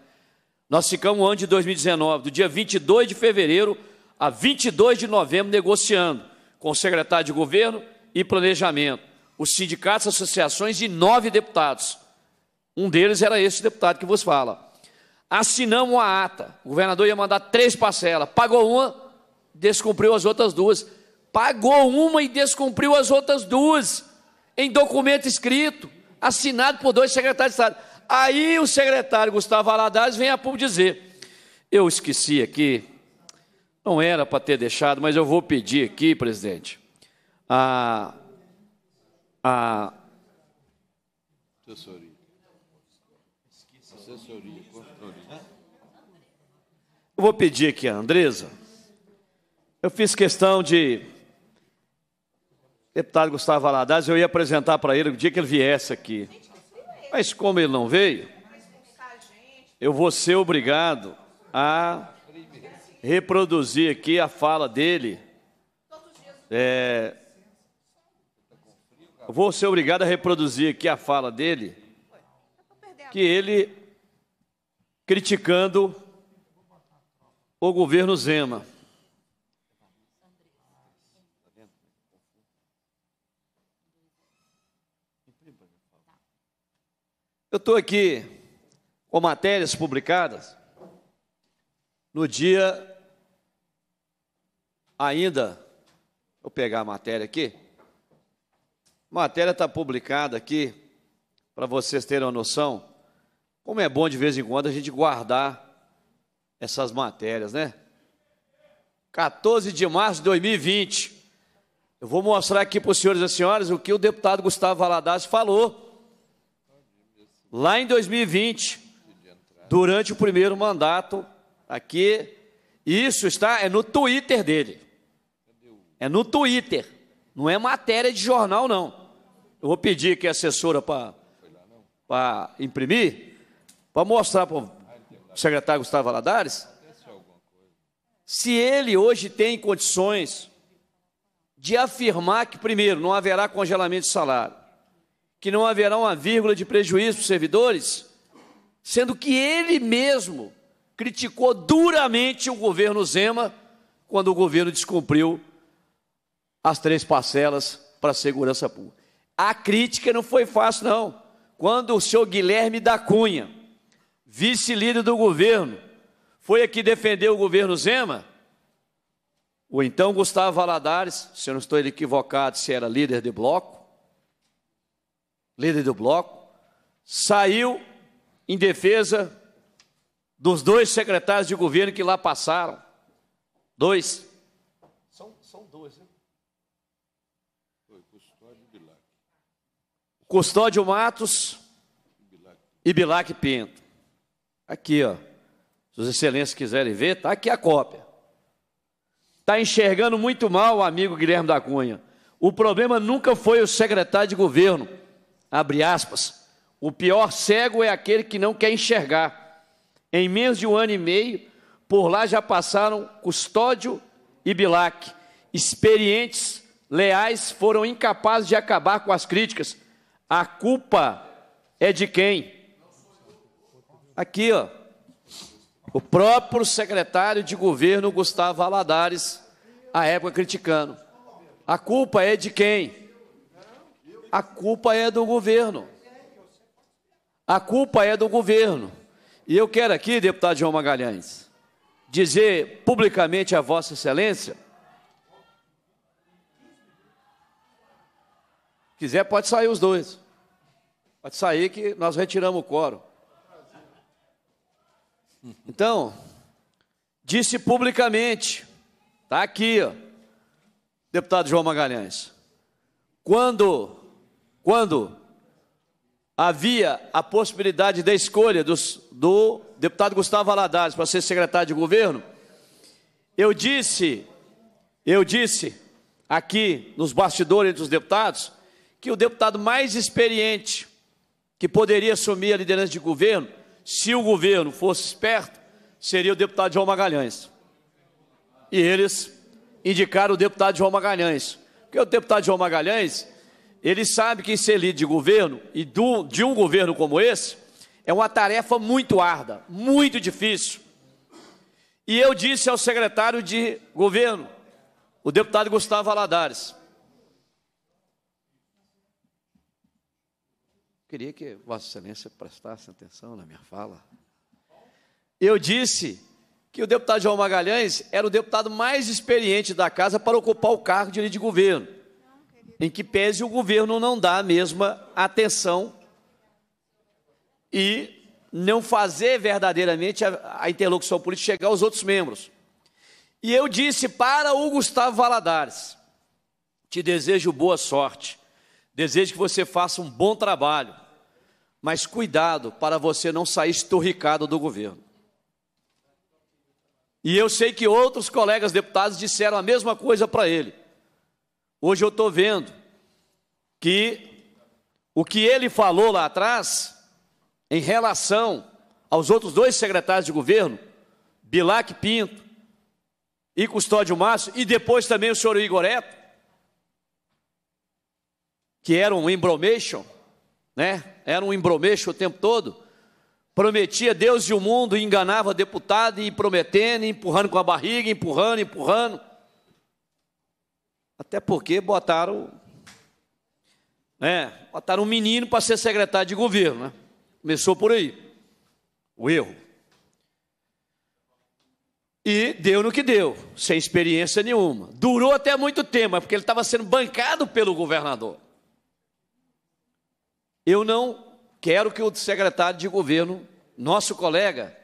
Nós ficamos o ano de 2019, do dia 22 de fevereiro a 22 de novembro, negociando com o secretário de governo e planejamento, os sindicatos, associações e nove deputados. Um deles era esse deputado que vos fala. Assinamos a ata. O governador ia mandar três parcelas. Pagou uma, descumpriu as outras duas. Pagou uma e descumpriu as outras duas, em documento escrito, assinado por dois secretários de Estado. Aí o secretário Gustavo Aladares vem a público dizer: Eu esqueci aqui, não era para ter deixado, mas eu vou pedir aqui, presidente, a. a assessoria. Assessoria, Eu vou pedir aqui a Andresa eu fiz questão de. Deputado Gustavo Valadares, eu ia apresentar para ele o dia que ele viesse aqui. Mas como ele não veio, eu vou ser obrigado a reproduzir aqui a fala dele. É, vou ser obrigado a reproduzir aqui a fala dele, que ele criticando o governo Zema. Eu estou aqui com matérias publicadas no dia ainda. Vou pegar a matéria aqui. A matéria está publicada aqui, para vocês terem uma noção. Como é bom de vez em quando a gente guardar essas matérias, né? 14 de março de 2020. Eu vou mostrar aqui para os senhores e senhoras o que o deputado Gustavo Valadares falou Lá em 2020, durante o primeiro mandato, aqui, isso está, é no Twitter dele. É no Twitter, não é matéria de jornal, não. Eu vou pedir aqui a assessora para imprimir, para mostrar para o secretário Gustavo Valadares, se ele hoje tem condições de afirmar que, primeiro, não haverá congelamento de salário, que não haverá uma vírgula de prejuízo para os servidores, sendo que ele mesmo criticou duramente o governo Zema quando o governo descumpriu as três parcelas para a segurança pública. A crítica não foi fácil, não. Quando o senhor Guilherme da Cunha, vice-líder do governo, foi aqui defender o governo Zema, o então Gustavo Valadares, se eu não estou equivocado, se era líder de bloco, líder do bloco, saiu em defesa dos dois secretários de governo que lá passaram. Dois. São, são dois, né? Foi Custódio Bilac. Custódio Matos Bilac. e Bilac Pinto. Aqui, ó. Se os excelências quiserem ver, está aqui a cópia. Está enxergando muito mal o amigo Guilherme da Cunha. O problema nunca foi o secretário de governo abre aspas, o pior cego é aquele que não quer enxergar. Em menos de um ano e meio, por lá já passaram Custódio e Bilac. Experientes, leais, foram incapazes de acabar com as críticas. A culpa é de quem? Aqui, ó. O próprio secretário de governo, Gustavo Aladares, à época criticando. A culpa é de quem? a culpa é do governo. A culpa é do governo. E eu quero aqui, deputado João Magalhães, dizer publicamente a Vossa Excelência. Quiser, pode sair os dois. Pode sair que nós retiramos o coro. Então, disse publicamente, está aqui, ó, deputado João Magalhães, quando quando havia a possibilidade da escolha dos, do deputado Gustavo Valadares para ser secretário de governo, eu disse, eu disse aqui nos bastidores dos deputados, que o deputado mais experiente que poderia assumir a liderança de governo, se o governo fosse esperto, seria o deputado João Magalhães. E eles indicaram o deputado João Magalhães. Porque o deputado João Magalhães ele sabe que ser líder de governo e do, de um governo como esse é uma tarefa muito árdua, muito difícil. E eu disse ao secretário de governo, o deputado Gustavo Aladares. Queria que Vossa Excelência prestasse atenção na minha fala. Eu disse que o deputado João Magalhães era o deputado mais experiente da casa para ocupar o cargo de líder de governo em que pese o governo não dar a mesma atenção e não fazer verdadeiramente a, a interlocução política chegar aos outros membros. E eu disse para o Gustavo Valadares: te desejo boa sorte, desejo que você faça um bom trabalho, mas cuidado para você não sair esturricado do governo. E eu sei que outros colegas deputados disseram a mesma coisa para ele. Hoje eu estou vendo que o que ele falou lá atrás, em relação aos outros dois secretários de governo, Bilac Pinto e Custódio Márcio, e depois também o senhor Igoreto, que era um embromation, né? Era um embromation o tempo todo. Prometia Deus e o mundo, enganava deputado, e prometendo, empurrando com a barriga, empurrando, empurrando. Até porque botaram, né, botaram um menino para ser secretário de governo. Né? Começou por aí o erro. E deu no que deu, sem experiência nenhuma. Durou até muito tempo, porque ele estava sendo bancado pelo governador. Eu não quero que o secretário de governo, nosso colega,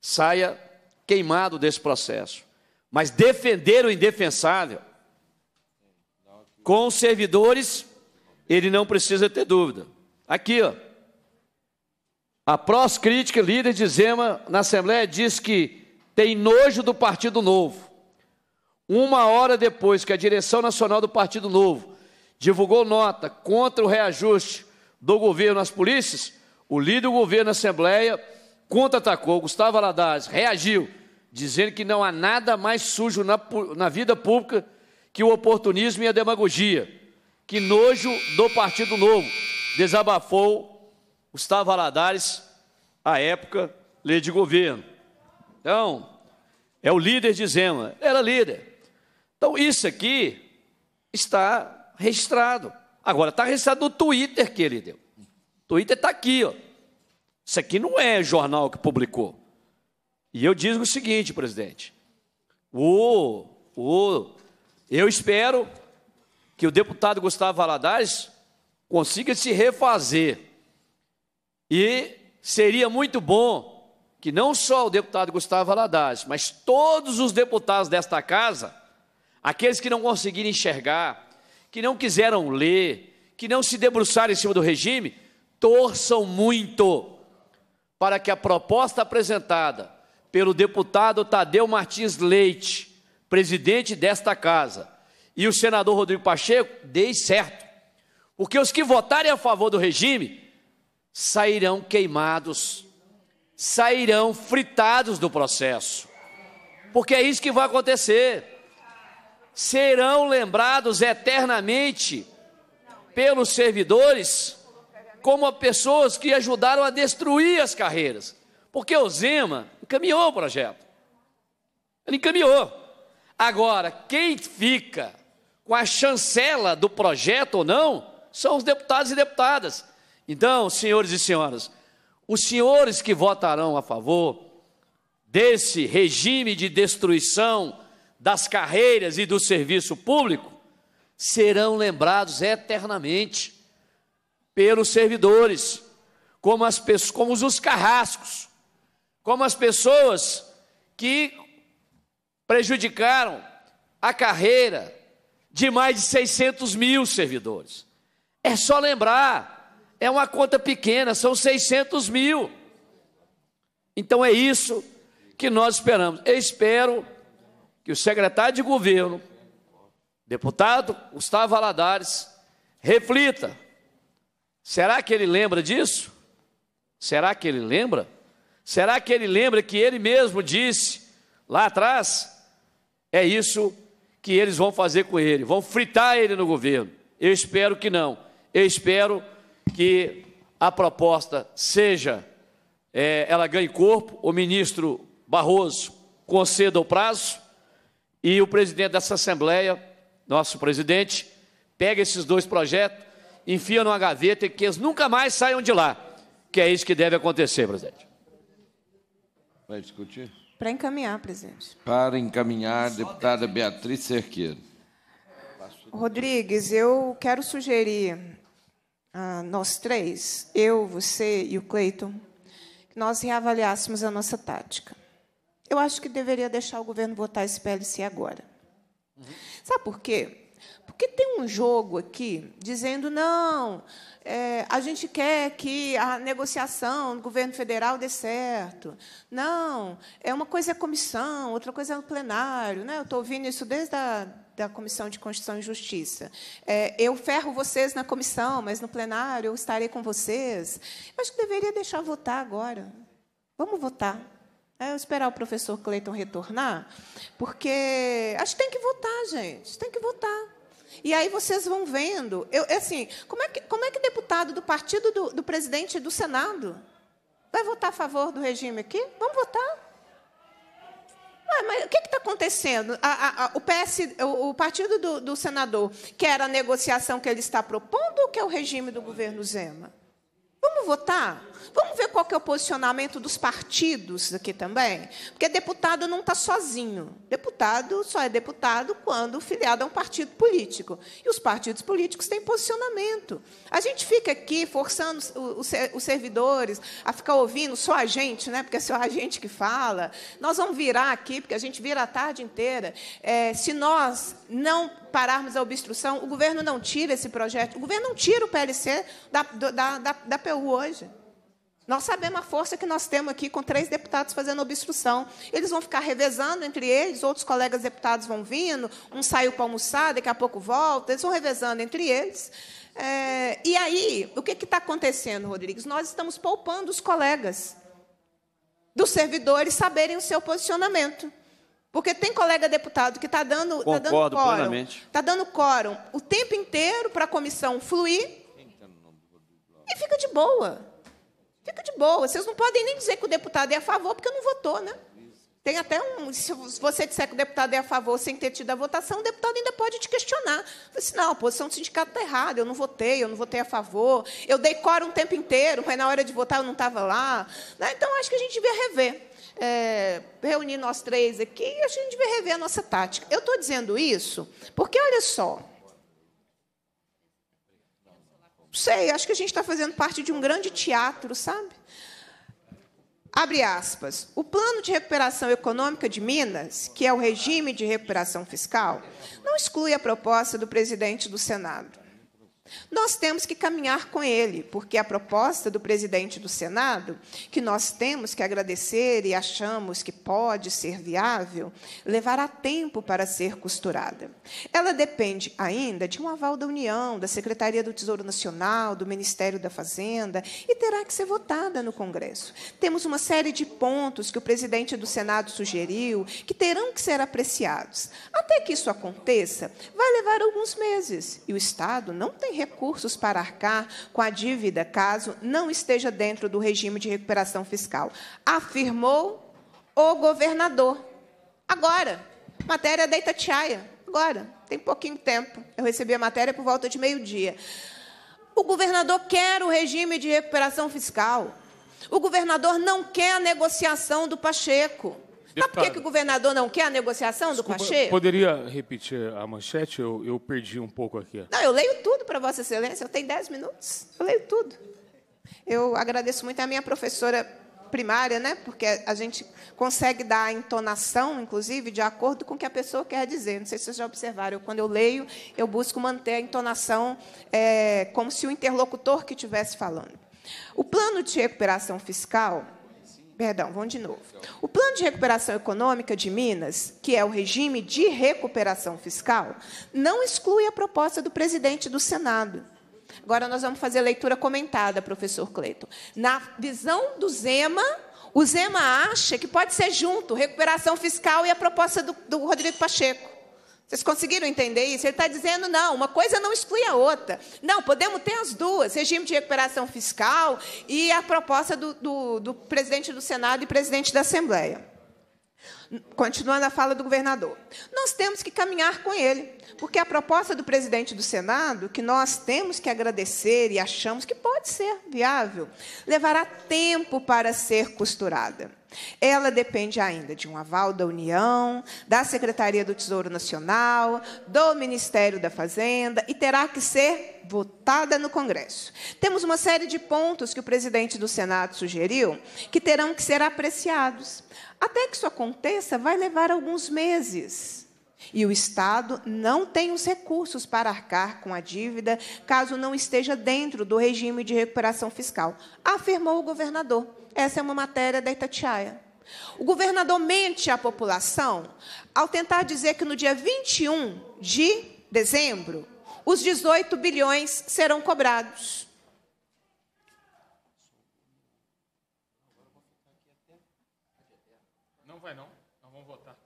saia queimado desse processo. Mas defender o indefensável com os servidores, ele não precisa ter dúvida. Aqui, ó. A pró crítica líder de Zema na Assembleia, diz que tem nojo do Partido Novo. Uma hora depois que a direção nacional do Partido Novo divulgou nota contra o reajuste do governo às polícias, o líder do governo na Assembleia contra-atacou. Gustavo Aladares reagiu, dizendo que não há nada mais sujo na, na vida pública que o oportunismo e a demagogia, que nojo do Partido Novo, desabafou Gustavo Aladares, à época, lei de governo. Então, é o líder de Zema, era líder. Então, isso aqui está registrado. Agora, está registrado no Twitter que ele deu. O Twitter está aqui, ó. Isso aqui não é jornal que publicou. E eu digo o seguinte, presidente: o, o eu espero que o deputado Gustavo Valadares consiga se refazer. E seria muito bom que não só o deputado Gustavo Valadares, mas todos os deputados desta casa, aqueles que não conseguiram enxergar, que não quiseram ler, que não se debruçaram em cima do regime, torçam muito para que a proposta apresentada pelo deputado Tadeu Martins Leite presidente desta casa, e o senador Rodrigo Pacheco, dei certo. Porque os que votarem a favor do regime sairão queimados, sairão fritados do processo. Porque é isso que vai acontecer. Serão lembrados eternamente pelos servidores como pessoas que ajudaram a destruir as carreiras. Porque o Zema encaminhou o projeto. Ele encaminhou. Agora, quem fica com a chancela do projeto ou não são os deputados e deputadas. Então, senhores e senhoras, os senhores que votarão a favor desse regime de destruição das carreiras e do serviço público serão lembrados eternamente pelos servidores, como, as, como os carrascos, como as pessoas que prejudicaram a carreira de mais de 600 mil servidores. É só lembrar, é uma conta pequena, são 600 mil. Então é isso que nós esperamos. Eu espero que o secretário de governo, deputado Gustavo Aladares, reflita: será que ele lembra disso? Será que ele lembra? Será que ele lembra que ele mesmo disse lá atrás é isso que eles vão fazer com ele, vão fritar ele no governo. Eu espero que não. Eu espero que a proposta seja, é, ela ganhe corpo, o ministro Barroso conceda o prazo e o presidente dessa Assembleia, nosso presidente, pega esses dois projetos, enfia numa gaveta e que eles nunca mais saiam de lá, que é isso que deve acontecer, presidente. Vai discutir? Para encaminhar, presidente. Para encaminhar, deputada Beatriz Cerqueiro. Rodrigues, eu quero sugerir a ah, nós três, eu, você e o Cleiton, que nós reavaliássemos a nossa tática. Eu acho que deveria deixar o governo votar esse PLC agora. Uhum. Sabe por quê? Porque tem um jogo aqui dizendo não, é, a gente quer que a negociação do governo federal dê certo. Não, é uma coisa é comissão, outra coisa é o plenário. Né? Eu estou ouvindo isso desde a da Comissão de Constituição e Justiça. É, eu ferro vocês na comissão, mas no plenário eu estarei com vocês. Eu acho que deveria deixar votar agora. Vamos votar. É, esperar o professor Cleiton retornar, porque acho que tem que votar, gente. Tem que votar. E aí vocês vão vendo, eu, é assim, como é, que, como é que deputado do partido do, do presidente do Senado vai votar a favor do regime aqui? Vamos votar. Ué, mas o que está acontecendo? A, a, a, o, PS, o, o partido do, do senador quer a negociação que ele está propondo ou quer o regime do governo Zema? Vamos votar? Vamos ver qual que é o posicionamento dos partidos aqui também? Porque deputado não está sozinho. Deputado só é deputado quando filiado a um partido político. E os partidos políticos têm posicionamento. A gente fica aqui forçando os servidores a ficar ouvindo só a gente, né? porque é só a gente que fala. Nós vamos virar aqui, porque a gente vira a tarde inteira. É, se nós não pararmos a obstrução, o governo não tira esse projeto, o governo não tira o PLC da, da, da, da TCU hoje. Nós sabemos a força que nós temos aqui com três deputados fazendo obstrução. Eles vão ficar revezando entre eles, outros colegas deputados vão vindo, um saiu para almoçar, daqui a pouco volta, eles vão revezando entre eles. É, e aí, o que está acontecendo, Rodrigues? Nós estamos poupando os colegas dos servidores saberem o seu posicionamento. Porque tem colega deputado que está dando, tá dando quórum. Está dando quórum o tempo inteiro para a comissão fluir porque fica de boa. Fica de boa. Vocês não podem nem dizer que o deputado é a favor, porque não votou, né? Tem até um. Se você disser que o deputado é a favor sem ter tido a votação, o deputado ainda pode te questionar. Assim, não, a posição do sindicato está errada, eu não votei, eu não votei a favor, eu dei coro um tempo inteiro, mas na hora de votar eu não estava lá. Né? Então, acho que a gente devia rever. É, reunir nós três aqui, e a gente devia rever a nossa tática. Eu estou dizendo isso porque, olha só, não sei, acho que a gente está fazendo parte de um grande teatro, sabe? Abre aspas. O plano de recuperação econômica de Minas, que é o regime de recuperação fiscal, não exclui a proposta do presidente do Senado nós temos que caminhar com ele, porque é a proposta do presidente do Senado, que nós temos que agradecer e achamos que pode ser viável, levará tempo para ser costurada. Ela depende ainda de um aval da União, da Secretaria do Tesouro Nacional, do Ministério da Fazenda e terá que ser votada no Congresso. Temos uma série de pontos que o presidente do Senado sugeriu que terão que ser apreciados. Até que isso aconteça, vai levar alguns meses e o Estado não tem recursos para arcar com a dívida caso não esteja dentro do regime de recuperação fiscal, afirmou o governador. Agora, matéria da Itatiaia, agora, tem pouquinho tempo. Eu recebi a matéria por volta de meio-dia. O governador quer o regime de recuperação fiscal. O governador não quer a negociação do Pacheco. Deputado, Sabe por que, que, o governador não quer a negociação desculpa, do Pacheco? Poderia repetir a manchete? Eu, eu perdi um pouco aqui. Não, eu leio tudo para Vossa Excelência. Eu tenho dez minutos. Eu leio tudo. Eu agradeço muito a minha professora primária, né? Porque a gente consegue dar a entonação, inclusive, de acordo com o que a pessoa quer dizer. Não sei se vocês já observaram. quando eu leio, eu busco manter a entonação é, como se o interlocutor que estivesse falando. O plano de recuperação fiscal Perdão, vamos de novo. O Plano de Recuperação Econômica de Minas, que é o regime de recuperação fiscal, não exclui a proposta do presidente do Senado. Agora nós vamos fazer a leitura comentada, professor Cleiton. Na visão do Zema, o Zema acha que pode ser junto recuperação fiscal e a proposta do, do Rodrigo Pacheco. Vocês conseguiram entender isso? Ele está dizendo, não, uma coisa não exclui a outra. Não, podemos ter as duas, regime de recuperação fiscal e a proposta do, do, do presidente do Senado e presidente da Assembleia. Continuando a fala do governador. Nós temos que caminhar com ele, porque a proposta do presidente do Senado, que nós temos que agradecer e achamos que pode ser viável, levará tempo para ser costurada. Ela depende ainda de um aval da União, da Secretaria do Tesouro Nacional, do Ministério da Fazenda e terá que ser votada no Congresso. Temos uma série de pontos que o presidente do Senado sugeriu que terão que ser apreciados. Até que isso aconteça, vai levar alguns meses. E o Estado não tem os recursos para arcar com a dívida caso não esteja dentro do regime de recuperação fiscal, afirmou o governador. Essa é uma matéria da Itatiaia. O governador mente à população ao tentar dizer que no dia 21 de dezembro os 18 bilhões serão cobrados. Não vai não, não vão votar.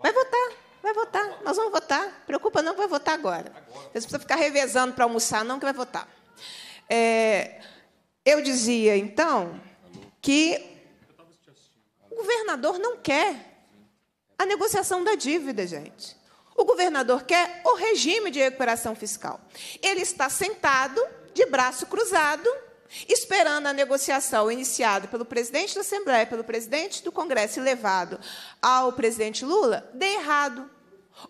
Vai votar. Vai votar, nós vamos votar. Preocupa não, vai votar agora. você precisa ficar revezando para almoçar, não, que vai votar. É, eu dizia, então, que o governador não quer a negociação da dívida, gente. O governador quer o regime de recuperação fiscal. Ele está sentado, de braço cruzado, esperando a negociação iniciada pelo presidente da Assembleia, pelo presidente do Congresso e levado ao presidente Lula, dê errado.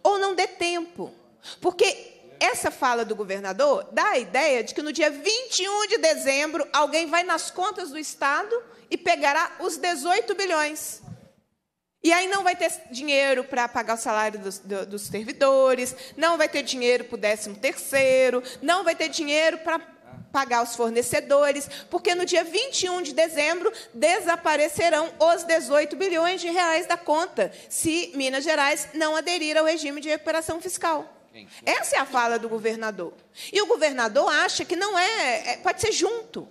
Ou não dê tempo. Porque essa fala do governador dá a ideia de que no dia 21 de dezembro alguém vai nas contas do Estado e pegará os 18 bilhões. E aí não vai ter dinheiro para pagar o salário dos, dos, servidores, não vai ter dinheiro para o décimo terceiro, não vai ter dinheiro para pagar os fornecedores, porque no dia 21 de dezembro desaparecerão os 18 bilhões de reais da conta, se Minas Gerais não aderir ao regime de recuperação fiscal. Essa é a fala do governador. E o governador acha que não é, é pode ser junto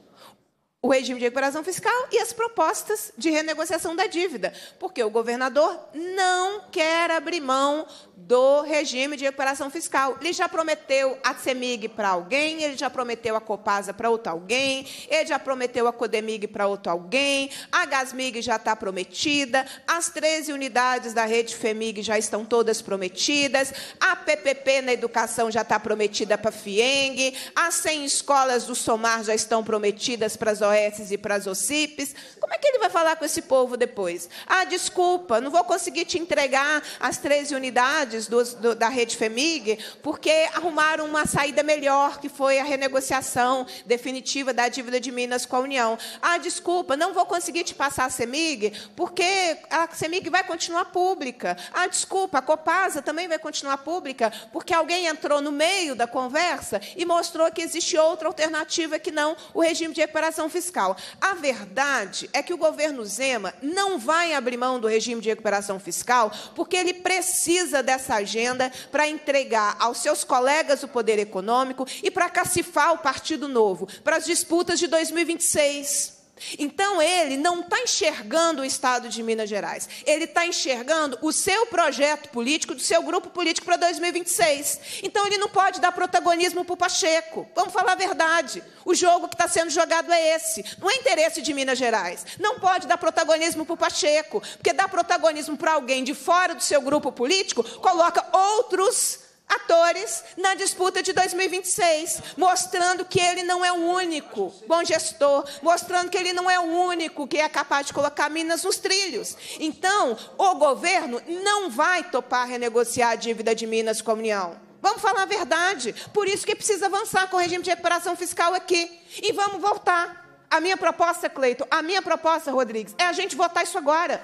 o regime de recuperação fiscal e as propostas de renegociação da dívida, porque o governador não quer abrir mão do regime de recuperação fiscal. Ele já prometeu a CEMIG para alguém, ele já prometeu a Copasa para outro alguém, ele já prometeu a Codemig para outro alguém, a Gasmig já está prometida, as 13 unidades da rede FEMIG já estão todas prometidas, a PPP na educação já está prometida para a FIENG, as 100 escolas do SOMAR já estão prometidas para as Proeces e para as OCIPs. Como é que ele vai falar com esse povo depois? Ah, desculpa, não vou conseguir te entregar as 13 unidades do, do, da rede FEMIG, porque arrumaram uma saída melhor, que foi a renegociação definitiva da dívida de Minas com a União. Ah, desculpa, não vou conseguir te passar a CEMIG, porque a CEMIG vai continuar pública. Ah, desculpa, a Copasa também vai continuar pública, porque alguém entrou no meio da conversa e mostrou que existe outra alternativa que não o regime de reparação fiscal fiscal. A verdade é que o governo Zema não vai abrir mão do regime de recuperação fiscal, porque ele precisa dessa agenda para entregar aos seus colegas o poder econômico e para cacifar o Partido Novo para as disputas de 2026. Então ele não está enxergando o estado de Minas Gerais, ele está enxergando o seu projeto político, do seu grupo político para 2026. Então ele não pode dar protagonismo para o Pacheco. Vamos falar a verdade. O jogo que está sendo jogado é esse. Não é interesse de Minas Gerais. Não pode dar protagonismo para o Pacheco, porque dar protagonismo para alguém de fora do seu grupo político coloca outros atores na disputa de 2026, mostrando que ele não é o único bom gestor, mostrando que ele não é o único que é capaz de colocar Minas nos trilhos. Então, o governo não vai topar renegociar a dívida de Minas com a União. Vamos falar a verdade. Por isso que precisa avançar com o regime de reparação fiscal aqui. E vamos voltar. A minha proposta, Cleiton, a minha proposta, Rodrigues, é a gente votar isso agora.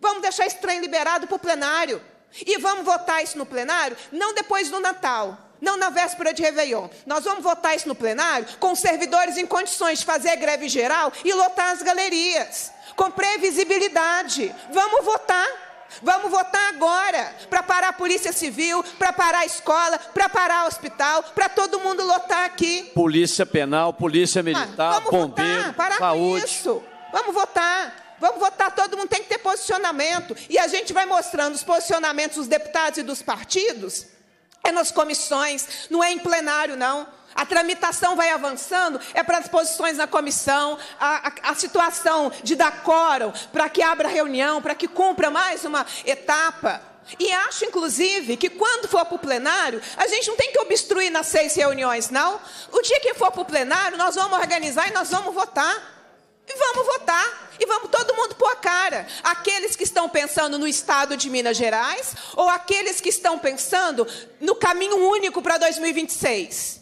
Vamos deixar esse trem liberado para o plenário. E vamos votar isso no plenário? Não depois do Natal, não na véspera de Réveillon. Nós vamos votar isso no plenário com servidores em condições de fazer greve geral e lotar as galerias, com previsibilidade. Vamos votar. Vamos votar agora para parar a Polícia Civil, para parar a escola, para parar o hospital, para todo mundo lotar aqui. Polícia Penal, Polícia ah, Militar, ah, Bombeiro, votar, parar Saúde. Com isso. Vamos votar. Vamos votar, todo mundo tem que ter posicionamento. E a gente vai mostrando os posicionamentos dos deputados e dos partidos. É nas comissões, não é em plenário, não. A tramitação vai avançando, é para as posições na comissão, a, a, a situação de dar quórum, para que abra reunião, para que cumpra mais uma etapa. E acho, inclusive, que quando for para o plenário, a gente não tem que obstruir nas seis reuniões, não. O dia que for para o plenário, nós vamos organizar e nós vamos votar. E vamos votar. E vamos todo mundo pôr a cara. Aqueles que estão pensando no estado de Minas Gerais ou aqueles que estão pensando no caminho único para 2026.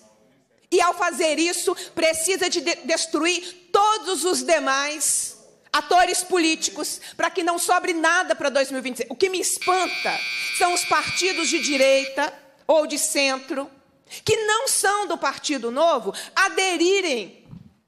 E ao fazer isso, precisa de, de destruir todos os demais atores políticos, para que não sobre nada para 2026. O que me espanta são os partidos de direita ou de centro, que não são do Partido Novo, aderirem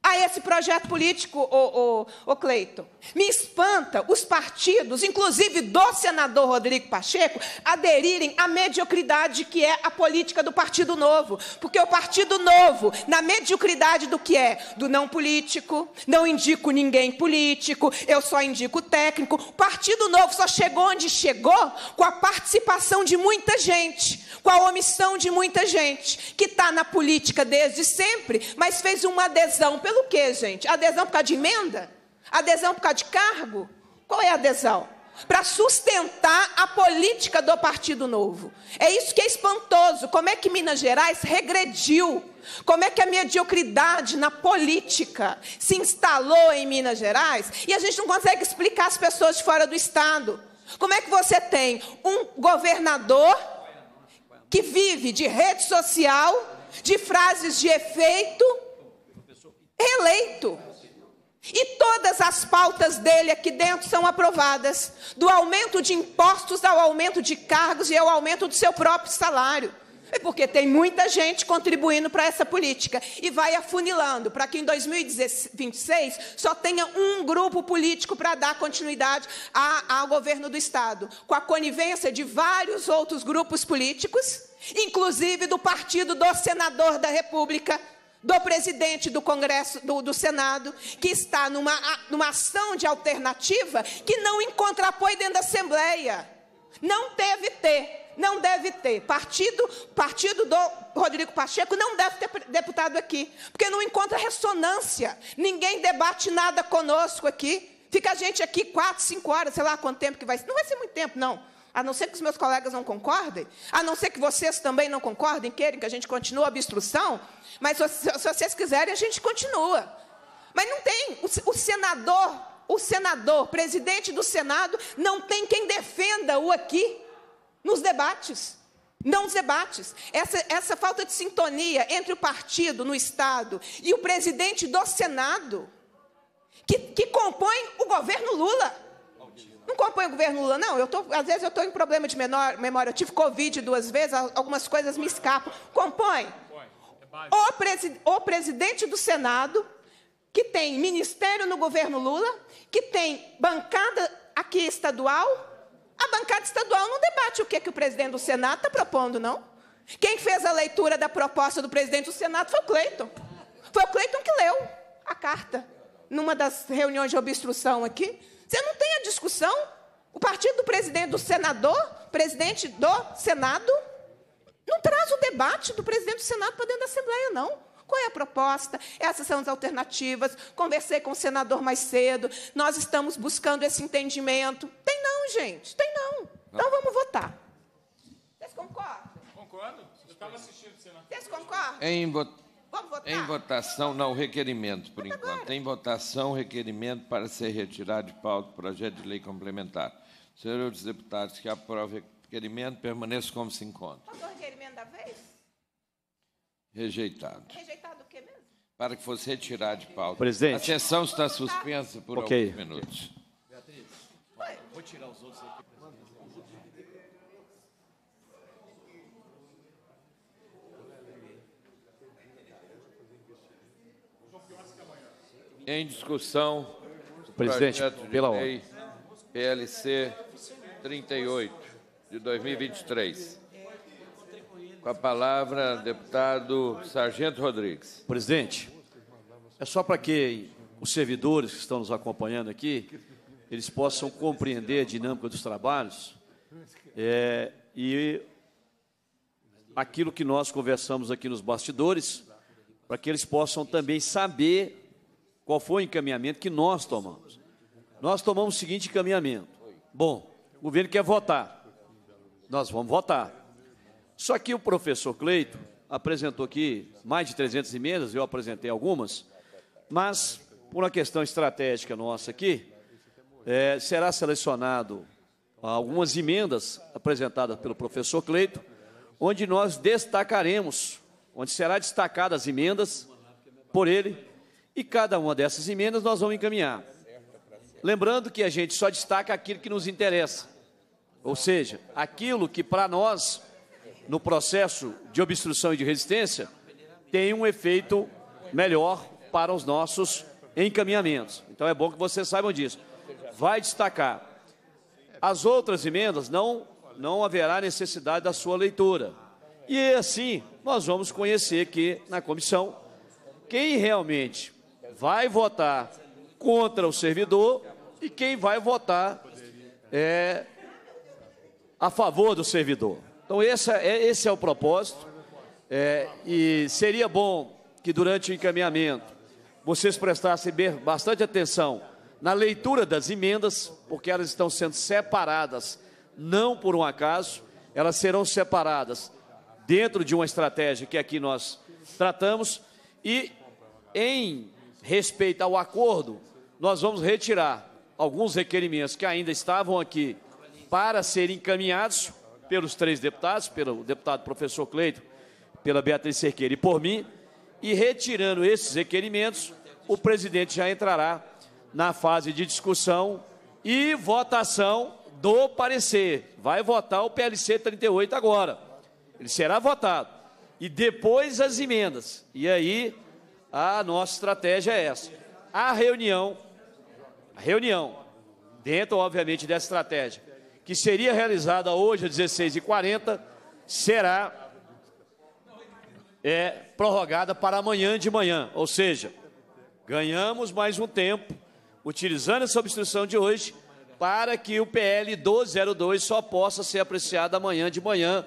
a esse projeto político, o, o, o Cleiton Me espanta os partidos, inclusive do senador Rodrigo Pacheco, aderirem à mediocridade que é a política do Partido Novo. Porque o Partido Novo, na mediocridade do que é, do não político, não indico ninguém político, eu só indico técnico. O Partido Novo só chegou onde chegou com a participação de muita gente, com a omissão de muita gente, que está na política desde sempre, mas fez uma adesão pelo quê, gente? Adesão por causa de emenda? Adesão por causa de cargo? Qual é a adesão? Para sustentar a política do Partido Novo. É isso que é espantoso. Como é que Minas Gerais regrediu? Como é que a mediocridade na política se instalou em Minas Gerais e a gente não consegue explicar às pessoas de fora do Estado? Como é que você tem um governador que vive de rede social, de frases de efeito, Eleito E todas as pautas dele aqui dentro são aprovadas, do aumento de impostos ao aumento de cargos e ao aumento do seu próprio salário. É porque tem muita gente contribuindo para essa política e vai afunilando para que em 2026 só tenha um grupo político para dar continuidade a, ao governo do Estado, com a conivência de vários outros grupos políticos, inclusive do partido do senador da República do presidente do Congresso, do, do, Senado, que está numa, numa ação de alternativa que não encontra apoio dentro da Assembleia. Não deve ter, não deve ter. Partido, partido do Rodrigo Pacheco não deve ter deputado aqui, porque não encontra ressonância. Ninguém debate nada conosco aqui. Fica a gente aqui quatro, cinco horas, sei lá quanto tempo que vai ser. Não vai ser muito tempo, não a não ser que os meus colegas não concordem, a não ser que vocês também não concordem, queiram que a gente continue a obstrução, mas se, vocês quiserem, a gente continua. Mas não tem. O, senador, o senador, presidente do Senado, não tem quem defenda-o aqui nos debates. Não os debates. Essa, essa falta de sintonia entre o partido no Estado e o presidente do Senado, que, que compõe o governo Lula. Não compõe o governo Lula, não. Eu tô, às vezes eu estou em problema de menor, memória. Eu tive Covid duas vezes, algumas coisas me escapam. Compõe. O, presi o presidente do Senado, que tem ministério no governo Lula, que tem bancada aqui estadual, a bancada estadual não debate o que, é que o presidente do Senado está propondo, não. Quem fez a leitura da proposta do presidente do Senado foi o Cleiton. Foi o Cleiton que leu a carta numa das reuniões de obstrução aqui. Você não tem a discussão? O partido do presidente, do senador, presidente do Senado, não traz o debate do presidente do Senado para dentro da Assembleia, não. Qual é a proposta? Essas são as alternativas. Conversei com o senador mais cedo. Nós estamos buscando esse entendimento. Tem não, gente. Tem não. não. Então vamos votar. Vocês concordam? Concordo. Eu estava assistindo o senador. Vocês concordam? Em votar. Vamos votar? Em votação, não, requerimento, por enquanto. Agora. Em votação, requerimento para ser retirado de pauta o projeto de lei complementar. Senhores deputados que aprovam o requerimento, permaneçam como se encontra. Qual o requerimento da vez? Rejeitado. Rejeitado o quê mesmo? Para que fosse retirado de pauta. Presidente. A sessão está suspensa por okay. alguns minutos. Beatriz, vou tirar os outros aqui. Em discussão, o presidente, pela lei, PLC 38 de 2023. Com a palavra, deputado Sargento Rodrigues. Presidente, é só para que os servidores que estão nos acompanhando aqui, eles possam compreender a dinâmica dos trabalhos é, e aquilo que nós conversamos aqui nos bastidores, para que eles possam também saber qual foi o encaminhamento que nós tomamos? Nós tomamos o seguinte encaminhamento. Bom, o governo quer votar. Nós vamos votar. Só que o professor Cleito apresentou aqui mais de 300 emendas, eu apresentei algumas, mas por uma questão estratégica nossa aqui, é, será selecionado algumas emendas apresentadas pelo professor Cleito, onde nós destacaremos, onde será destacadas as emendas por ele e cada uma dessas emendas nós vamos encaminhar. Lembrando que a gente só destaca aquilo que nos interessa, ou seja, aquilo que para nós, no processo de obstrução e de resistência, tem um efeito melhor para os nossos encaminhamentos. Então é bom que vocês saibam disso. Vai destacar. As outras emendas não, não haverá necessidade da sua leitura. E assim nós vamos conhecer aqui na comissão quem realmente vai votar contra o servidor e quem vai votar é a favor do servidor. Então, esse é, esse é o propósito. É, e seria bom que, durante o encaminhamento, vocês prestassem bastante atenção na leitura das emendas, porque elas estão sendo separadas, não por um acaso, elas serão separadas dentro de uma estratégia que aqui nós tratamos e em respeito ao acordo, nós vamos retirar alguns requerimentos que ainda estavam aqui para serem encaminhados pelos três deputados, pelo deputado professor Cleito, pela Beatriz Cerqueira e por mim, e retirando esses requerimentos, o presidente já entrará na fase de discussão e votação do parecer. Vai votar o PLC 38 agora. Ele será votado. E depois as emendas. E aí a nossa estratégia é essa. A reunião, a reunião, dentro, obviamente, dessa estratégia, que seria realizada hoje às 16h40, será é, prorrogada para amanhã de manhã. Ou seja, ganhamos mais um tempo, utilizando essa obstrução de hoje, para que o PL 1202 só possa ser apreciado amanhã de manhã,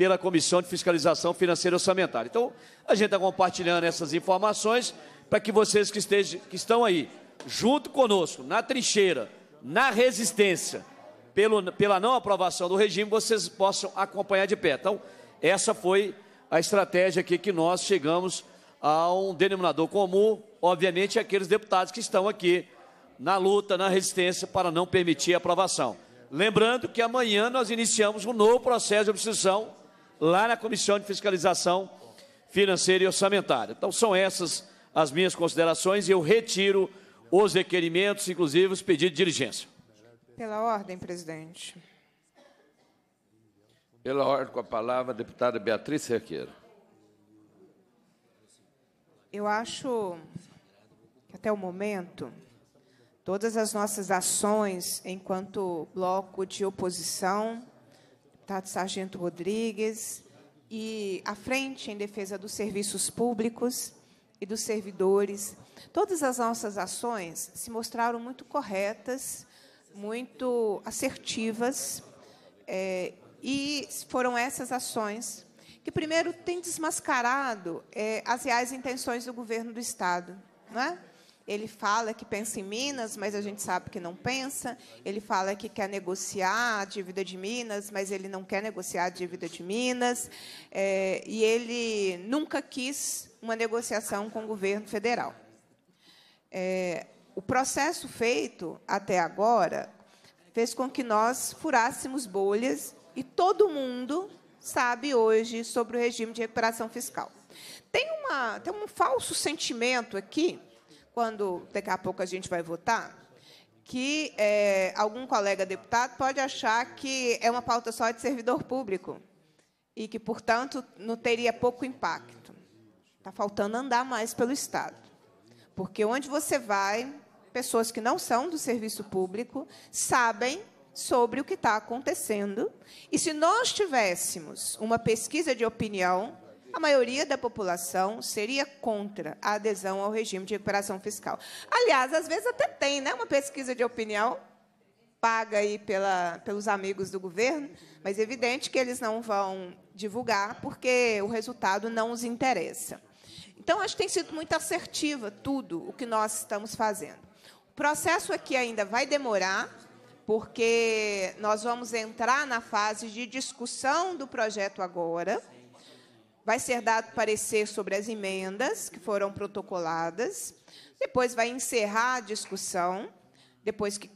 pela Comissão de Fiscalização Financeira e Orçamentária. Então, a gente está compartilhando essas informações para que vocês que, estejam, que estão aí, junto conosco, na trincheira, na resistência, pelo, pela não aprovação do regime, vocês possam acompanhar de pé. Então, essa foi a estratégia aqui que nós chegamos a um denominador comum, obviamente, aqueles deputados que estão aqui na luta, na resistência, para não permitir a aprovação. Lembrando que amanhã nós iniciamos um novo processo de obstrução lá na Comissão de Fiscalização Financeira e Orçamentária. Então, são essas as minhas considerações e eu retiro os requerimentos, inclusive os pedidos de diligência. Pela ordem, presidente. Pela ordem, com a palavra, a deputada Beatriz Cerqueira. Eu acho que, até o momento, todas as nossas ações enquanto bloco de oposição deputado Sargento Rodrigues, e a Frente em Defesa dos Serviços Públicos e dos Servidores. Todas as nossas ações se mostraram muito corretas, muito assertivas, é, e foram essas ações que, primeiro, têm desmascarado é, as reais intenções do governo do Estado. Não é? Ele fala que pensa em Minas, mas a gente sabe que não pensa. Ele fala que quer negociar a dívida de Minas, mas ele não quer negociar a dívida de Minas. É, e ele nunca quis uma negociação com o governo federal. É, o processo feito até agora fez com que nós furássemos bolhas e todo mundo sabe hoje sobre o regime de recuperação fiscal. Tem, uma, tem um falso sentimento aqui quando daqui a pouco a gente vai votar, que é, algum colega deputado pode achar que é uma pauta só de servidor público e que, portanto, não teria pouco impacto. Está faltando andar mais pelo Estado. Porque onde você vai, pessoas que não são do serviço público sabem sobre o que está acontecendo. E se nós tivéssemos uma pesquisa de opinião a maioria da população seria contra a adesão ao regime de recuperação fiscal. Aliás, às vezes até tem, né? Uma pesquisa de opinião paga aí pela, pelos amigos do governo, mas é evidente que eles não vão divulgar porque o resultado não os interessa. Então, acho que tem sido muito assertiva tudo o que nós estamos fazendo. O processo aqui ainda vai demorar, porque nós vamos entrar na fase de discussão do projeto agora. Vai ser dado parecer sobre as emendas que foram protocoladas. Depois vai encerrar a discussão. Depois que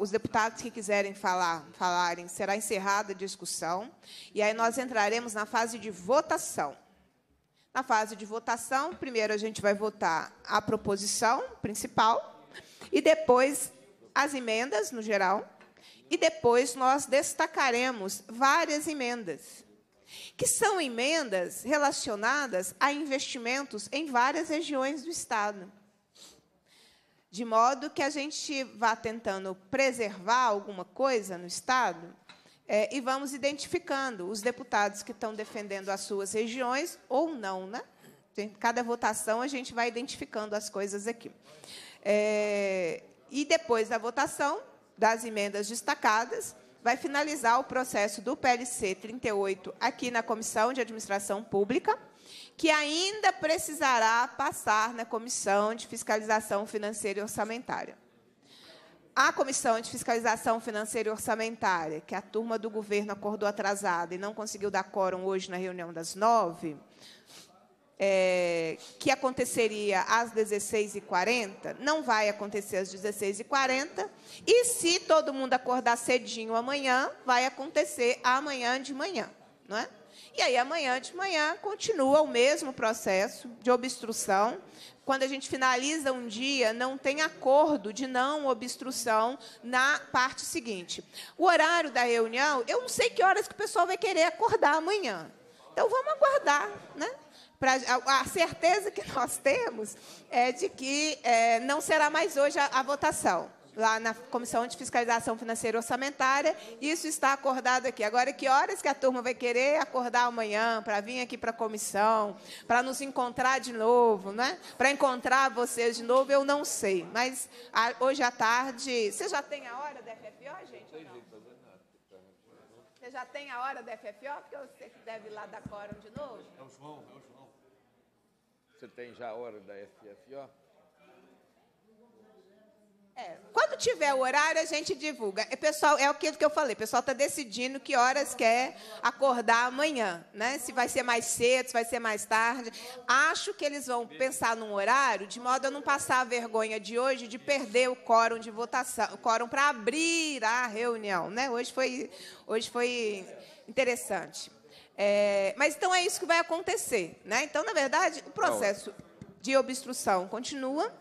os deputados que quiserem falar, falarem, será encerrada a discussão. E aí nós entraremos na fase de votação. Na fase de votação, primeiro a gente vai votar a proposição principal e depois as emendas no geral. E depois nós destacaremos várias emendas que são emendas relacionadas a investimentos em várias regiões do Estado. De modo que a gente vá tentando preservar alguma coisa no Estado é, e vamos identificando os deputados que estão defendendo as suas regiões ou não. Né? cada votação, a gente vai identificando as coisas aqui. É, e depois da votação das emendas destacadas, vai finalizar o processo do PLC 38 aqui na Comissão de Administração Pública, que ainda precisará passar na Comissão de Fiscalização Financeira e Orçamentária. A Comissão de Fiscalização Financeira e Orçamentária, que a turma do governo acordou atrasada e não conseguiu dar quórum hoje na reunião das nove, é, que aconteceria às 16h40, não vai acontecer às 16h40. E se todo mundo acordar cedinho amanhã, vai acontecer amanhã de manhã. Não é? E aí, amanhã de manhã, continua o mesmo processo de obstrução. Quando a gente finaliza um dia, não tem acordo de não obstrução na parte seguinte. O horário da reunião, eu não sei que horas que o pessoal vai querer acordar amanhã. Então, vamos aguardar, né? Pra, a, a, certeza que (laughs) nós temos é de que é, não será mais hoje a, a votação lá na Comissão de Fiscalização Financeira e Orçamentária. Isso está acordado aqui. Agora, que horas que a turma vai querer acordar amanhã para vir aqui para a comissão, para nos encontrar de novo, né? para encontrar vocês de novo, eu não sei. Mas a, hoje à tarde... Você já tem a hora da FFO, gente? não? Você já tem a hora da FFO? Porque você deve ir lá dar quórum de novo. É o João, é o João. Você tem já a hora da FFO? É, quando tiver o horário, a gente divulga. É pessoal, é aquilo que eu falei. O pessoal está decidindo que horas quer acordar amanhã. Né? Se vai ser mais cedo, se vai ser mais tarde. Acho que eles vão pensar num horário de modo a não passar a vergonha de hoje de perder o quórum de votação, o quórum para abrir a reunião. Né? Hoje, foi, hoje foi interessante. É, mas então é isso que vai acontecer. Né? Então, na verdade, o processo é. de obstrução continua.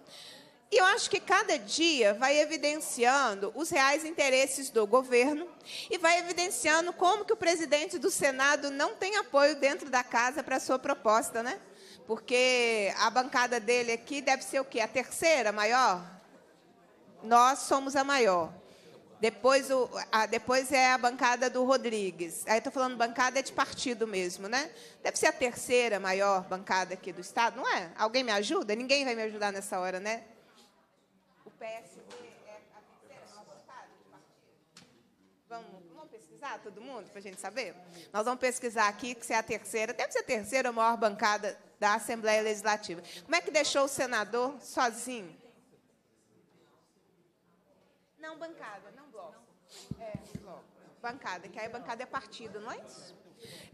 E eu acho que cada dia vai evidenciando os reais interesses do governo e vai evidenciando como que o presidente do Senado não tem apoio dentro da casa para a sua proposta, né? Porque a bancada dele aqui deve ser o quê? A terceira maior? Nós somos a maior. Depois, o, a, depois é a bancada do Rodrigues. Aí estou falando bancada é de partido mesmo, né? Deve ser a terceira maior bancada aqui do Estado, não é? Alguém me ajuda? Ninguém vai me ajudar nessa hora, né? O PSB é a terceira maior bancada de partido? Vamos, vamos pesquisar todo mundo para a gente saber? Nós vamos pesquisar aqui que se é a terceira, deve ser a terceira maior bancada da Assembleia Legislativa. Como é que deixou o senador sozinho? Não bancada, não é, logo. Bancada, que aí bancada é partido, não é isso?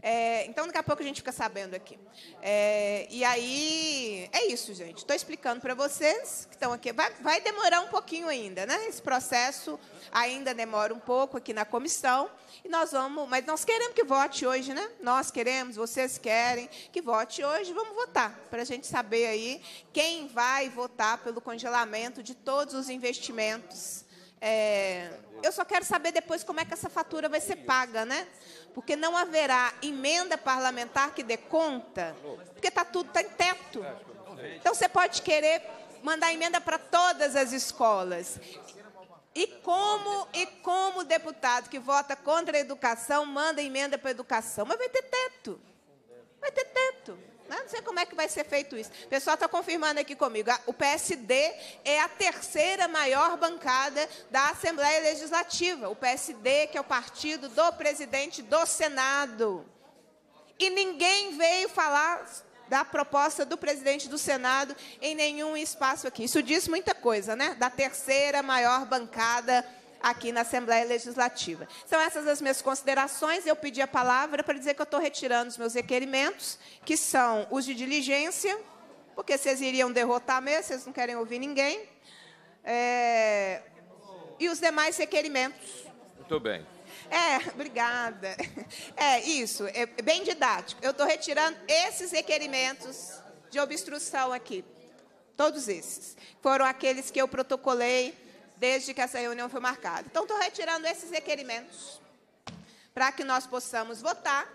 É, então, daqui a pouco a gente fica sabendo aqui. É, e aí, é isso, gente. Estou explicando para vocês que estão aqui. Vai, vai, demorar um pouquinho ainda, né? Esse processo ainda demora um pouco aqui na comissão. E nós vamos, mas nós queremos que vote hoje, né? Nós queremos, vocês querem que vote hoje. Vamos votar para a gente saber aí quem vai votar pelo congelamento de todos os investimentos é, eu só quero saber depois como é que essa fatura vai ser paga, né? Porque não haverá emenda parlamentar que dê conta, porque está tudo tá em teto. Então você pode querer mandar emenda para todas as escolas. E como, e como deputado que vota contra a educação manda emenda para a educação? Mas vai ter teto. Vai ter teto não sei como é que vai ser feito isso. O pessoal está confirmando aqui comigo. O PSD é a terceira maior bancada da Assembleia Legislativa. O PSD, que é o partido do presidente do Senado. E ninguém veio falar da proposta do presidente do Senado em nenhum espaço aqui. Isso diz muita coisa, né? Da terceira maior bancada aqui na Assembleia Legislativa. São essas as minhas considerações. Eu pedi a palavra para dizer que eu estou retirando os meus requerimentos, que são os de diligência, porque vocês iriam derrotar mesmo, vocês não querem ouvir ninguém, é, e os demais requerimentos. Muito bem. É, (laughs) obrigada. É, isso, é, é bem didático. Eu estou retirando esses requerimentos de obstrução aqui. Todos esses. Foram aqueles que eu protocolei desde que essa reunião foi marcada. Então, estou retirando esses requerimentos para que nós possamos votar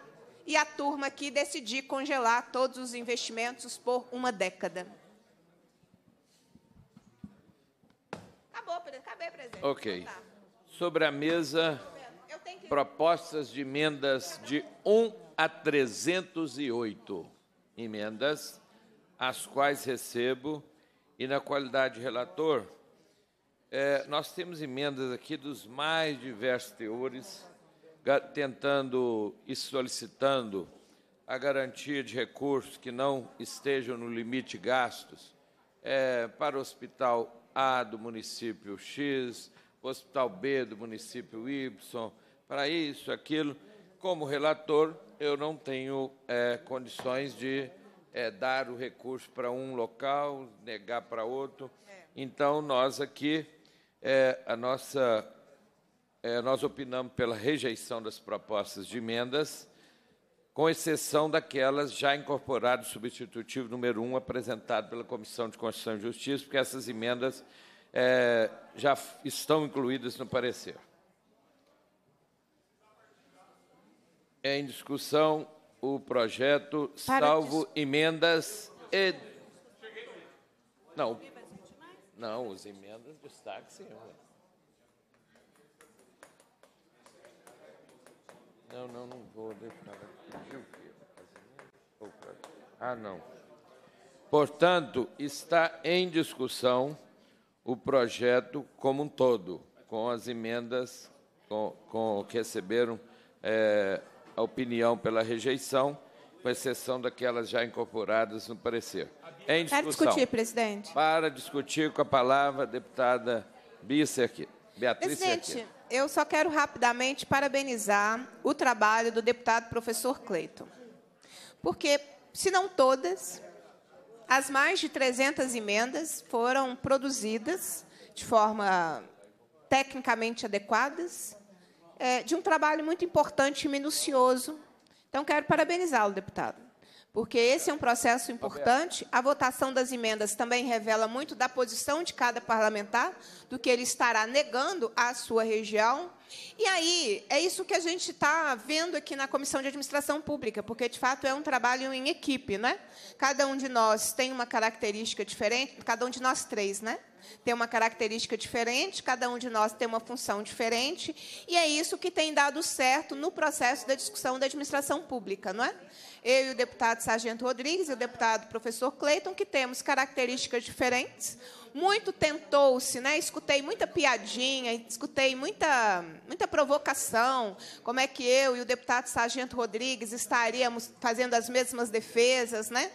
e a turma aqui decidir congelar todos os investimentos por uma década. Acabou, acabei, presidente. Ok. Então tá. Sobre a mesa, propostas de emendas de 1 a 308 emendas, as quais recebo e, na qualidade de relator, é, nós temos emendas aqui dos mais diversos teores, tentando e solicitando a garantia de recursos que não estejam no limite gastos é, para o Hospital A do município X, Hospital B do município Y, para isso, aquilo. Como relator, eu não tenho é, condições de é, dar o recurso para um local, negar para outro. É. Então, nós aqui é, a nossa, é, nós opinamos pela rejeição das propostas de emendas, com exceção daquelas já incorporadas substitutivo número 1, apresentado pela Comissão de Constituição e Justiça, porque essas emendas é, já estão incluídas no parecer. Em discussão, o projeto Para salvo emendas... E... Não, não, as emendas, destaque, sim. Não, não, não vou deixar. Ah, não. Portanto, está em discussão o projeto como um todo, com as emendas com, com que receberam é, a opinião pela rejeição, com exceção daquelas já incorporadas no parecer. Em discussão. Quero discutir, presidente. Para discutir com a palavra, deputada Bícia aqui. Beatriz Presidente, aqui. eu só quero rapidamente parabenizar o trabalho do deputado professor Cleiton. Porque, se não todas, as mais de 300 emendas foram produzidas de forma tecnicamente adequadas, é, de um trabalho muito importante e minucioso. Então, quero parabenizá-lo, deputado porque esse é um processo importante. A votação das emendas também revela muito da posição de cada parlamentar, do que ele estará negando à sua região e aí, é isso que a gente está vendo aqui na Comissão de Administração Pública, porque, de fato, é um trabalho em equipe. Né? Cada um de nós tem uma característica diferente, cada um de nós três, né? tem uma característica diferente, cada um de nós tem uma função diferente, e é isso que tem dado certo no processo da discussão da administração pública, não é? Eu e o deputado Sargento Rodrigues e o deputado professor Cleiton, que temos características diferentes, muito tentou-se, né? Escutei muita piadinha, escutei muita, muita provocação. Como é que eu e o deputado Sargento Rodrigues estaríamos fazendo as mesmas defesas, né?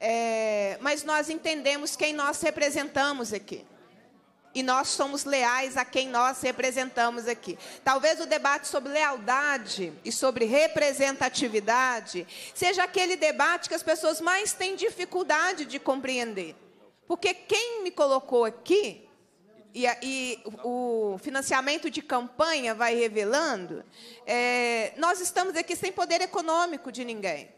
É, mas nós entendemos quem nós representamos aqui e nós somos leais a quem nós representamos aqui. Talvez o debate sobre lealdade e sobre representatividade seja aquele debate que as pessoas mais têm dificuldade de compreender. Porque quem me colocou aqui, e, e o financiamento de campanha vai revelando, é, nós estamos aqui sem poder econômico de ninguém.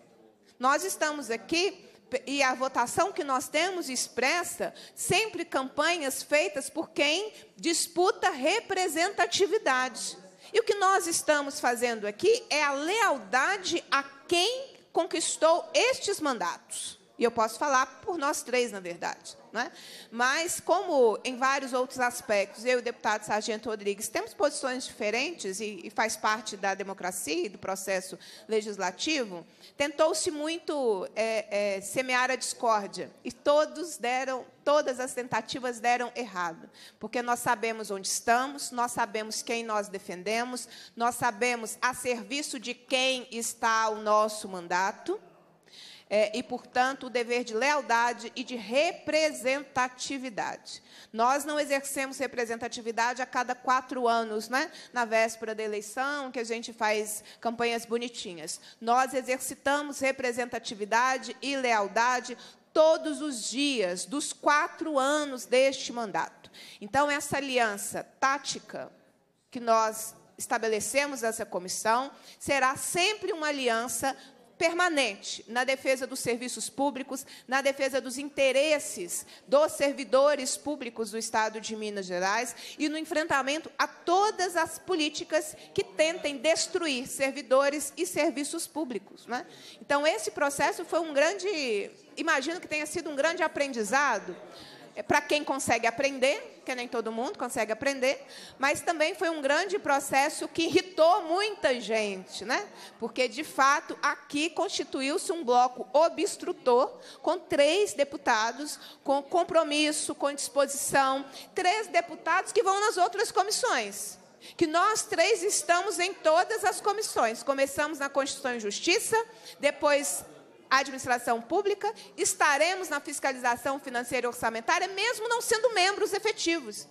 Nós estamos aqui e a votação que nós temos expressa sempre campanhas feitas por quem disputa representatividade. E o que nós estamos fazendo aqui é a lealdade a quem conquistou estes mandatos e eu posso falar por nós três, na verdade. Né? Mas, como em vários outros aspectos, eu e o deputado Sargento Rodrigues temos posições diferentes, e, e faz parte da democracia e do processo legislativo, tentou-se muito é, é, semear a discórdia, e todos deram, todas as tentativas deram errado, porque nós sabemos onde estamos, nós sabemos quem nós defendemos, nós sabemos a serviço de quem está o nosso mandato, é, e, portanto, o dever de lealdade e de representatividade. Nós não exercemos representatividade a cada quatro anos, né? na véspera da eleição, que a gente faz campanhas bonitinhas. Nós exercitamos representatividade e lealdade todos os dias dos quatro anos deste mandato. Então, essa aliança tática que nós estabelecemos essa comissão será sempre uma aliança permanente na defesa dos serviços públicos, na defesa dos interesses dos servidores públicos do Estado de Minas Gerais e no enfrentamento a todas as políticas que tentem destruir servidores e serviços públicos. Né? Então, esse processo foi um grande. Imagino que tenha sido um grande aprendizado é para quem consegue aprender, que nem todo mundo consegue aprender, mas também foi um grande processo que irritou muita gente, né? Porque de fato aqui constituiu-se um bloco obstrutor com três deputados com compromisso, com disposição, três deputados que vão nas outras comissões que nós três estamos em todas as comissões. Começamos na Constituição e Justiça, depois administração pública, estaremos na fiscalização financeira e orçamentária, mesmo não sendo membros efetivos.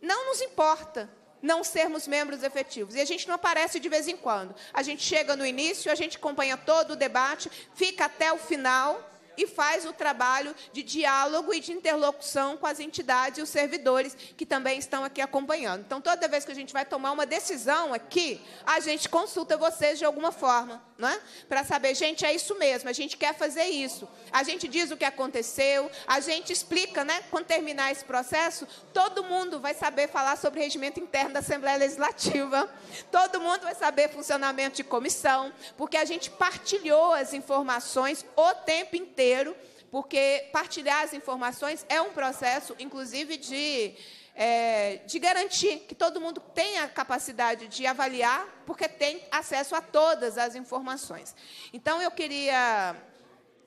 Não nos importa não sermos membros efetivos. E a gente não aparece de vez em quando. A gente chega no início, a gente acompanha todo o debate, fica até o final e faz o trabalho de diálogo e de interlocução com as entidades e os servidores que também estão aqui acompanhando. Então, toda vez que a gente vai tomar uma decisão aqui, a gente consulta vocês de alguma forma, é? para saber, gente, é isso mesmo, a gente quer fazer isso. A gente diz o que aconteceu, a gente explica, né? quando terminar esse processo, todo mundo vai saber falar sobre o regimento interno da Assembleia Legislativa, todo mundo vai saber funcionamento de comissão, porque a gente partilhou as informações o tempo inteiro inteiro, porque partilhar as informações é um processo, inclusive, de, é, de garantir que todo mundo tenha a capacidade de avaliar, porque tem acesso a todas as informações. Então, eu queria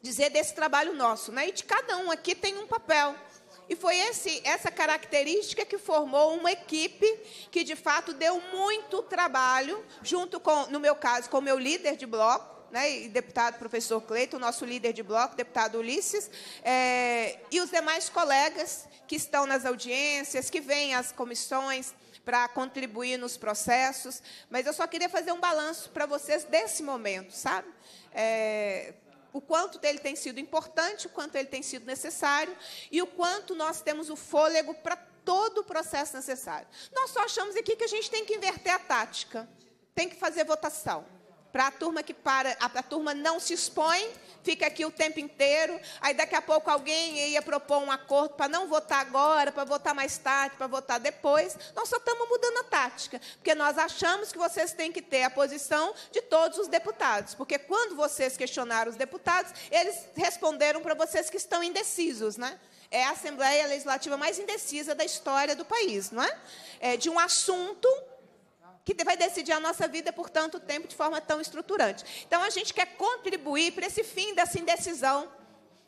dizer desse trabalho nosso, né? e de cada um aqui tem um papel. E foi esse, essa característica que formou uma equipe que, de fato, deu muito trabalho, junto com, no meu caso, com o meu líder de bloco, né, e deputado professor Cleiton, nosso líder de bloco, deputado Ulisses, é, e os demais colegas que estão nas audiências, que vêm às comissões para contribuir nos processos. Mas eu só queria fazer um balanço para vocês desse momento, sabe? É, o quanto ele tem sido importante, o quanto ele tem sido necessário e o quanto nós temos o fôlego para todo o processo necessário. Nós só achamos aqui que a gente tem que inverter a tática, tem que fazer votação. Para a turma que para, a, a, turma não se expõe, fica aqui o tempo inteiro. Aí daqui a pouco alguém ia propor um acordo para não votar agora, para votar mais tarde, para votar depois. Nós só estamos mudando a tática, porque nós achamos que vocês têm que ter a posição de todos os deputados, porque quando vocês questionaram os deputados, eles responderam para vocês que estão indecisos, né? é a Assembleia Legislativa mais indecisa da história do país, não é? é de um assunto que vai decidir a nossa vida por tanto tempo de forma tão estruturante. Então a gente quer contribuir para esse fim dessa indecisão.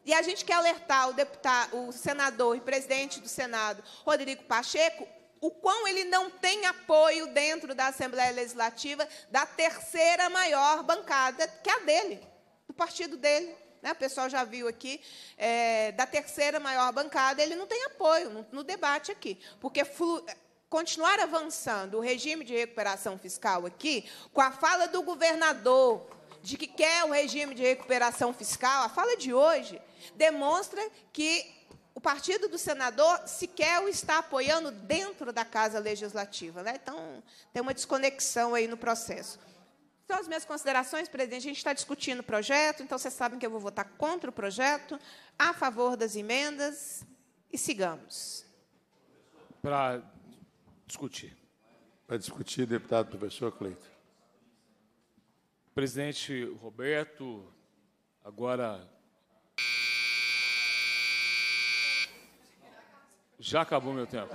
E a gente quer alertar o deputado, o senador e presidente do Senado, Rodrigo Pacheco, o quão ele não tem apoio dentro da Assembleia Legislativa da terceira maior bancada, que é a dele, do partido dele. Né? O pessoal já viu aqui, é, da terceira maior bancada, ele não tem apoio no, no debate aqui, porque flu, continuar avançando o regime de recuperação fiscal aqui, com a fala do governador de que quer o regime de recuperação fiscal, a fala de hoje demonstra que o partido do senador sequer o está apoiando dentro da Casa Legislativa. Né? Então, tem uma desconexão aí no processo. Então, as minhas considerações, presidente, a gente está discutindo o projeto, então vocês sabem que eu vou votar contra o projeto, a favor das emendas e sigamos. Para discutir. Para discutir, deputado professor Cleito. Presidente Roberto, agora. Já acabou meu tempo.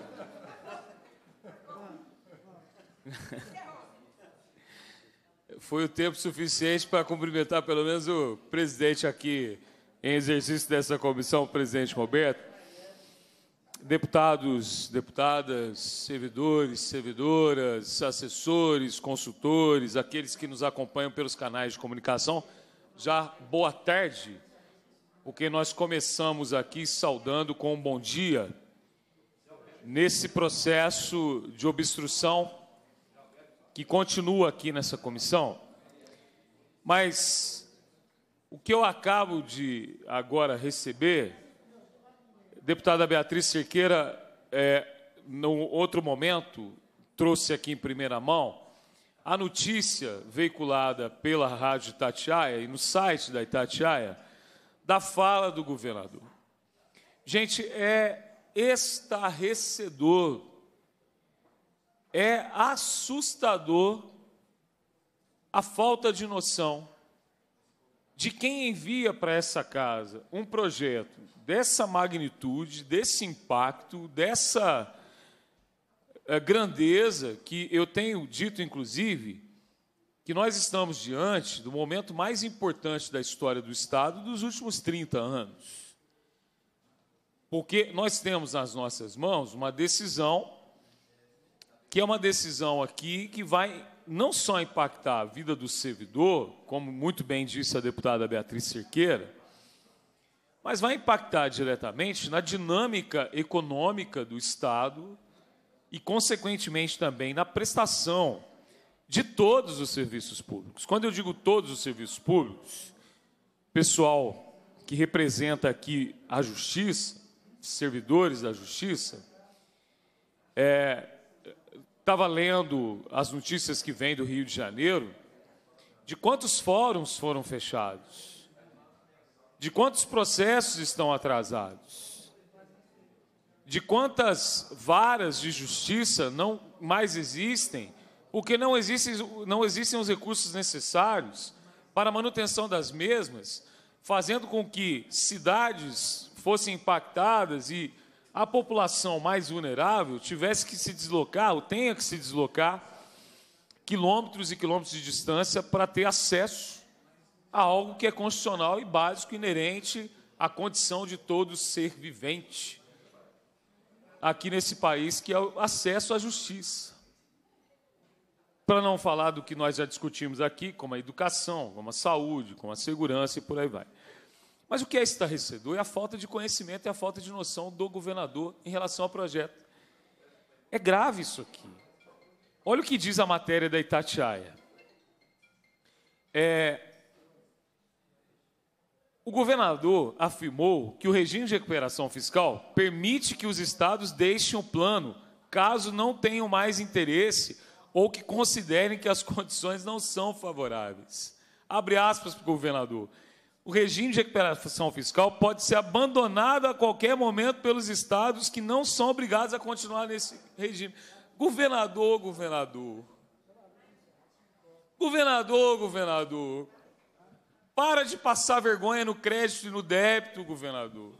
Foi o tempo suficiente para cumprimentar pelo menos o presidente aqui em exercício dessa comissão, o presidente Roberto deputados, deputadas, servidores, servidoras, assessores, consultores, aqueles que nos acompanham pelos canais de comunicação, já boa tarde, porque nós começamos aqui saudando com um bom dia nesse processo de obstrução que continua aqui nessa comissão. Mas o que eu acabo de agora receber Deputada Beatriz Cerqueira, é, num outro momento, trouxe aqui em primeira mão a notícia veiculada pela Rádio Itatiaia e no site da Itatiaia da fala do governador. Gente, é estarrecedor, é assustador a falta de noção de quem envia para essa casa um projeto dessa magnitude, desse impacto, dessa eh, grandeza, que eu tenho dito, inclusive, que nós estamos diante do momento mais importante da história do Estado dos últimos 30 anos. Porque nós temos nas nossas mãos uma decisão, que é uma decisão aqui que vai não só impactar a vida do servidor, como muito bem disse a deputada Beatriz Cerqueira, mas vai impactar diretamente na dinâmica econômica do Estado e, consequentemente, também na prestação de todos os serviços públicos. Quando eu digo todos os serviços públicos, pessoal que representa aqui a Justiça, servidores da Justiça, é, estava lendo as notícias que vêm do Rio de Janeiro, de quantos fóruns foram fechados, de quantos processos estão atrasados, de quantas varas de justiça não mais existem, porque não existem, não existem os recursos necessários para a manutenção das mesmas, fazendo com que cidades fossem impactadas e a população mais vulnerável tivesse que se deslocar, ou tenha que se deslocar, quilômetros e quilômetros de distância para ter acesso a algo que é constitucional e básico, inerente à condição de todo ser vivente aqui nesse país, que é o acesso à justiça. Para não falar do que nós já discutimos aqui, como a educação, como a saúde, como a segurança e por aí vai. Mas o que é estarrecedor é a falta de conhecimento e a falta de noção do governador em relação ao projeto. É grave isso aqui. Olha o que diz a matéria da Itatiaia. É, o governador afirmou que o regime de recuperação fiscal permite que os estados deixem o plano caso não tenham mais interesse ou que considerem que as (laughs) condições não são favoráveis. Abre aspas para o governador o regime de recuperação fiscal pode ser abandonado a qualquer momento pelos estados que não são obrigados a continuar nesse regime. Governador, governador. Governador, governador. Para de passar vergonha no crédito e no débito, governador.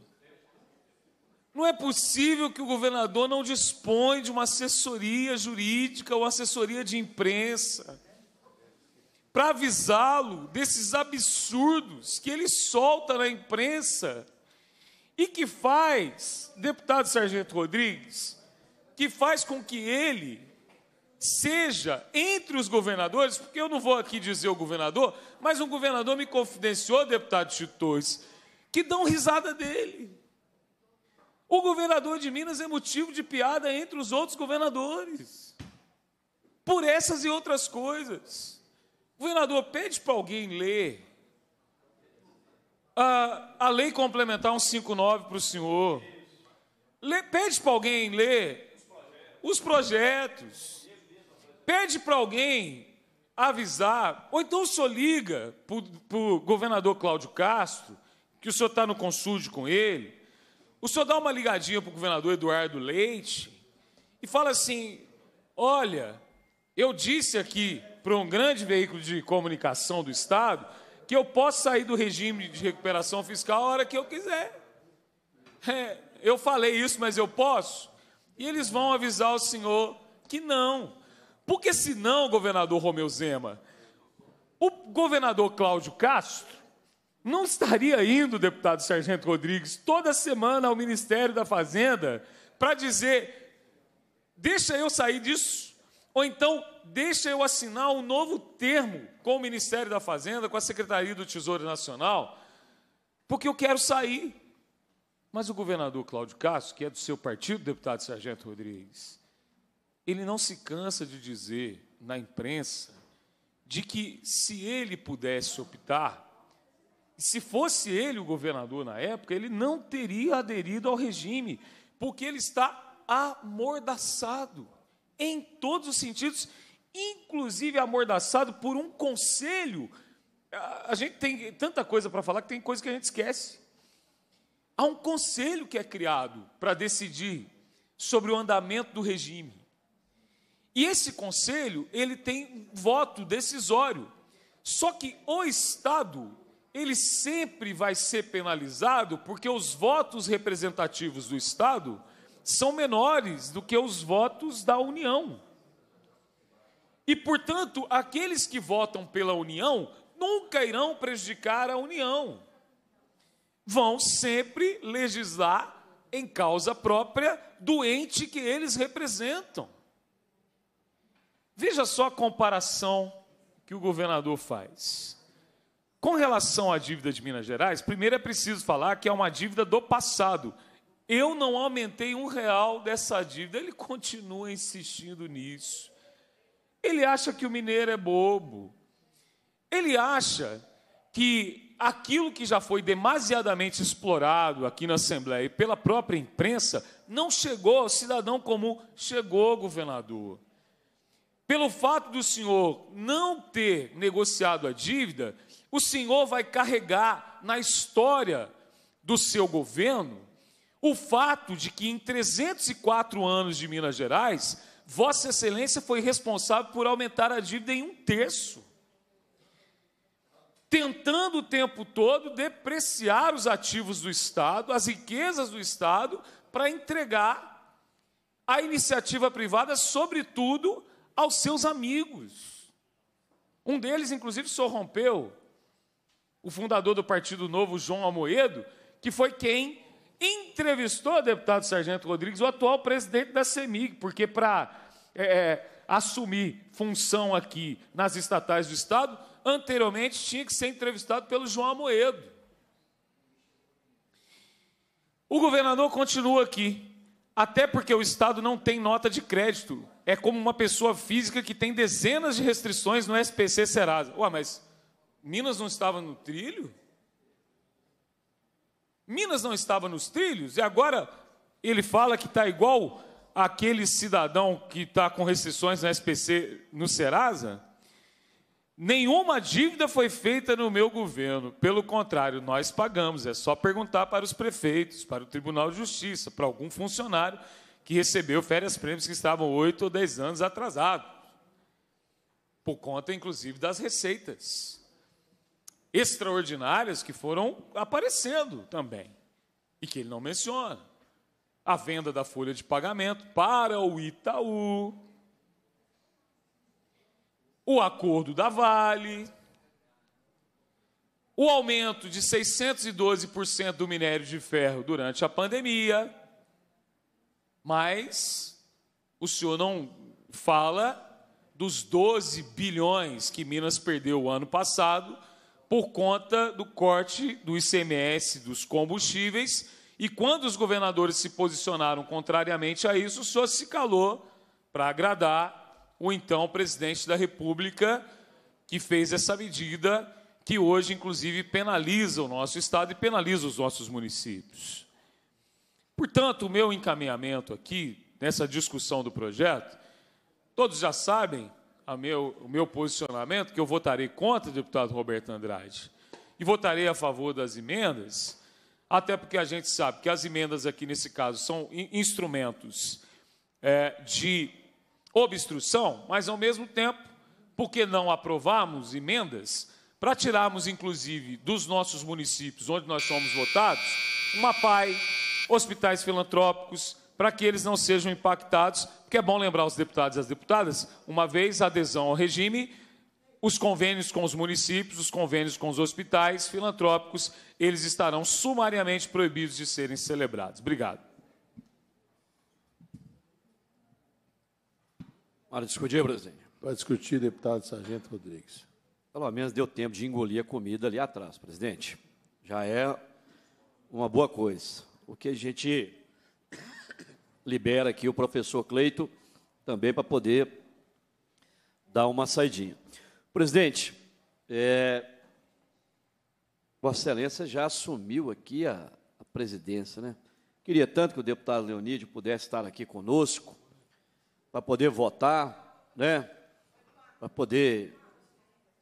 Não é possível que o governador não dispõe de uma assessoria jurídica ou assessoria de imprensa para avisá-lo desses absurdos que ele solta na imprensa e que faz, deputado Sargento Rodrigues, que faz com que ele seja entre os governadores, porque eu não vou aqui dizer o governador, mas um governador me confidenciou, deputado Chitores, que dão risada dele. O governador de Minas é motivo de piada entre os outros governadores. Por essas e outras coisas. Governador, pede para alguém ler a, ah, a lei complementar 159 para o senhor. Lê, pede para alguém ler os projetos. Pede para alguém avisar. Ou então o senhor liga para o governador Cláudio Castro, que o senhor está no consulte com ele. O senhor dá uma ligadinha para o governador Eduardo Leite e fala assim: olha, eu disse aqui para um grande veículo de comunicação do Estado que eu posso sair do regime de recuperação fiscal a hora que eu quiser. É, eu falei isso, mas eu posso? E eles vão avisar o senhor que não. Porque senão, governador Romeu Zema, o governador Cláudio Castro não estaria indo, deputado Sargento Rodrigues, toda semana ao Ministério da Fazenda para dizer: deixa eu sair disso, ou então deixa eu assinar um novo termo com o Ministério da Fazenda, com a Secretaria do Tesouro Nacional, porque eu quero sair. Mas o governador Cláudio Castro, que é do seu partido, deputado Sargento Rodrigues, ele não se cansa de dizer na imprensa de que se ele pudesse optar, se fosse ele o governador na época, ele não teria aderido ao regime, porque ele está amordaçado em todos os sentidos inclusive amordaçado por um conselho. A gente tem tanta coisa para falar que tem coisa que a gente esquece. Há um conselho que é criado para decidir sobre o andamento do regime. E esse conselho, ele tem voto decisório. Só que o Estado, ele sempre vai ser penalizado porque os votos representativos do Estado são menores do que os votos da União. E, portanto, aqueles que votam pela união nunca irão prejudicar a união. Vão sempre legislar em causa própria do ente que eles representam. Veja só a comparação que o governador faz. Com relação à dívida de Minas Gerais, primeiro é preciso falar que é uma dívida do passado. Eu não aumentei um real dessa dívida, ele continua insistindo nisso. Ele acha que o mineiro é bobo. Ele acha que aquilo que já foi demasiadamente explorado aqui na Assembleia e pela própria imprensa não chegou ao cidadão comum, chegou, governador. Pelo fato do senhor não ter negociado a dívida, o senhor vai carregar na história do seu governo o fato de que em 304 anos de Minas Gerais, Vossa Excelência foi responsável por aumentar a dívida em um terço, tentando o tempo todo depreciar os ativos do Estado, as riquezas do Estado, para entregar a iniciativa privada, sobretudo aos seus amigos. Um deles, inclusive, sorrompeu o fundador do Partido Novo, João Almoedo, que foi quem entrevistou, o deputado Sargento Rodrigues, o atual presidente da CEMIG, porque para é, é, assumir função aqui nas estatais do Estado, anteriormente tinha que ser entrevistado pelo João Amoedo. O governador continua aqui, até porque o Estado não tem nota de crédito. É como uma pessoa física que tem dezenas de restrições no SPC Serasa. Ué, mas Minas não estava no trilho? Minas não estava nos trilhos e agora ele fala que está igual aquele cidadão que está com restrições na SPC no Serasa. Nenhuma dívida foi feita no meu governo. Pelo contrário, nós pagamos. É só perguntar para os prefeitos, para o Tribunal de Justiça, para algum funcionário que recebeu férias prêmios que estavam oito ou dez anos atrasados. Por conta, inclusive, das receitas extraordinárias que foram aparecendo também e que ele não menciona. A venda da folha de pagamento para o Itaú, o acordo da Vale, o aumento de 612% do minério de ferro durante a pandemia, mas o senhor não fala dos 12 bilhões que Minas perdeu o ano passado por conta do corte do ICMS dos combustíveis. E quando os governadores se posicionaram contrariamente a isso, só se calou para agradar o então presidente da República, que fez essa medida que hoje, inclusive, penaliza o nosso Estado e penaliza os nossos municípios. Portanto, o meu encaminhamento aqui, nessa discussão do projeto, todos já sabem, meu, o meu posicionamento, que eu votarei contra o deputado Roberto Andrade e votarei a favor das emendas, até porque a gente sabe que as emendas aqui, nesse caso, são instrumentos é, de obstrução, mas, ao mesmo tempo, por que não aprovarmos emendas para tirarmos, inclusive, dos nossos municípios, onde nós somos votados, uma PAI, hospitais filantrópicos, para que eles não sejam impactados, porque é bom lembrar os deputados e as deputadas, uma vez a adesão ao regime, os convênios com os municípios, os convênios com os hospitais filantrópicos, eles estarão sumariamente proibidos de serem celebrados. Obrigado. Para discutir, presidente. Para discutir, deputado Sargento Rodrigues. Pelo menos deu tempo de engolir a comida ali atrás, presidente. Já é uma boa coisa. O que a gente libera aqui o professor Cleito também para poder dar uma saidinha. Presidente, é, Vossa Excelência já assumiu aqui a, a presidência, né? Queria tanto que o deputado Leonídio pudesse estar aqui conosco para poder votar, né? Para poder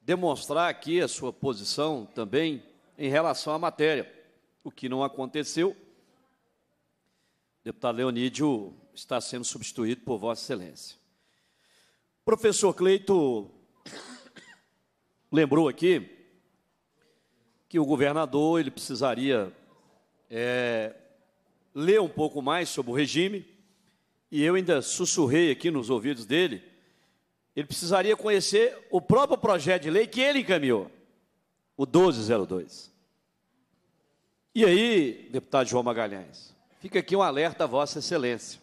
demonstrar aqui a sua posição também em relação à matéria, o que não aconteceu deputado Leonídio está sendo substituído por Vossa Excelência. O professor Cleito lembrou aqui que o governador ele precisaria é, ler um pouco mais sobre o regime, e eu ainda sussurrei aqui nos ouvidos dele, ele precisaria conhecer o próprio projeto de lei que ele encaminhou, o 1202. E aí, deputado João Magalhães, Fica aqui um alerta a Vossa Excelência.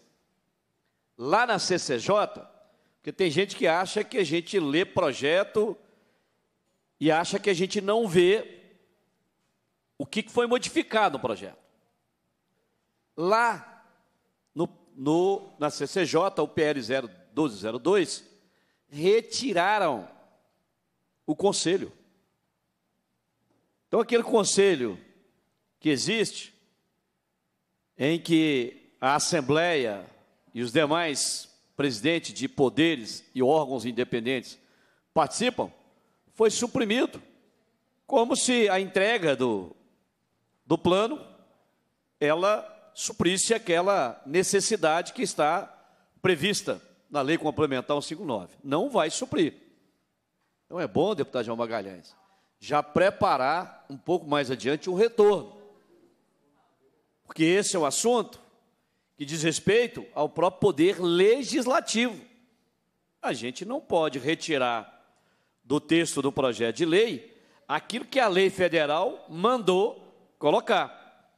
Lá na CCJ, porque tem gente que acha que a gente lê projeto e acha que a gente não vê o que foi modificado no projeto. Lá no, no, na CCJ, o PL 01202, retiraram o conselho. Então, aquele conselho que existe, em que a Assembleia e os demais presidentes de poderes e órgãos independentes participam, foi suprimido, como se a entrega do, do plano ela suprisse aquela necessidade que está prevista na Lei Complementar 159. Não vai suprir. Então é bom, deputado João Magalhães, já preparar um pouco mais adiante o retorno porque esse é o assunto que diz respeito ao próprio poder legislativo. A gente não pode retirar do texto do projeto de lei aquilo que a lei federal mandou colocar.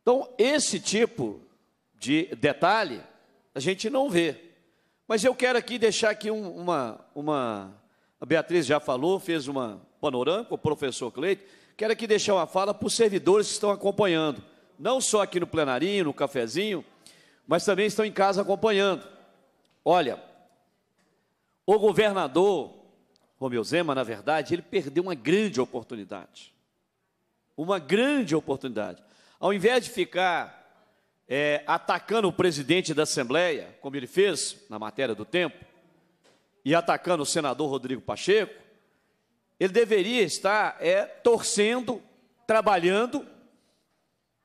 Então, esse tipo de detalhe a gente não vê. Mas eu quero aqui deixar aqui uma, uma a Beatriz já falou, fez uma panorâmica, o professor Cleito, Quero aqui deixar uma fala para os servidores que estão acompanhando, não só aqui no plenarinho, no cafezinho, mas também estão em casa acompanhando. Olha, o governador Romeu Zema, na verdade, ele perdeu uma grande oportunidade. Uma grande oportunidade. Ao invés de ficar é, atacando o presidente da Assembleia, como ele fez na matéria do tempo, e atacando o senador Rodrigo Pacheco, ele deveria estar é, torcendo, trabalhando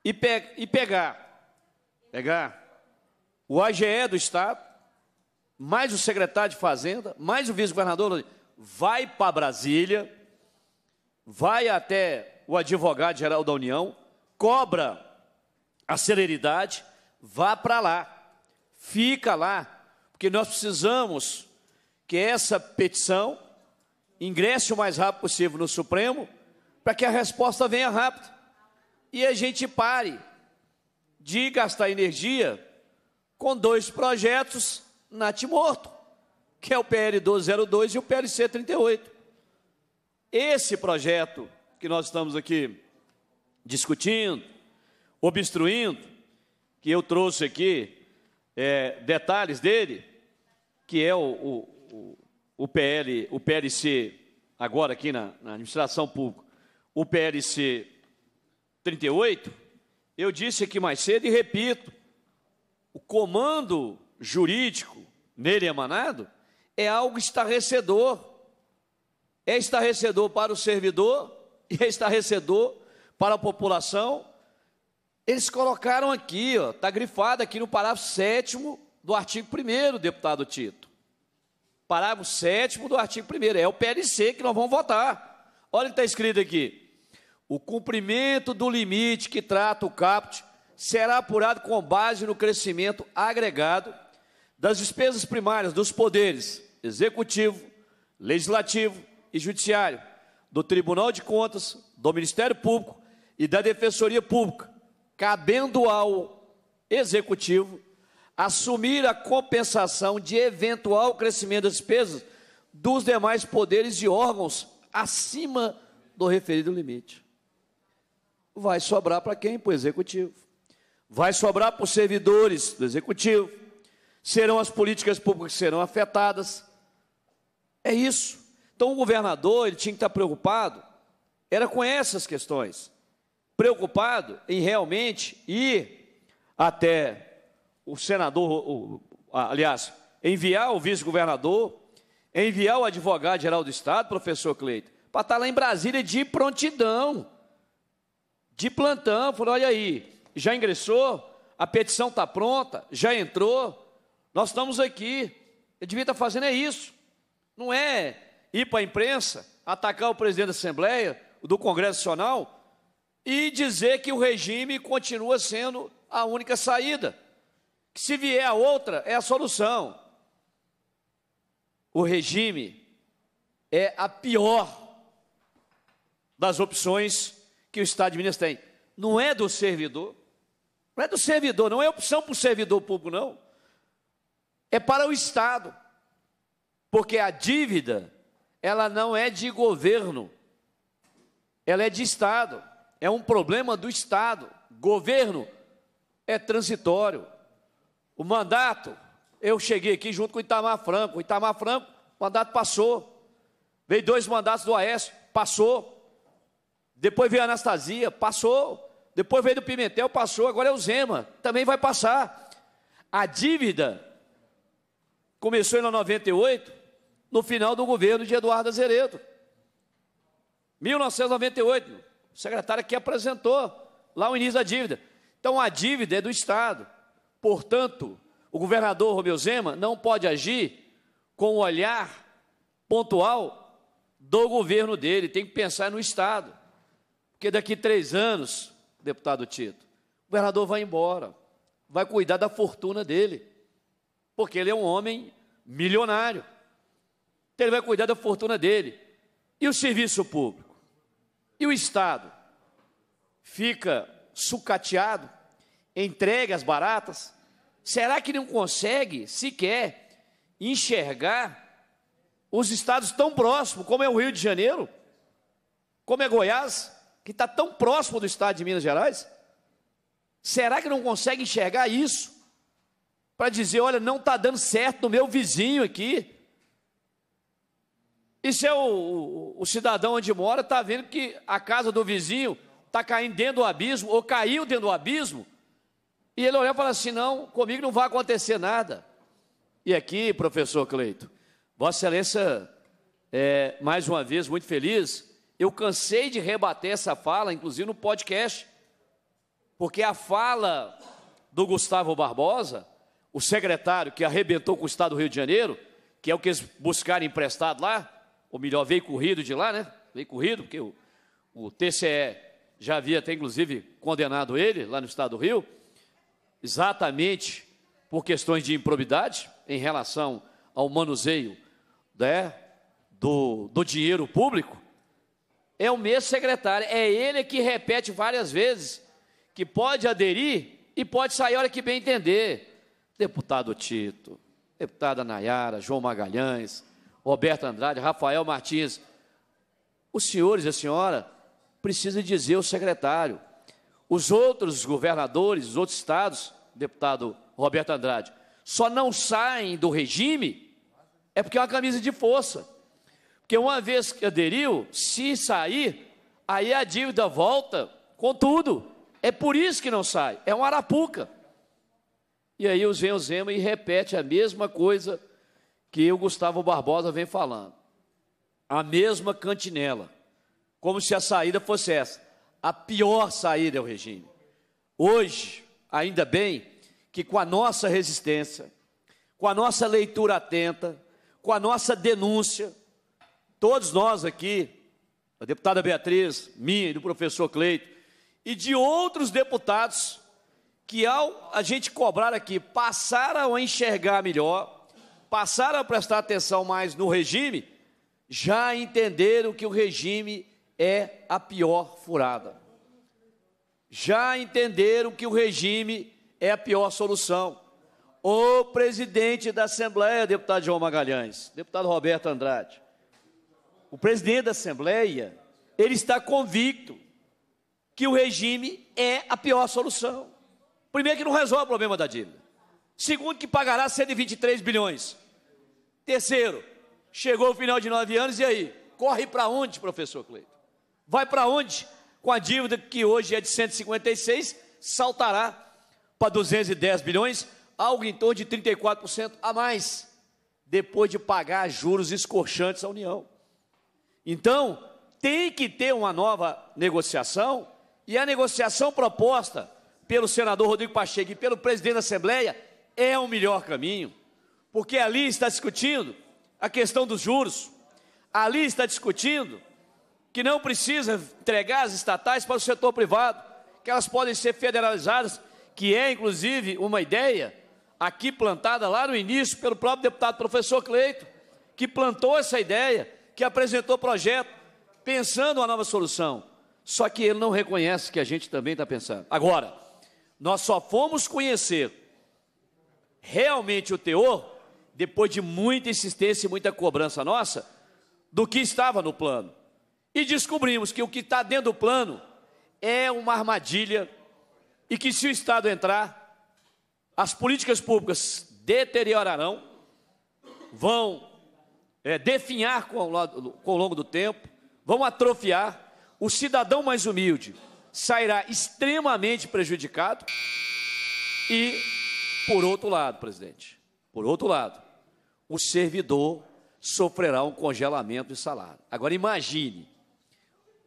e, pe e pegar, pegar o AGE do Estado, mais o secretário de Fazenda, mais o vice-governador, vai para Brasília, vai até o advogado-geral da União, cobra a celeridade, vá para lá, fica lá, porque nós precisamos que essa petição ingresse o mais rápido possível no Supremo, para que a resposta venha rápido e a gente pare de gastar energia com dois projetos natimorto, que é o PL 1202 e o PLC 38. Esse projeto que nós estamos aqui discutindo, obstruindo, que eu trouxe aqui é, detalhes dele, que é o, o, o, PL, o PLC, agora aqui na, na administração pública, o PLC 38, eu disse aqui mais cedo e repito, o comando jurídico nele emanado é algo estarrecedor. É estarrecedor para o servidor e é estarrecedor para a população. Eles colocaram aqui, está grifado aqui no parágrafo 7 do artigo 1 deputado Tito. Parágrafo 7 do artigo 1 é o PLC que nós vamos votar. Olha o que está escrito aqui. O cumprimento do limite que trata o caput será apurado com base no crescimento agregado das despesas primárias dos poderes executivo, legislativo e judiciário, do Tribunal de Contas, do Ministério Público e da Defensoria Pública, cabendo ao executivo assumir a compensação de eventual crescimento das despesas dos demais poderes e órgãos acima do referido limite. Vai sobrar para quem? Para o executivo. Vai sobrar para os servidores do executivo. Serão as políticas públicas que serão afetadas. É isso. Então o governador ele tinha que estar preocupado era com essas questões, preocupado em realmente ir até o senador, o, aliás, enviar o vice-governador, enviar o advogado-geral do Estado, professor Cleito, para estar tá lá em Brasília de prontidão, de plantão, falou, olha aí, já ingressou, a petição está pronta, já entrou, nós estamos aqui, eu devia estar tá fazendo é isso, não é ir para a imprensa, atacar o presidente da Assembleia, do Congresso Nacional, e dizer que o regime continua sendo a única saída que se vier a outra, é a solução. O regime é a pior das opções que o Estado de Minas tem. Não é do servidor, não é do servidor, não é opção para o servidor público, não. É para o Estado. Porque a dívida, ela não é de governo, ela é de Estado. É um problema do Estado. Governo é transitório. O mandato, eu cheguei aqui junto com o Itamar Franco. O Itamar Franco, o mandato passou. Veio dois mandatos do Aécio, passou. Depois veio a Anastasia, passou. Depois veio do Pimentel, passou. Agora é o Zema, também vai passar. A dívida começou em 98, no final do governo de Eduardo Azeredo. 1998, o secretário aqui apresentou lá o início da dívida. Então a dívida é do Estado. Portanto, o governador Romeu Zema não pode agir com o olhar pontual do governo dele, tem que pensar no Estado. Porque daqui três anos, deputado Tito, o governador vai embora, vai cuidar da fortuna dele, porque ele é um homem milionário. Então ele vai cuidar da fortuna dele. E o serviço público? E o Estado? Fica sucateado entregue baratas? Será que não consegue sequer enxergar os estados tão próximos, como é o Rio de Janeiro, como é Goiás, que está tão próximo do estado de Minas Gerais? Será que não consegue enxergar isso? Para dizer, olha, não está dando certo no meu vizinho aqui. E se é o, o, o cidadão onde mora está vendo que a casa do vizinho está caindo dentro do abismo, ou caiu dentro do abismo, e ele olhou e falou assim: não, comigo não vai acontecer nada. E aqui, professor Cleito, Vossa Excelência, é, mais uma vez, muito feliz. Eu cansei de rebater essa fala, inclusive no podcast, porque a fala do Gustavo Barbosa, o secretário que arrebentou com o Estado do Rio de Janeiro, que é o que eles buscaram emprestado lá, ou melhor, veio corrido de lá, né? Veio corrido, porque o, o TCE já havia até, inclusive, condenado ele lá no Estado do Rio exatamente por questões de improbidade em relação ao manuseio né, do, do dinheiro público, é o mesmo secretário, é ele que repete várias vezes que pode aderir e pode sair a hora que bem entender. Deputado Tito, deputada Nayara, João Magalhães, Roberto Andrade, Rafael Martins, os senhores e a senhora precisam dizer ao secretário, os outros governadores, os outros estados, deputado Roberto Andrade, só não saem do regime é porque é uma camisa de força. Porque uma vez que aderiu, se sair, aí a dívida volta com tudo. É por isso que não sai, é um arapuca. E aí os vem Zema e repete a mesma coisa que o Gustavo Barbosa vem falando. A mesma cantinela, como se a saída fosse essa a pior saída é o regime. Hoje, ainda bem que com a nossa resistência, com a nossa leitura atenta, com a nossa denúncia, todos nós aqui, a deputada Beatriz, minha e do professor Cleito, e de outros deputados, que ao a gente cobrar aqui, passaram a enxergar melhor, passaram a prestar atenção mais no regime, já entenderam que o regime é a pior furada. Já entenderam que o regime é a pior solução. O presidente da Assembleia, deputado João Magalhães, deputado Roberto Andrade, o presidente da Assembleia, ele está convicto que o regime é a pior solução. Primeiro, que não resolve o problema da dívida. Segundo, que pagará 123 bilhões. Terceiro, chegou o final de nove anos e aí? Corre para onde, professor Cleiton? Vai para onde? Com a dívida que hoje é de 156, saltará para 210 bilhões, algo em torno de 34% a mais, depois de pagar juros escorchantes à União. Então, tem que ter uma nova negociação, e a negociação proposta pelo senador Rodrigo Pacheco e pelo presidente da Assembleia é o melhor caminho, porque ali está discutindo a questão dos juros, ali está discutindo que não precisa entregar as estatais para o setor privado, que elas podem ser federalizadas, que é inclusive uma ideia aqui plantada lá no início pelo próprio deputado professor Cleito, que plantou essa ideia, que apresentou o projeto, pensando uma nova solução. Só que ele não reconhece que a gente também está pensando. Agora, nós só fomos conhecer realmente o teor depois de muita insistência e muita cobrança nossa do que estava no plano. E descobrimos que o que está dentro do plano é uma armadilha e que se o Estado entrar, as políticas públicas deteriorarão, vão é, definhar com o longo do tempo, vão atrofiar, o cidadão mais humilde sairá extremamente prejudicado e, por outro lado, presidente, por outro lado, o servidor sofrerá um congelamento de salário. Agora imagine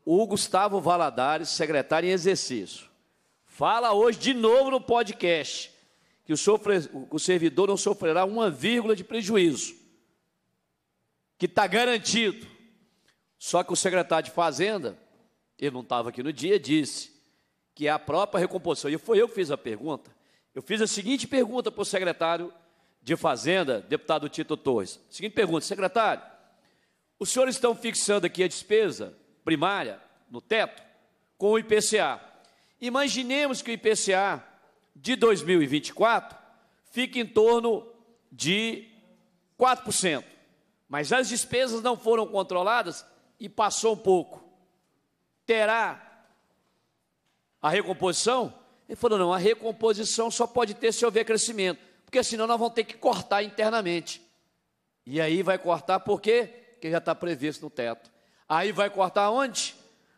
o Gustavo Valadares, secretário em exercício, fala hoje de novo no podcast que o, sofre, o servidor não sofrerá uma vírgula de prejuízo, que está garantido. Só que o secretário de Fazenda, ele não estava aqui no dia, disse que é a própria recomposição. E foi eu que fiz a pergunta. Eu fiz a seguinte pergunta para o secretário de Fazenda, deputado Tito Torres. Seguinte pergunta, secretário, os senhores estão fixando aqui a despesa primária, no teto, com o IPCA. Imaginemos que o IPCA de 2024 fique em torno de 4%, mas as despesas não foram controladas e passou um pouco. Terá a recomposição? Ele falou: não, a recomposição só pode ter se houver crescimento, porque senão nós vamos ter que cortar internamente. E aí vai cortar por quê? Porque já está previsto no teto. Aí vai cortar onde?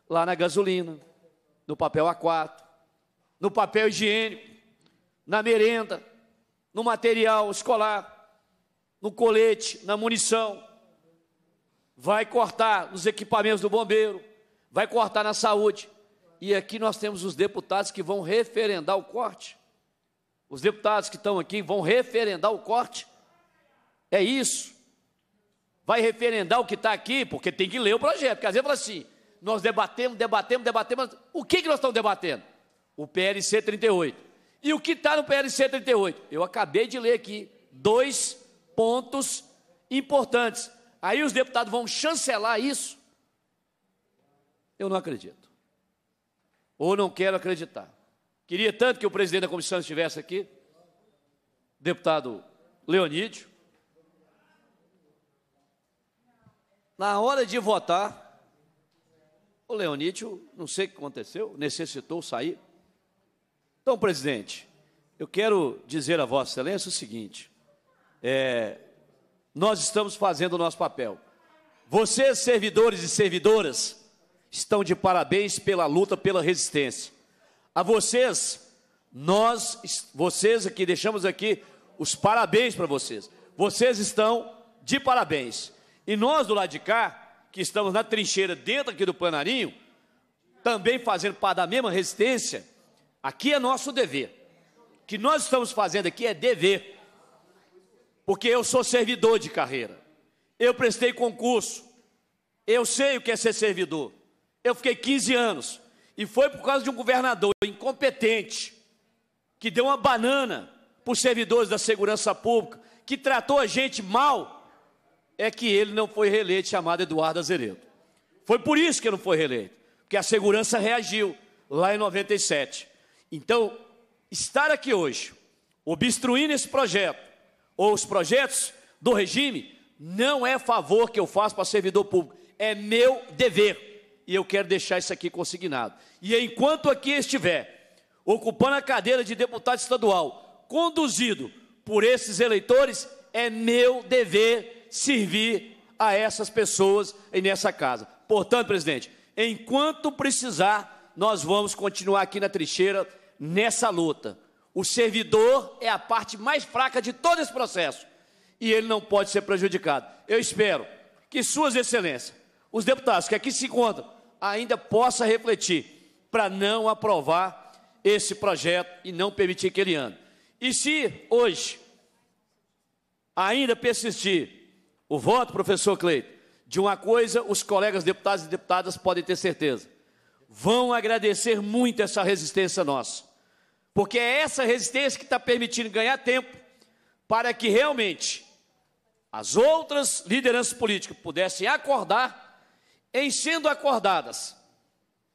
Lá na gasolina, no papel A4, no papel higiênico, na merenda, no material escolar, no colete, na munição. Vai cortar nos equipamentos do bombeiro, vai cortar na saúde. E aqui nós temos os deputados que vão referendar o corte. Os deputados que estão aqui vão referendar o corte. É isso vai referendar o que está aqui, porque tem que ler o projeto. Porque às vezes fala assim, nós debatemos, debatemos, debatemos. O que, que nós estamos debatendo? O PLC 38. E o que está no PLC 38? Eu acabei de ler aqui dois pontos importantes. Aí os deputados vão chancelar isso? Eu não acredito. Ou não quero acreditar. Queria tanto que o presidente da comissão estivesse aqui, deputado Leonídio, Na hora de votar, o Leonício, não sei o que aconteceu, necessitou sair. Então, presidente, eu quero dizer a Vossa Excelência o seguinte: é, nós estamos fazendo o nosso papel. Vocês, servidores e servidoras, estão de parabéns pela luta, pela resistência. A vocês, nós, vocês aqui, deixamos aqui os parabéns para vocês. Vocês estão de parabéns. E nós do lado de cá, que estamos na trincheira dentro aqui do planarinho, também fazendo para da mesma resistência, aqui é nosso dever. O que nós estamos fazendo aqui é dever. Porque eu sou servidor de carreira. Eu prestei concurso. Eu sei o que é ser servidor. Eu fiquei 15 anos. E foi por causa de um governador incompetente que deu uma banana para os servidores da segurança pública, que tratou a gente mal é que ele não foi reeleito, chamado Eduardo Azeredo. Foi por isso que ele não foi reeleito, porque a segurança reagiu lá em 97. Então, estar aqui hoje, obstruindo esse projeto, ou os projetos do regime, não é favor que eu faço para servidor público, é meu dever. E eu quero deixar isso aqui consignado. E enquanto aqui estiver, ocupando a cadeira de deputado estadual, conduzido por esses eleitores, é meu dever servir a essas pessoas e nessa casa. Portanto, presidente, enquanto precisar, nós vamos continuar aqui na trincheira nessa luta. O servidor é a parte mais fraca de todo esse processo e ele não pode ser prejudicado. Eu espero que Suas Excelências, os deputados que aqui se encontram, ainda possa refletir para não aprovar esse projeto e não permitir que ele ande. E se hoje ainda persistir o voto, professor Cleito, de uma coisa os colegas deputados e deputadas podem ter certeza. Vão agradecer muito essa resistência nossa. Porque é essa resistência que está permitindo ganhar tempo para que realmente as outras lideranças políticas pudessem acordar, em sendo acordadas,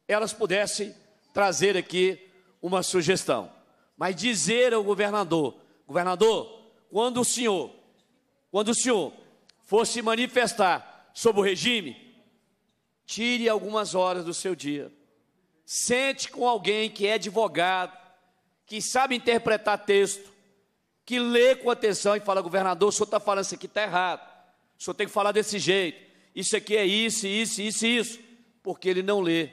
elas pudessem trazer aqui uma sugestão. Mas dizer ao governador, governador, quando o senhor, quando o senhor for se manifestar sob o regime, tire algumas horas do seu dia. Sente com alguém que é advogado, que sabe interpretar texto, que lê com atenção e fala: governador, o senhor está falando isso aqui está errado, o senhor tem que falar desse jeito, isso aqui é isso, isso, isso, isso, porque ele não lê.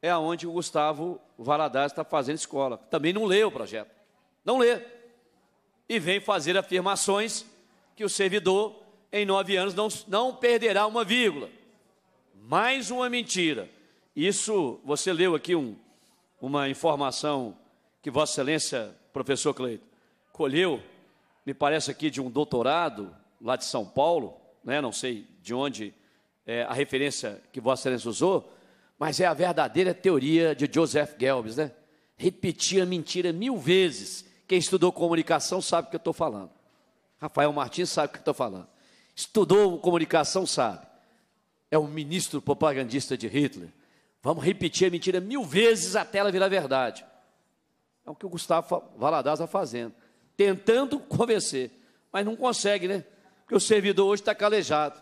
É aonde o Gustavo Valadares está fazendo escola. Também não lê o projeto. Não lê. E vem fazer afirmações que o servidor em nove anos não, não perderá uma vírgula. Mais uma mentira. Isso, você leu aqui um, uma informação que Vossa Excelência, professor Cleito, colheu, me parece aqui de um doutorado lá de São Paulo, né? não sei de onde é, a referência que Vossa Excelência usou, mas é a verdadeira teoria de Joseph Gelbes, né? Repetir a mentira mil vezes. Quem estudou comunicação sabe o que eu estou falando. Rafael Martins sabe o que estou falando. Estudou comunicação, sabe. É um ministro propagandista de Hitler. Vamos repetir a mentira mil vezes até ela virar verdade. É o que o Gustavo Valadares está fazendo. Tentando convencer, mas não consegue, né? Porque o servidor hoje está calejado.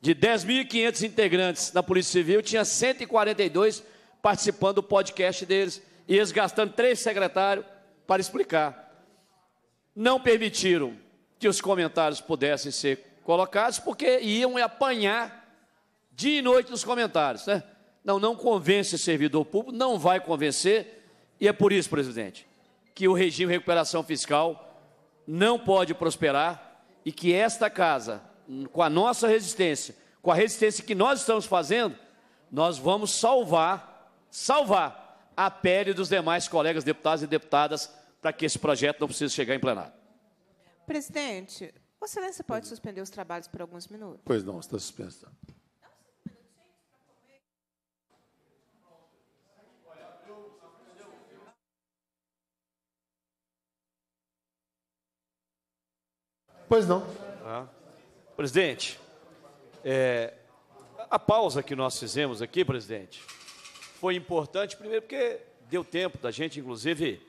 De 10.500 integrantes na Polícia Civil, tinha 142 participando do podcast deles. E eles gastando três secretários para explicar. Não permitiram que os comentários pudessem ser colocados, porque iam apanhar dia e noite nos comentários. Né? Não, não convence o servidor público, não vai convencer, e é por isso, presidente, que o regime de recuperação fiscal não pode prosperar e que esta casa, com a nossa resistência, com a resistência que nós estamos fazendo, nós vamos salvar, salvar a pele dos demais colegas deputados e deputadas para que esse projeto não precise chegar em plenário. Presidente, o silêncio pode é. suspender os trabalhos por alguns minutos? Pois não, está suspensa. Pois não. Ah. Presidente, é, a pausa que nós fizemos aqui, presidente, foi importante, primeiro, porque deu tempo da gente, inclusive,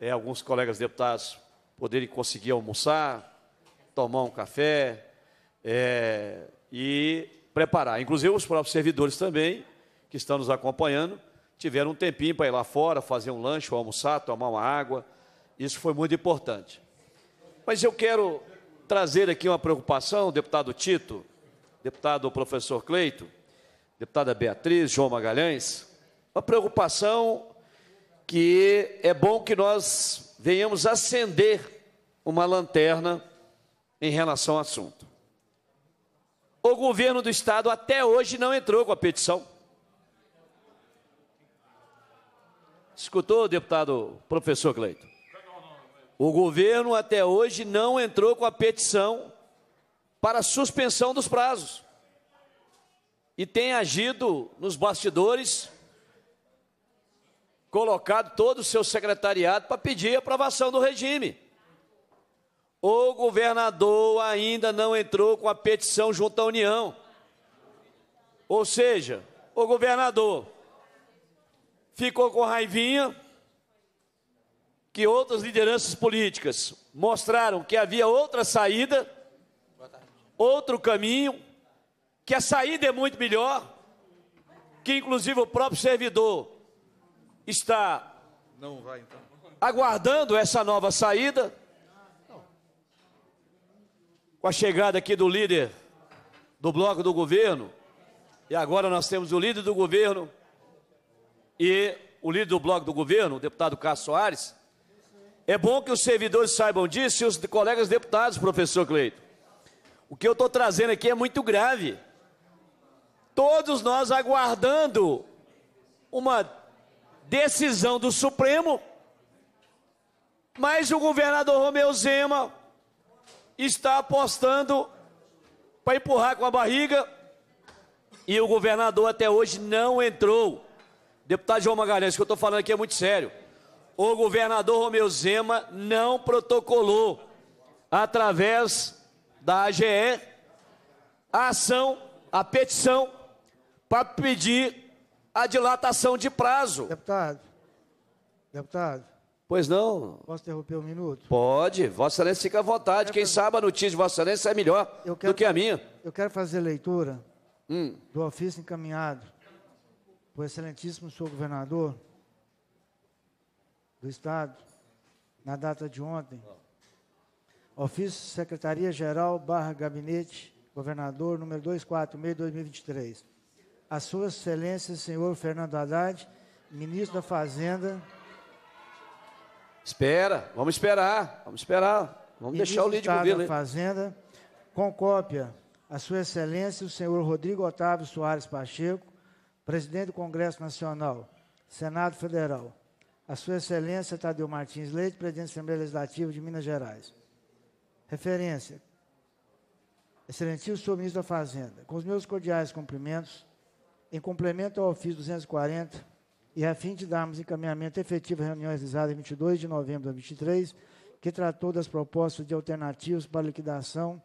é, alguns colegas deputados poderem conseguir almoçar, tomar um café é, e preparar. Inclusive, os próprios servidores também, que estão nos acompanhando, tiveram um tempinho para ir lá fora, fazer um lanche, almoçar, tomar uma água. Isso foi muito importante. Mas eu quero trazer aqui uma preocupação, deputado Tito, deputado professor Cleito, deputada Beatriz, João Magalhães, uma preocupação que é bom que nós venhamos acender uma lanterna em relação ao assunto. O governo do estado até hoje não entrou com a petição. Escutou, deputado professor Cleito? O governo até hoje não entrou com a petição para suspensão dos prazos. E tem agido nos bastidores colocado todo o seu secretariado para pedir a aprovação do regime. O governador ainda não entrou com a petição junto à União. Ou seja, o governador ficou com raivinha que outras lideranças políticas mostraram que havia outra saída, outro caminho, que a saída é muito melhor, que inclusive o próprio servidor está vai, então. aguardando essa nova saída. Com a chegada aqui do líder do bloco do governo, e agora nós temos o líder do governo e o líder do bloco do governo, o deputado Carlos Soares. É bom que os servidores saibam disso e os colegas deputados, professor Cleito. O que eu estou trazendo aqui é muito grave. Todos nós aguardando uma decisão do Supremo, mas o governador Romeu Zema está apostando para empurrar com a barriga e o governador até hoje não entrou. Deputado João Magalhães, o que eu estou falando aqui é muito sério. O governador Romeu Zema não protocolou, através da AGE, a ação, a petição, para pedir a dilatação de prazo. Deputado, deputado. Pois não. Posso interromper um minuto? Pode, Vossa Excelência fica à vontade. Quem fazer... sabe a notícia de Vossa Excelência é melhor do que a minha. Eu quero fazer leitura hum. do ofício encaminhado por excelentíssimo senhor governador do Estado, na data de ontem. Ofício Secretaria-Geral barra Gabinete Governador número 246 2023 a Sua Excelência, senhor Fernando Haddad, ministro da Fazenda. Espera, vamos esperar, vamos esperar. Vamos deixar o líder governo. da Fazenda, com cópia, a Sua Excelência, o senhor Rodrigo Otávio Soares Pacheco, presidente do Congresso Nacional, Senado Federal. A Sua Excelência Tadeu Martins Leite, presidente da Assembleia Legislativa de Minas Gerais. Referência. Excelentíssimo senhor ministro da Fazenda, com os meus cordiais cumprimentos, em complemento ao ofício 240, e a fim de darmos encaminhamento efetivo à reunião realizada em 22 de novembro de 23, que tratou das propostas de alternativas para liquidação,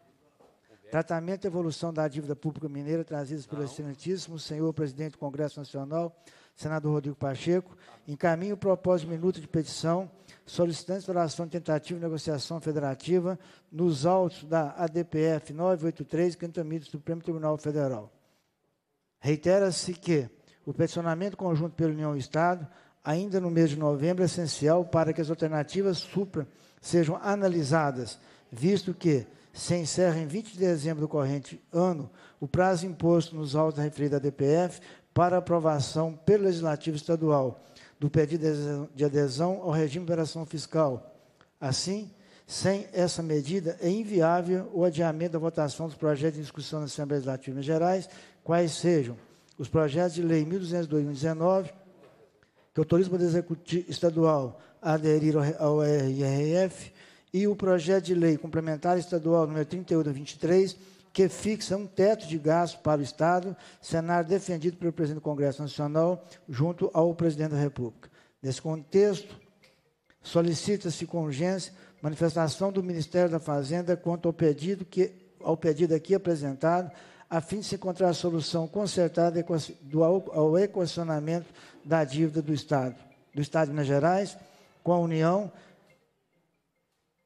tratamento e evolução da dívida pública mineira trazidas pelo excelentíssimo senhor presidente do Congresso Nacional, senador Rodrigo Pacheco, encaminho o propósito de minuto de petição solicitando instalação de tentativa de negociação federativa nos autos da ADPF 983, 500 do Supremo Tribunal Federal. Reitera-se que o peticionamento conjunto pela União e Estado, ainda no mês de novembro, é essencial para que as alternativas supra sejam analisadas, visto que se encerra em 20 de dezembro do corrente ano o prazo imposto nos autos referidos à DPF para aprovação pelo Legislativo Estadual do pedido de adesão ao regime de operação fiscal. Assim, sem essa medida, é inviável o adiamento da votação dos projetos em discussão na Assembleia Legislativa Minas Gerais quais sejam os projetos de lei 1202-19, que autoriza o Poder Executivo Estadual a aderir ao RRF, e o projeto de lei complementar estadual número 3823, 23 que fixa um teto de gasto para o Estado, cenário defendido pelo presidente do Congresso Nacional, junto ao presidente da República. Nesse contexto, solicita-se com urgência manifestação do Ministério da Fazenda quanto ao pedido, que, ao pedido aqui apresentado a fim de se encontrar a solução consertada do, ao equacionamento da dívida do Estado, do Estado de Minas Gerais com a União,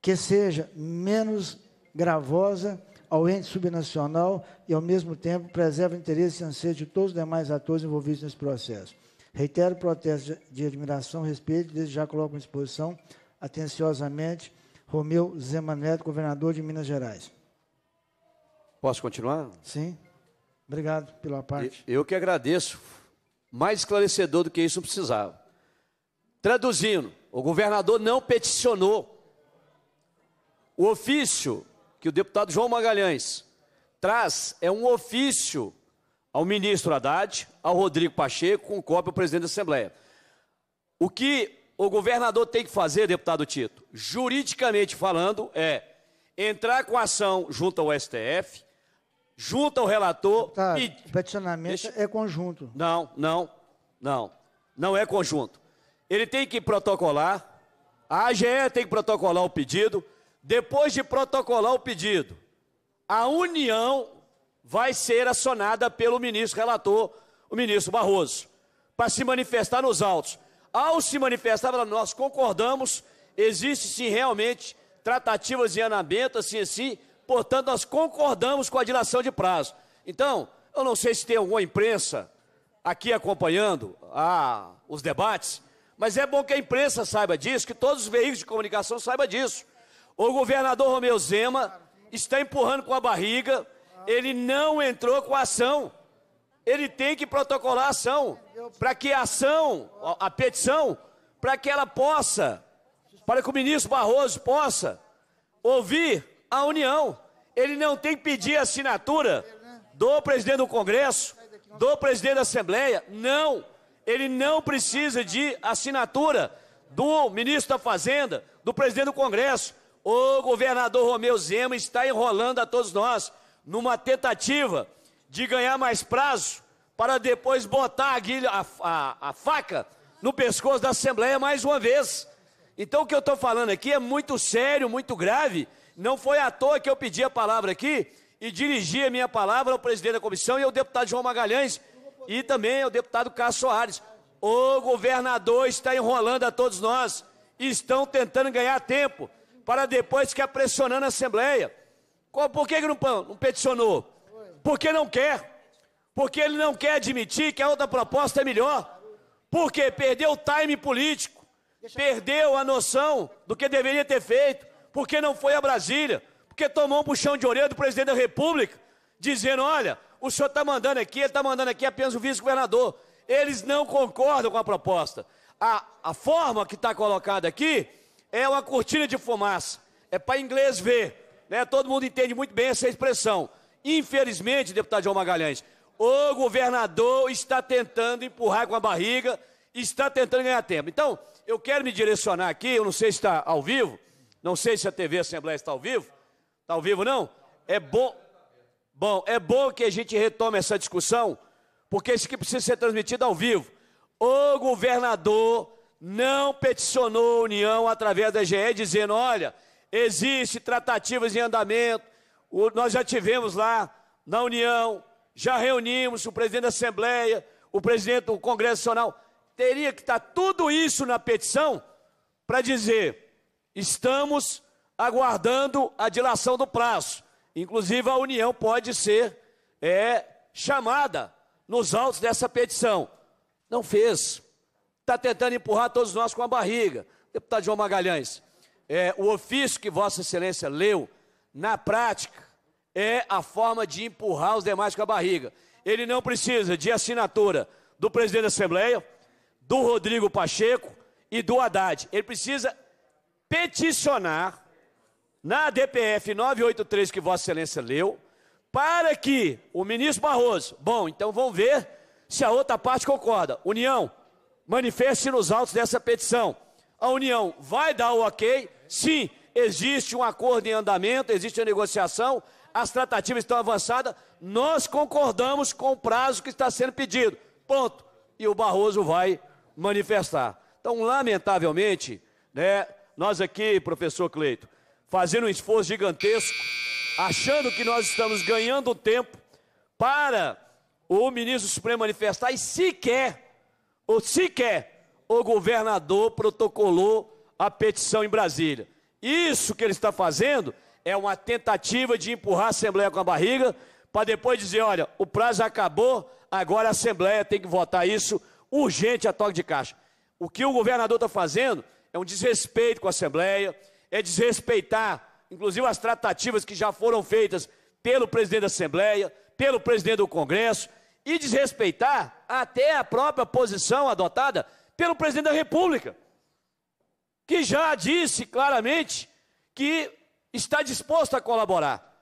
que seja menos gravosa ao ente subnacional e, ao mesmo tempo, preserve o interesse e anseio de todos os demais atores envolvidos nesse processo. Reitero o protesto de admiração e respeito, desde já coloco à disposição, atenciosamente, Romeu Zema Neto, governador de Minas Gerais. Posso continuar? Sim. Obrigado pela parte. Eu que agradeço. Mais esclarecedor do que isso precisava. Traduzindo, o governador não peticionou. O ofício que o deputado João Magalhães traz é um ofício ao ministro Haddad, ao Rodrigo Pacheco, com cópia ao presidente da Assembleia. O que o governador tem que fazer, deputado Tito, juridicamente falando, é entrar com ação junto ao STF, junta o relator tá, e... Peticionamento Deixa... é conjunto. Não, não, não. Não é conjunto. Ele tem que protocolar, a AGE tem que protocolar o pedido. Depois de protocolar o pedido, a União vai ser acionada pelo ministro relator, o ministro Barroso, para se manifestar nos autos. Ao se manifestar, nós concordamos, existe sim realmente tratativas e andamento, assim, assim, Portanto, nós concordamos com a dilação de prazo. Então, eu não sei se tem alguma imprensa aqui acompanhando ah, os debates, mas é bom que a imprensa saiba disso, que todos os veículos de comunicação saibam disso. O governador Romeu Zema está empurrando com a barriga, ele não entrou com a ação. Ele tem que protocolar a ação, para que a ação, a petição, para que ela possa, para que o ministro Barroso possa ouvir a União. Ele não tem que pedir assinatura do presidente do Congresso, do presidente da Assembleia. Não. Ele não precisa de assinatura do ministro da Fazenda, do presidente do Congresso. O governador Romeu Zema está enrolando a todos nós numa tentativa de ganhar mais prazo para depois botar a, guilha, a, a, a faca no pescoço da Assembleia mais uma vez. Então, o que eu estou falando aqui é muito sério, muito grave não foi à toa que eu pedi a palavra aqui e dirigi a minha palavra ao presidente da comissão e ao deputado João Magalhães e também ao deputado Cássio Soares. O governador está enrolando a todos nós. Estão tentando ganhar tempo para depois ficar pressionando a Assembleia. Por que, que não, não peticionou? Porque não quer. Porque ele não quer admitir que a outra proposta é melhor. Porque perdeu o time político, perdeu a noção do que deveria ter feito porque não foi a Brasília, porque tomou um puxão de orelha do presidente da República, dizendo: olha, o senhor está mandando aqui, ele está mandando aqui apenas o vice-governador. Eles não concordam com a proposta. A, a forma que está colocada aqui é uma cortina de fumaça. É para inglês ver. Né? Todo mundo entende muito bem essa expressão. Infelizmente, deputado João Magalhães, o governador está tentando empurrar com a barriga, está tentando ganhar tempo. Então, eu quero me direcionar aqui, eu não sei se está ao vivo, não sei se a TV Assembleia está ao vivo. Está ao vivo, não? É bom. Bom, é bom que a gente retome essa discussão, porque isso aqui precisa ser transmitido ao vivo. O governador não peticionou a União através da GE dizendo: olha, existe tratativas em andamento, nós já tivemos lá na União, já reunimos o presidente da Assembleia, o presidente do Congresso Nacional. Teria que estar tudo isso na petição para dizer Estamos aguardando a dilação do prazo. Inclusive, a União pode ser é, chamada nos autos dessa petição. Não fez. Está tentando empurrar todos nós com a barriga. Deputado João Magalhães, é, o ofício que Vossa Excelência leu, na prática, é a forma de empurrar os demais com a barriga. Ele não precisa de assinatura do presidente da Assembleia, do Rodrigo Pacheco e do Haddad. Ele precisa peticionar na DPF 983 que Vossa Excelência leu, para que o ministro Barroso, bom, então vamos ver se a outra parte concorda. União, manifeste nos autos dessa petição. A União vai dar o ok? Sim, existe um acordo em andamento, existe a negociação, as tratativas estão avançadas, nós concordamos com o prazo que está sendo pedido. Ponto. E o Barroso vai manifestar. Então, lamentavelmente, né, nós aqui, professor Cleito, fazendo um esforço gigantesco, achando que nós estamos ganhando tempo para o ministro Supremo manifestar e sequer, ou sequer, o governador protocolou a petição em Brasília. Isso que ele está fazendo é uma tentativa de empurrar a Assembleia com a barriga para depois dizer: olha, o prazo acabou, agora a Assembleia tem que votar isso urgente a toque de caixa. O que o governador está fazendo é um desrespeito com a Assembleia, é desrespeitar, inclusive, as tratativas que já foram feitas pelo presidente da Assembleia, pelo presidente do Congresso, e desrespeitar até a própria posição adotada pelo presidente da República, que já disse claramente que está disposto a colaborar.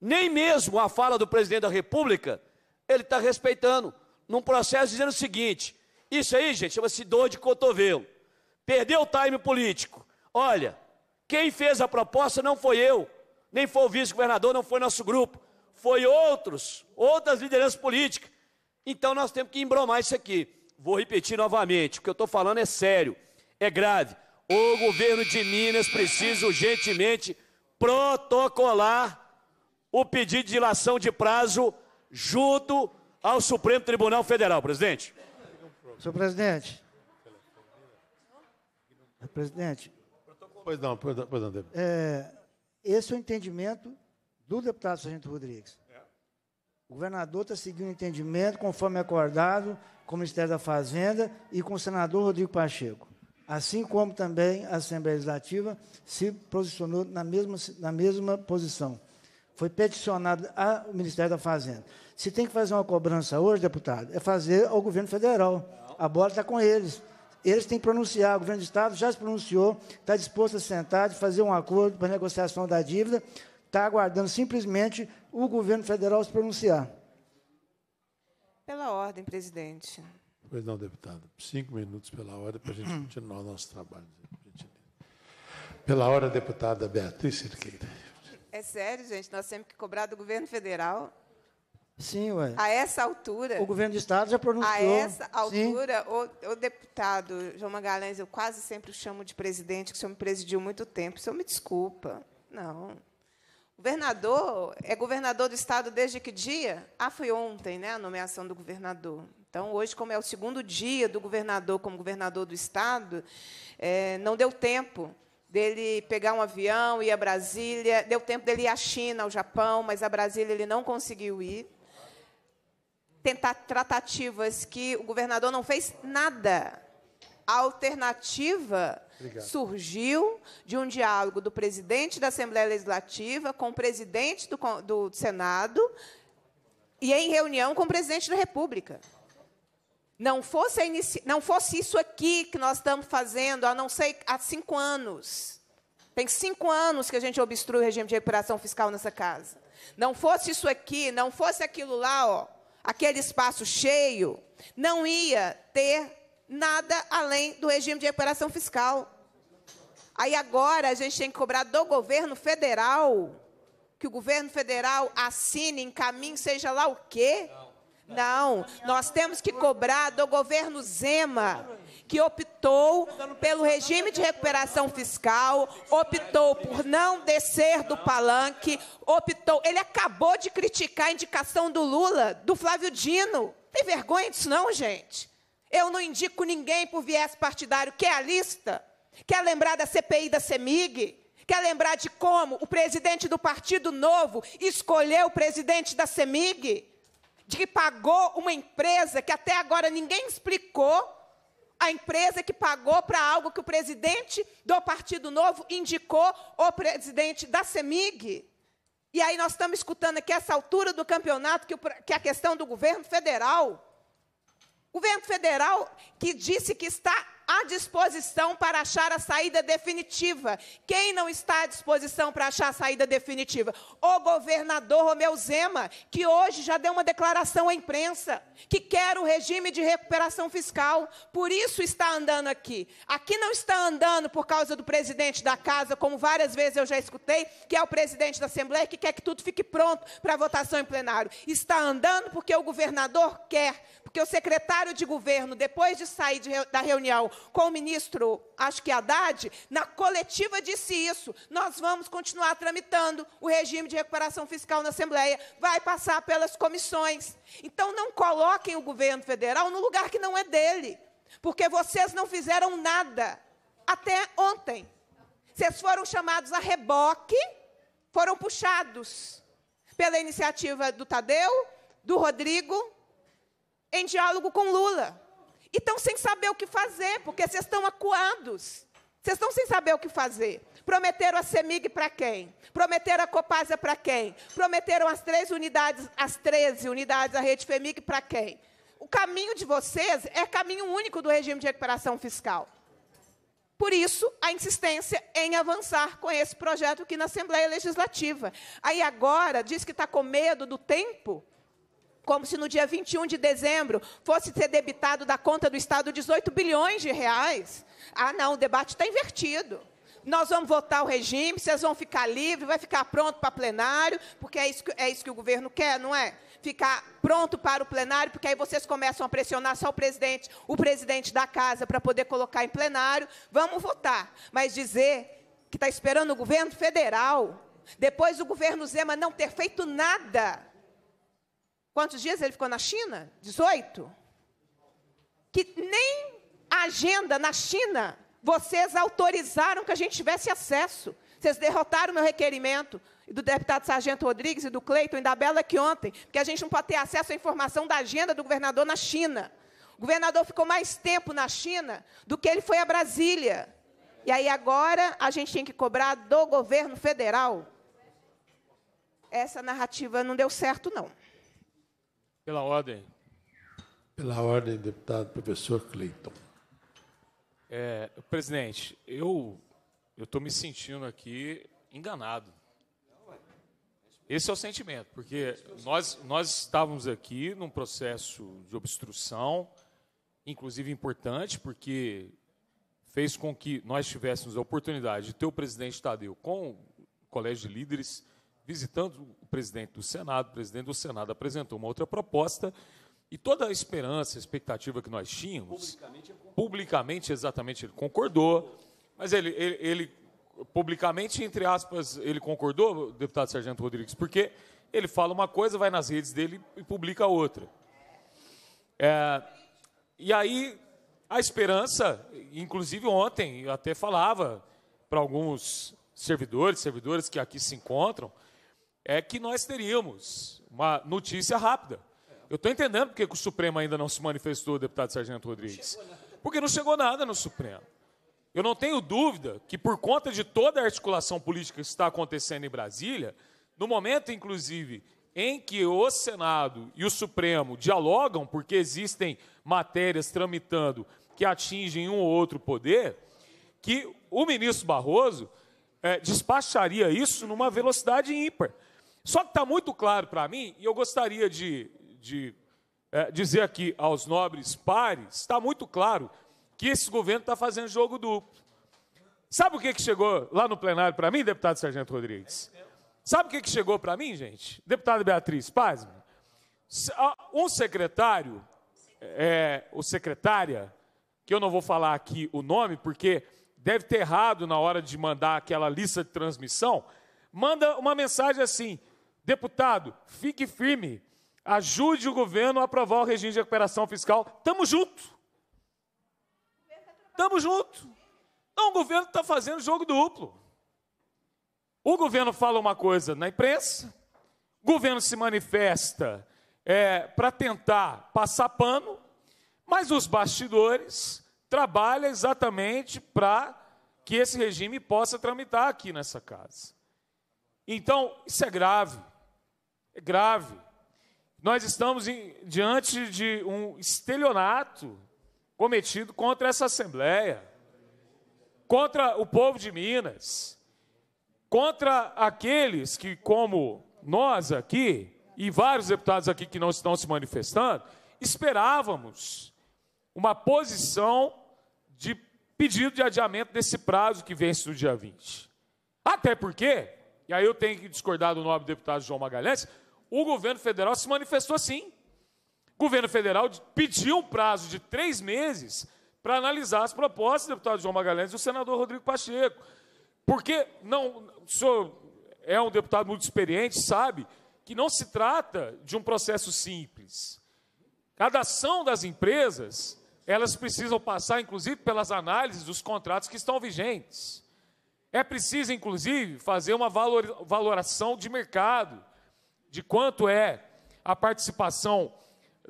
Nem mesmo a fala do presidente da República ele está respeitando, num processo dizendo o seguinte: isso aí, gente, chama-se dor de cotovelo. Perdeu o time político. Olha, quem fez a proposta não foi eu, nem foi o vice-governador, não foi nosso grupo, foi outros, outras lideranças políticas. Então nós temos que embromar isso aqui. Vou repetir novamente, o que eu estou falando é sério, é grave. O governo de Minas precisa urgentemente protocolar o pedido de dilação de prazo junto ao Supremo Tribunal Federal, presidente. Senhor presidente, Presidente. Pois não, pois não, pois não é, Esse é o entendimento do deputado Sargento Rodrigues. É. O governador está seguindo o entendimento conforme é acordado com o Ministério da Fazenda e com o senador Rodrigo Pacheco. Assim como também a Assembleia Legislativa se posicionou na mesma, na mesma posição. Foi peticionado ao Ministério da Fazenda. Se tem que fazer uma cobrança hoje, deputado, é fazer ao governo federal. Não. A bola está com eles. Eles têm que pronunciar, o governo do Estado já se pronunciou, está disposto a sentar, de fazer um acordo para negociação da dívida, está aguardando simplesmente o governo federal se pronunciar. Pela ordem, presidente. Pois não, deputado. Cinco minutos pela hora para a gente continuar o nosso trabalho. Né? Pela hora, deputada Beatriz Cerqueira. É sério, gente, nós temos que cobrar do governo federal Sim, ué. A essa altura. O governo do estado já pronunciou. A essa altura, o, o, deputado João Magalhães, eu quase sempre o chamo de presidente, que o senhor me presidiu muito tempo. O senhor me desculpa. Não. Governador é governador do estado desde que dia? Ah, foi ontem, né, a nomeação do governador. Então, hoje, como é o segundo dia do governador como governador do estado, é, não deu tempo dele pegar um avião, ir a Brasília, deu tempo dele ir à China, ao Japão, mas a Brasília ele não conseguiu ir tentar tratativas que o governador não fez nada. A alternativa Obrigado. surgiu de um diálogo do presidente da Assembleia Legislativa com o presidente do, do Senado e em reunião com o presidente da República. Não fosse, inici... não fosse isso aqui que nós estamos fazendo há não sei há cinco anos. Tem cinco anos que a gente obstrui o regime de recuperação fiscal nessa casa. Não fosse isso aqui, não fosse aquilo lá, ó aquele espaço cheio, não ia ter nada além do regime de recuperação fiscal. Aí agora a gente tem que cobrar do governo federal que o governo federal assine, encaminhe, seja lá o quê? Não. não. Nós temos que cobrar do governo Zema que optou pelo regime de recuperação fiscal, optou por não descer do palanque, optou. Ele acabou de criticar a indicação do Lula, do Flávio Dino. Tem vergonha disso, não, gente? Eu não indico ninguém por viés partidário. Quer a lista? Quer lembrar da CPI da CEMIG? Quer lembrar de como o presidente do Partido Novo escolheu o presidente da CEMIG? De que pagou uma empresa que até agora ninguém explicou a empresa que pagou para algo que o presidente do Partido Novo indicou o presidente da CEMIG. E aí nós estamos escutando aqui, essa altura do campeonato, que, o, que é a questão do governo federal. o Governo federal que disse que está à disposição para achar a saída definitiva. Quem não está à disposição para achar a saída definitiva? O governador Romeu Zema, que hoje já deu uma declaração à imprensa, que quer o regime de recuperação fiscal, por isso está andando aqui. Aqui não está andando por causa do presidente da casa, como várias vezes eu já escutei, que é o presidente da Assembleia, que quer que tudo fique pronto para votação em plenário. Está andando porque o governador quer, porque o secretário de governo, depois de sair de, da reunião, com o ministro, acho que Haddad, na coletiva disse isso. Nós vamos continuar tramitando o regime de recuperação fiscal na Assembleia, vai passar pelas comissões. Então, não coloquem o governo federal no lugar que não é dele, porque vocês não fizeram nada até ontem. Vocês foram chamados a reboque, foram puxados pela iniciativa do Tadeu, do Rodrigo, em diálogo com Lula estão sem saber o que fazer, porque vocês estão acuados. Vocês estão sem saber o que fazer. Prometeram a CEMIG para quem? Prometeram a Copasa para quem? Prometeram as três unidades, as 13 unidades da rede FEMIG para quem? O caminho de vocês é caminho único do regime de recuperação fiscal. Por isso, a insistência em avançar com esse projeto aqui na Assembleia Legislativa. Aí agora diz que está com medo do tempo como se no dia 21 de dezembro fosse ser debitado da conta do Estado 18 bilhões de reais. Ah, não, o debate está invertido. Nós vamos votar o regime, vocês vão ficar livres, vai ficar pronto para plenário, porque é isso, que, é isso que o governo quer, não é? Ficar pronto para o plenário, porque aí vocês começam a pressionar só o presidente, o presidente da casa, para poder colocar em plenário. Vamos votar. Mas dizer que está esperando o governo federal, depois do governo Zema não ter feito nada Quantos dias ele ficou na China? 18? Que nem a agenda na China vocês autorizaram que a gente tivesse acesso. Vocês derrotaram o meu requerimento do deputado Sargento Rodrigues e do Cleiton e da Bela que ontem, porque a gente não pode ter acesso à informação da agenda do governador na China. O governador ficou mais tempo na China do que ele foi a Brasília. E aí agora a gente tem que cobrar do governo federal. Essa narrativa não deu certo, não. Pela ordem. Pela ordem, deputado professor Cleiton. É, presidente, eu estou me sentindo aqui enganado. Esse é o sentimento, porque nós, nós estávamos aqui num processo de obstrução, inclusive importante, porque fez com que nós tivéssemos a oportunidade de ter o presidente Tadeu com o colégio de líderes visitando o presidente do Senado, o presidente do Senado apresentou uma outra proposta e toda a esperança, a expectativa que nós tínhamos, publicamente, publicamente exatamente ele concordou, mas ele, ele, ele, publicamente, entre aspas, ele concordou, deputado Sargento Rodrigues, porque ele fala uma coisa, vai nas redes dele e publica outra. É, e aí a esperança, inclusive ontem, eu até falava para alguns servidores, servidores que aqui se encontram, é que nós teríamos uma notícia rápida. Eu estou entendendo porque o Supremo ainda não se manifestou, deputado Sargento Rodrigues. Porque não chegou nada no Supremo. Eu não tenho dúvida que, por conta de toda a articulação política que está acontecendo em Brasília, no momento, inclusive, em que o Senado e o Supremo dialogam, porque existem matérias tramitando que atingem um ou outro poder, que o ministro Barroso é, despacharia isso numa velocidade ímpar. Só que está muito claro para mim, e eu gostaria de, de é, dizer aqui aos nobres pares, está muito claro que esse governo está fazendo jogo duplo. Sabe o que, que chegou lá no plenário para mim, deputado Sargento Rodrigues? Sabe o que, que chegou para mim, gente? Deputada Beatriz, pasme. Um secretário, é, o secretária, que eu não vou falar aqui o nome, porque deve ter errado na hora de mandar aquela lista de transmissão, manda uma mensagem assim: Deputado, fique firme. Ajude o governo a aprovar o regime de recuperação fiscal. Tamo junto. Tamo junto. Não, o governo está fazendo jogo duplo. O governo fala uma coisa na imprensa, o governo se manifesta é, para tentar passar pano, mas os bastidores trabalham exatamente para que esse regime possa tramitar aqui nessa casa. Então, isso é grave. É grave. Nós estamos em, diante de um estelionato cometido contra essa Assembleia, contra o povo de Minas, contra aqueles que, como nós aqui, e vários deputados aqui que não estão se manifestando, esperávamos uma posição de pedido de adiamento desse prazo que vence no dia 20. Até porque, e aí eu tenho que discordar do nobre deputado João Magalhães, o governo federal se manifestou assim. O governo federal pediu um prazo de três meses para analisar as propostas do deputado João Magalhães e do senador Rodrigo Pacheco. Porque não, o senhor é um deputado muito experiente, sabe que não se trata de um processo simples. Cada ação das empresas, elas precisam passar, inclusive, pelas análises dos contratos que estão vigentes. É preciso, inclusive, fazer uma valoração de mercado de quanto é a participação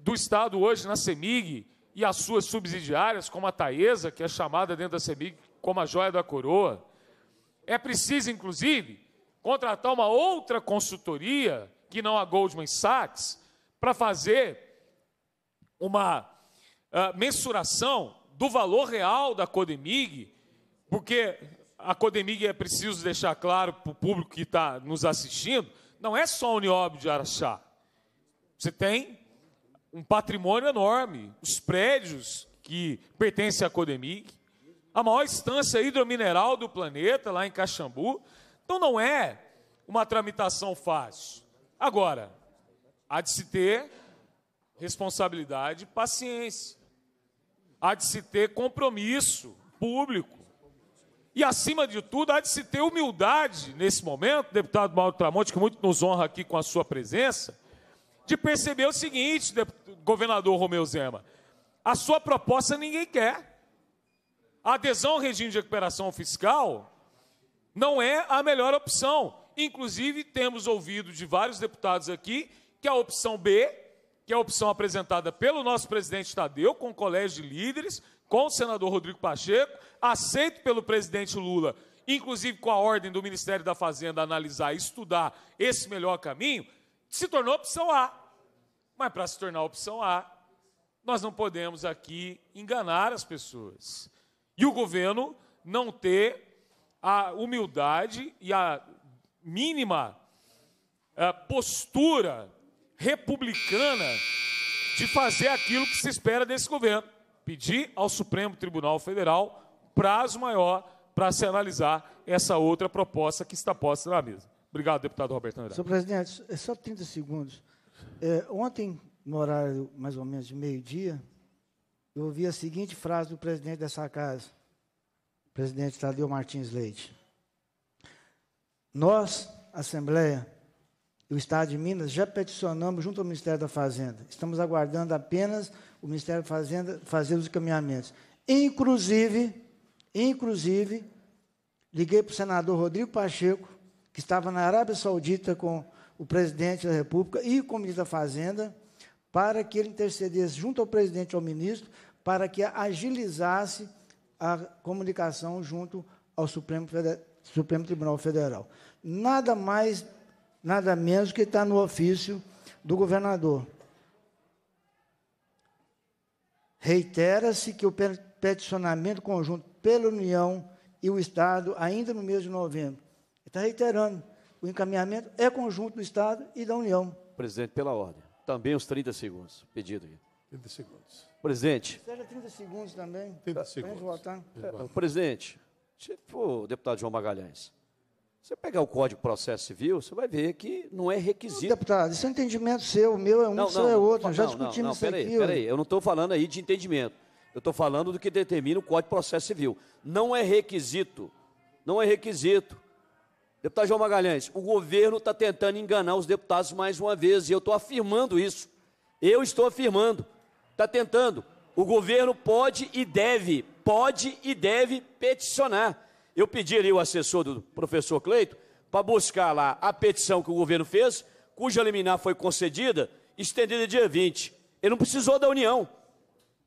do Estado hoje na CEMIG e as suas subsidiárias, como a Taesa, que é chamada dentro da CEMIG como a joia da coroa. É preciso, inclusive, contratar uma outra consultoria, que não a Goldman Sachs, para fazer uma uh, mensuração do valor real da Codemig, porque a Codemig é preciso deixar claro para o público que está nos assistindo, não é só o Nióbio de Araxá. Você tem um patrimônio enorme, os prédios que pertencem à Codemig, a maior estância hidromineral do planeta, lá em Caxambu. Então não é uma tramitação fácil. Agora, há de se ter responsabilidade e paciência. Há de se ter compromisso público e, acima de tudo, há de se ter humildade nesse momento, deputado Mauro Tramonte, que muito nos honra aqui com a sua presença, de perceber o seguinte, governador Romeu Zema: a sua proposta ninguém quer. A adesão ao regime de recuperação fiscal não é a melhor opção. Inclusive, temos ouvido de vários deputados aqui que a opção B, que é a opção apresentada pelo nosso presidente Tadeu, com o colégio de líderes, com o senador Rodrigo Pacheco, aceito pelo presidente Lula, inclusive com a ordem do Ministério da Fazenda analisar e estudar esse melhor caminho, se tornou opção A. Mas para se tornar opção A, nós não podemos aqui enganar as pessoas. E o governo não ter a humildade e a mínima eh, postura republicana de fazer aquilo que se espera desse governo pedir ao Supremo Tribunal Federal prazo maior para se analisar essa outra proposta que está posta na mesa. Obrigado, deputado Roberto Andrade. Senhor presidente, é só 30 segundos. É, ontem, no horário mais ou menos de meio-dia, eu ouvi a seguinte frase do presidente dessa casa, o presidente Tadeu Martins Leite. Nós, Assembleia, e o Estado de Minas, já peticionamos junto ao Ministério da Fazenda. Estamos aguardando apenas o Ministério da Fazenda fazer os encaminhamentos. Inclusive, inclusive, liguei para o senador Rodrigo Pacheco, que estava na Arábia Saudita com o presidente da República e com o ministro da Fazenda, para que ele intercedesse junto ao presidente e ao ministro, para que agilizasse a comunicação junto ao Supremo, Supremo Tribunal Federal. Nada mais nada menos que está no ofício do governador. Reitera-se que o peticionamento conjunto pela União e o Estado, ainda no mês de novembro, está reiterando, o encaminhamento é conjunto do Estado e da União. Presidente, pela ordem. Também os 30 segundos. Pedido 30 segundos. Presidente. Seja 30 segundos também. 30 segundos. Votar. É, presidente, tipo o deputado João Magalhães, você pegar o Código de Processo Civil, você vai ver que não é requisito. deputado, isso é um entendimento seu, o meu é um, não, não, seu é outro. Não, já discutimos não, não, peraí, isso aqui. Peraí, eu não estou falando aí de entendimento. Eu estou falando do que determina o Código de Processo Civil. Não é requisito. Não é requisito. Deputado João Magalhães, o governo está tentando enganar os deputados mais uma vez, e eu estou afirmando isso. Eu estou afirmando. Está tentando. O governo pode e deve, pode e deve peticionar. Eu pedi ali o assessor do professor Cleito para buscar lá a petição que o governo fez, cuja liminar foi concedida, estendida dia 20. Ele não precisou da União.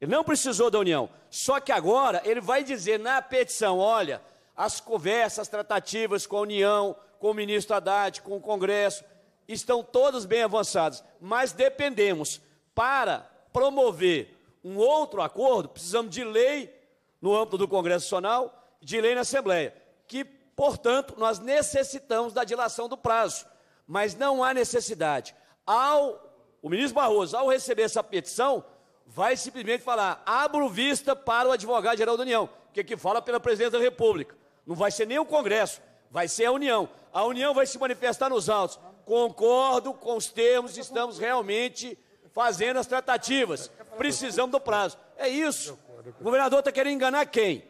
Ele não precisou da União. Só que agora ele vai dizer na petição: olha, as conversas, as tratativas com a União, com o ministro Haddad, com o Congresso, estão todas bem avançadas, mas dependemos para promover um outro acordo, precisamos de lei no âmbito do Congresso Nacional, de lei na Assembleia, que, portanto, nós necessitamos da dilação do prazo, mas não há necessidade. Ao o ministro Barroso, ao receber essa petição, vai simplesmente falar: abro vista para o advogado-geral da União, que aqui é fala pela presidência da República. Não vai ser nem o Congresso, vai ser a União. A União vai se manifestar nos autos. Concordo com os termos, estamos realmente fazendo as tratativas. Precisamos do prazo. É isso. O governador está querendo enganar quem?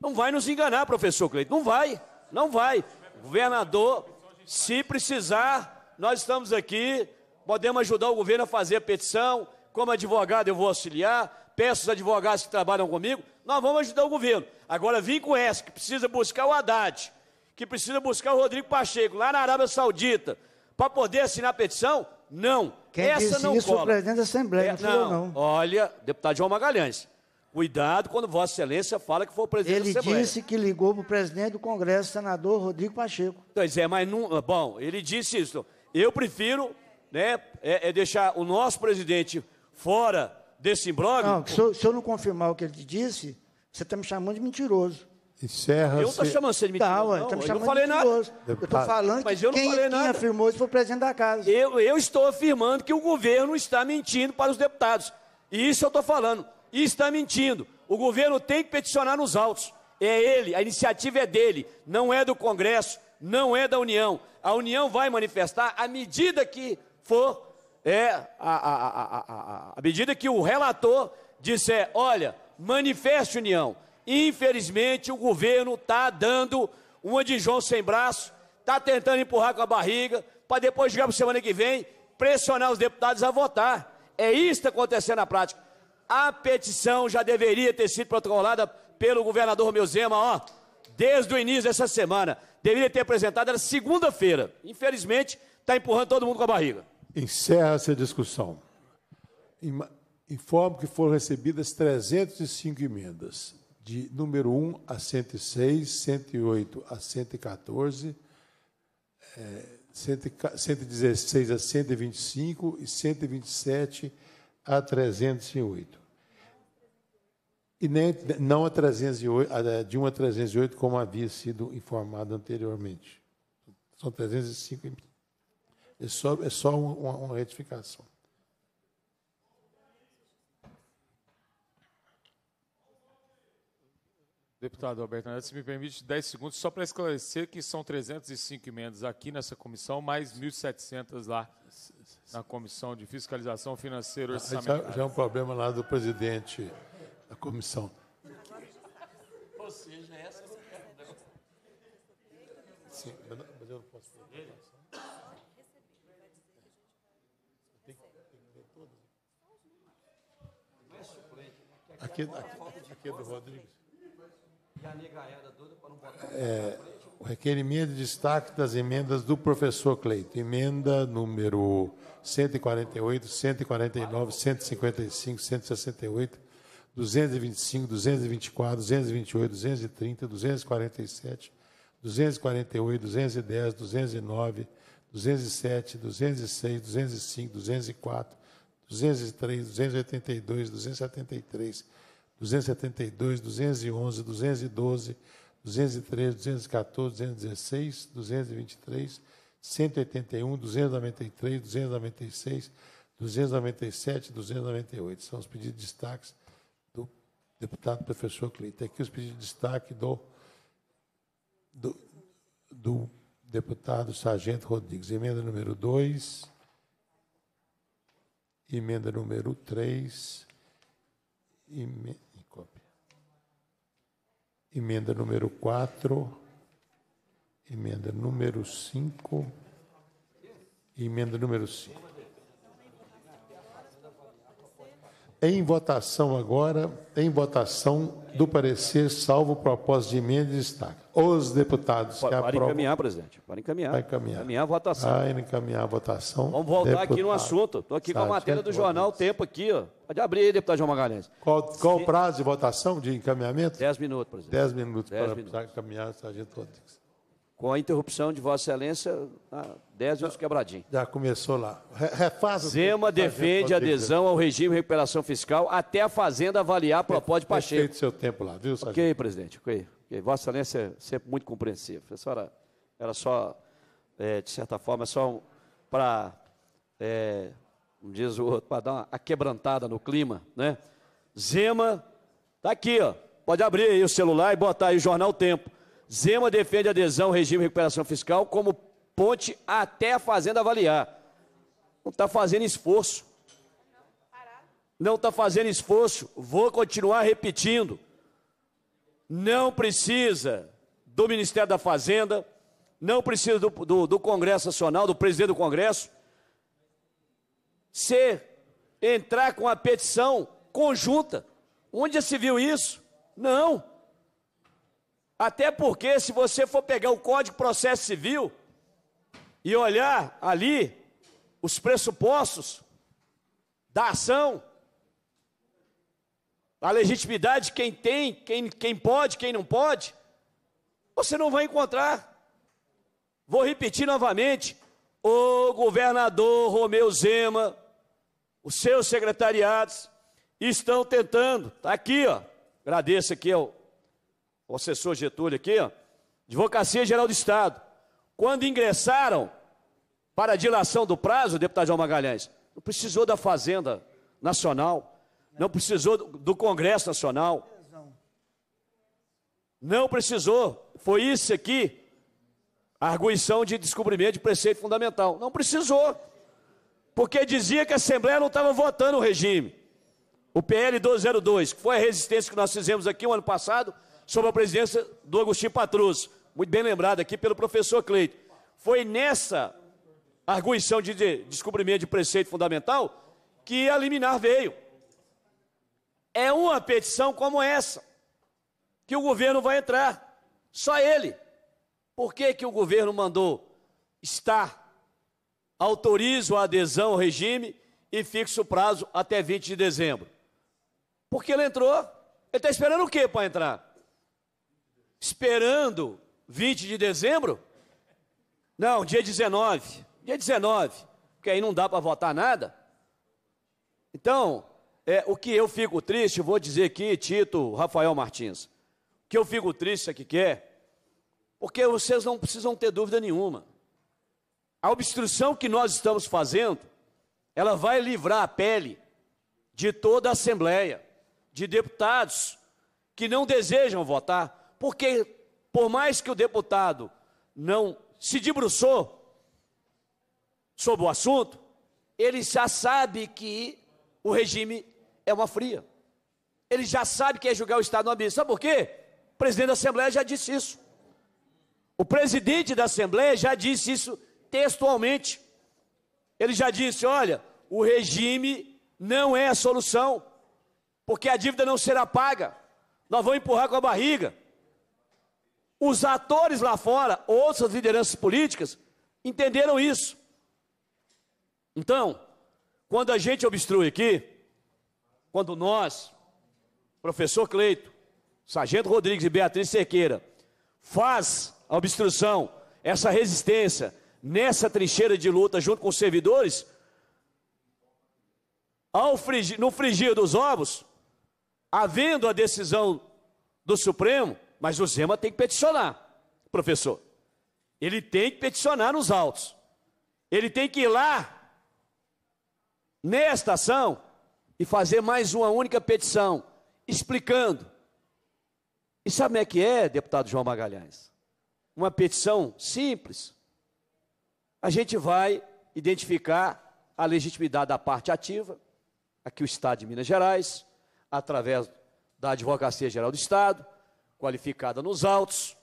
Não vai nos enganar, professor Cleiton. Não vai, não vai. Governador, se precisar, nós estamos aqui, podemos ajudar o governo a fazer a petição. Como advogado, eu vou auxiliar. Peço os advogados que trabalham comigo, nós vamos ajudar o governo. Agora, vim com essa, que precisa buscar o Haddad, que precisa buscar o Rodrigo Pacheco, lá na Arábia Saudita, para poder assinar a petição? Não. Quem essa disse não isso cola. o presidente da Assembleia, é, não, não. Olha, deputado João Magalhães. Cuidado quando Vossa Excelência fala que foi o presidente ele da Assembleia. Ele disse que ligou para o presidente do Congresso, senador Rodrigo Pacheco. Pois é, mas não. Ah, bom, ele disse isso. Eu prefiro né, é, é deixar o nosso presidente fora desse imbróglio. Não, se eu, se eu, não confirmar o que ele disse, você está me chamando de mentiroso. Encerra. Eu estou chamando você de tá, mentiroso. Não, não, tá me chamando eu não falei nada. Eu estou falando mas que eu não quem, falei quem nada. afirmou isso foi o presidente da casa. Eu, eu estou afirmando que o governo está mentindo para os deputados. E isso eu estou falando e está mentindo. O governo tem que peticionar nos autos. É ele, a iniciativa é dele, não é do Congresso, não é da União. A União vai manifestar à medida que for, é, a, a, a, a medida que o relator disser, olha, manifeste União. Infelizmente, o governo está dando uma de João sem braço, está tentando empurrar com a barriga, para depois chegar para semana que vem pressionar os deputados a votar. É isso que está acontecendo na prática. A petição já deveria ter sido protocolada pelo governador Meuzema, ó, desde o início dessa semana. Deveria ter apresentado, era segunda-feira. Infelizmente, está empurrando todo mundo com a barriga. encerra essa a discussão. Informo que foram recebidas 305 emendas, de número 1 a 106, 108 a 114, 116 eh, a 125 e 127 a a 308. E nem, não a 308, de 1 a 308, como havia sido informado anteriormente. São 305. É só, é só uma, uma retificação. Deputado Alberto, Neto, se me permite 10 segundos, só para esclarecer que são 305 emendas aqui nessa comissão, mais 1.700 lá na Comissão de Fiscalização Financeira Orçamentária. Já, já é um problema lá do presidente da comissão. Ou seja, essa é não quero, Sim, mas eu não posso falar. Aqui, aqui, aqui é do Rodrigues. E a nega negaiada toda para não botar é, o requerimento de destaque das emendas do professor Cleito. Emenda número 148, 149, 155, 168, 225, 224, 228, 230, 247, 248, 210, 209, 207, 206, 205, 204, 203, 282, 273, 272, 211, 212, 203, 214, 216, 223, 181, 293, 296, 297, 298. São os pedidos de destaque do deputado professor Cleiton. Aqui os pedidos de destaque do, do, do deputado Sargento Rodrigues. Emenda número 2, emenda número 3, emenda emenda número 4, emenda número 5 e emenda número 5. Em votação agora, em votação do parecer, salvo o propósito de emenda e destaque. Os deputados que aprovam... Para encaminhar, presidente. Para encaminhar. Para encaminhar. encaminhar a votação. Para ah, encaminhar a votação. Vamos voltar deputado. aqui no assunto. Estou aqui com a matéria do jornal Tempo aqui. ó. Pode abrir aí, deputado João Magalhães. Qual, qual o prazo de votação, de encaminhamento? Dez minutos, presidente. Dez minutos Dez para minutos. encaminhar, sargento Rodrigues com a interrupção de Vossa Excelência, 10 anos quebradinho. Já começou lá. Refaz Zema defende adesão ao regime de recuperação fiscal até a Fazenda avaliar a proposta de Pacheco. Respeite seu tempo lá, viu, Sargento? Ok, presidente, ok. okay. Vossa Excelência é sempre muito compreensível. A senhora era só, é, de certa forma, só para, é, diz o outro, para dar uma quebrantada no clima, né? Zema, tá aqui, ó. Pode abrir aí o celular e botar aí o jornal Tempo. Zema defende adesão ao regime de recuperação fiscal como ponte até a Fazenda avaliar. Não está fazendo esforço. Não está fazendo esforço. Vou continuar repetindo. Não precisa do Ministério da Fazenda, não precisa do, do, do Congresso Nacional, do presidente do Congresso, ser, entrar com a petição conjunta. Onde já se viu isso? Não. Até porque, se você for pegar o Código de Processo Civil e olhar ali os pressupostos da ação, a legitimidade, quem tem, quem, quem pode, quem não pode, você não vai encontrar. Vou repetir novamente: o governador Romeu Zema, os seus secretariados, estão tentando, está aqui, ó, agradeço aqui ao o assessor Getúlio aqui, ó, Advocacia Geral do Estado. Quando ingressaram para a dilação do prazo, deputado João Magalhães, não precisou da Fazenda Nacional, não precisou do Congresso Nacional, não precisou. Foi isso aqui, a arguição de descobrimento de preceito fundamental. Não precisou, porque dizia que a Assembleia não estava votando o regime. O PL 202, que foi a resistência que nós fizemos aqui o um ano passado, sob a presidência do Agostinho Patrus, muito bem lembrado aqui pelo professor Cleito. Foi nessa arguição de descobrimento de preceito fundamental que a liminar veio. É uma petição como essa que o governo vai entrar, só ele. Por que, que o governo mandou estar? Autorizo a adesão ao regime e fixo o prazo até 20 de dezembro. Porque ele entrou, ele está esperando o quê para entrar? esperando 20 de dezembro? Não, dia 19. Dia 19, porque aí não dá para votar nada. Então, é, o que eu fico triste, vou dizer aqui, Tito, Rafael Martins, o que eu fico triste aqui que é, porque vocês não precisam ter dúvida nenhuma. A obstrução que nós estamos fazendo, ela vai livrar a pele de toda a Assembleia, de deputados que não desejam votar porque por mais que o deputado não se debruçou sobre o assunto, ele já sabe que o regime é uma fria. Ele já sabe que é julgar o Estado no abismo. Sabe por quê? O presidente da Assembleia já disse isso. O presidente da Assembleia já disse isso textualmente. Ele já disse: olha, o regime não é a solução, porque a dívida não será paga. Nós vamos empurrar com a barriga. Os atores lá fora, outras lideranças políticas, entenderam isso. Então, quando a gente obstrui aqui, quando nós, professor Cleito, sargento Rodrigues e Beatriz Sequeira, faz a obstrução, essa resistência, nessa trincheira de luta junto com os servidores, frigir, no frigir dos ovos, havendo a decisão do Supremo, mas o Zema tem que peticionar, professor. Ele tem que peticionar nos autos. Ele tem que ir lá, nesta ação, e fazer mais uma única petição, explicando. E sabe como é que é, deputado João Magalhães? Uma petição simples. A gente vai identificar a legitimidade da parte ativa, aqui o Estado de Minas Gerais, através da Advocacia Geral do Estado, qualificada nos autos,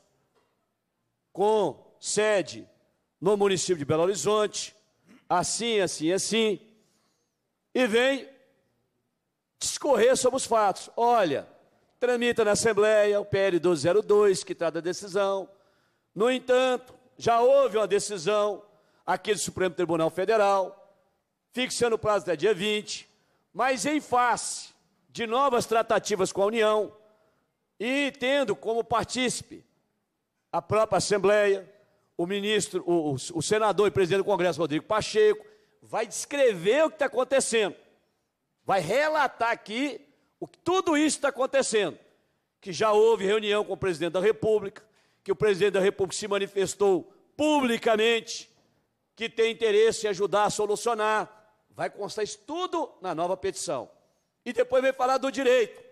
com sede no município de Belo Horizonte, assim, assim, assim, e vem discorrer sobre os fatos. Olha, tramita na Assembleia o PL 202, que trata a decisão. No entanto, já houve uma decisão aqui do Supremo Tribunal Federal, fixando o prazo até dia 20, mas em face de novas tratativas com a União, e tendo como partícipe a própria Assembleia, o ministro, o, o senador e presidente do Congresso, Rodrigo Pacheco, vai descrever o que está acontecendo, vai relatar aqui o que tudo isso está acontecendo, que já houve reunião com o presidente da República, que o presidente da República se manifestou publicamente, que tem interesse em ajudar a solucionar, vai constar isso tudo na nova petição. E depois vem falar do direito,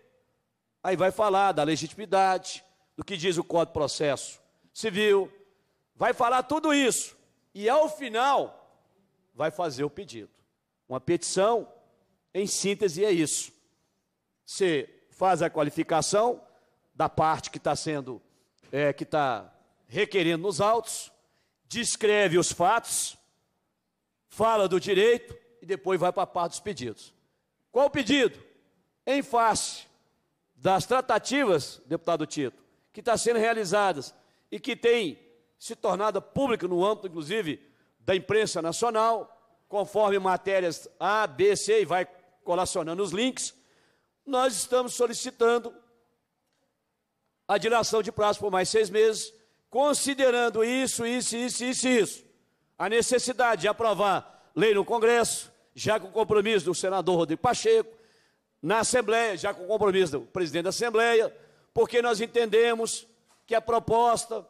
Aí vai falar da legitimidade, do que diz o Código de Processo Civil, vai falar tudo isso. E ao final, vai fazer o pedido. Uma petição, em síntese, é isso. Você faz a qualificação da parte que está sendo, é, que está requerendo nos autos, descreve os fatos, fala do direito e depois vai para a parte dos pedidos. Qual o pedido? Em face das tratativas, deputado Tito, que está sendo realizadas e que tem se tornado pública no âmbito, inclusive, da imprensa nacional, conforme matérias A, B, C e vai colacionando os links, nós estamos solicitando a dilação de prazo por mais seis meses, considerando isso, isso, isso, isso, isso. A necessidade de aprovar lei no Congresso, já com compromisso do senador Rodrigo Pacheco, na Assembleia, já com o compromisso do presidente da Assembleia, porque nós entendemos que a proposta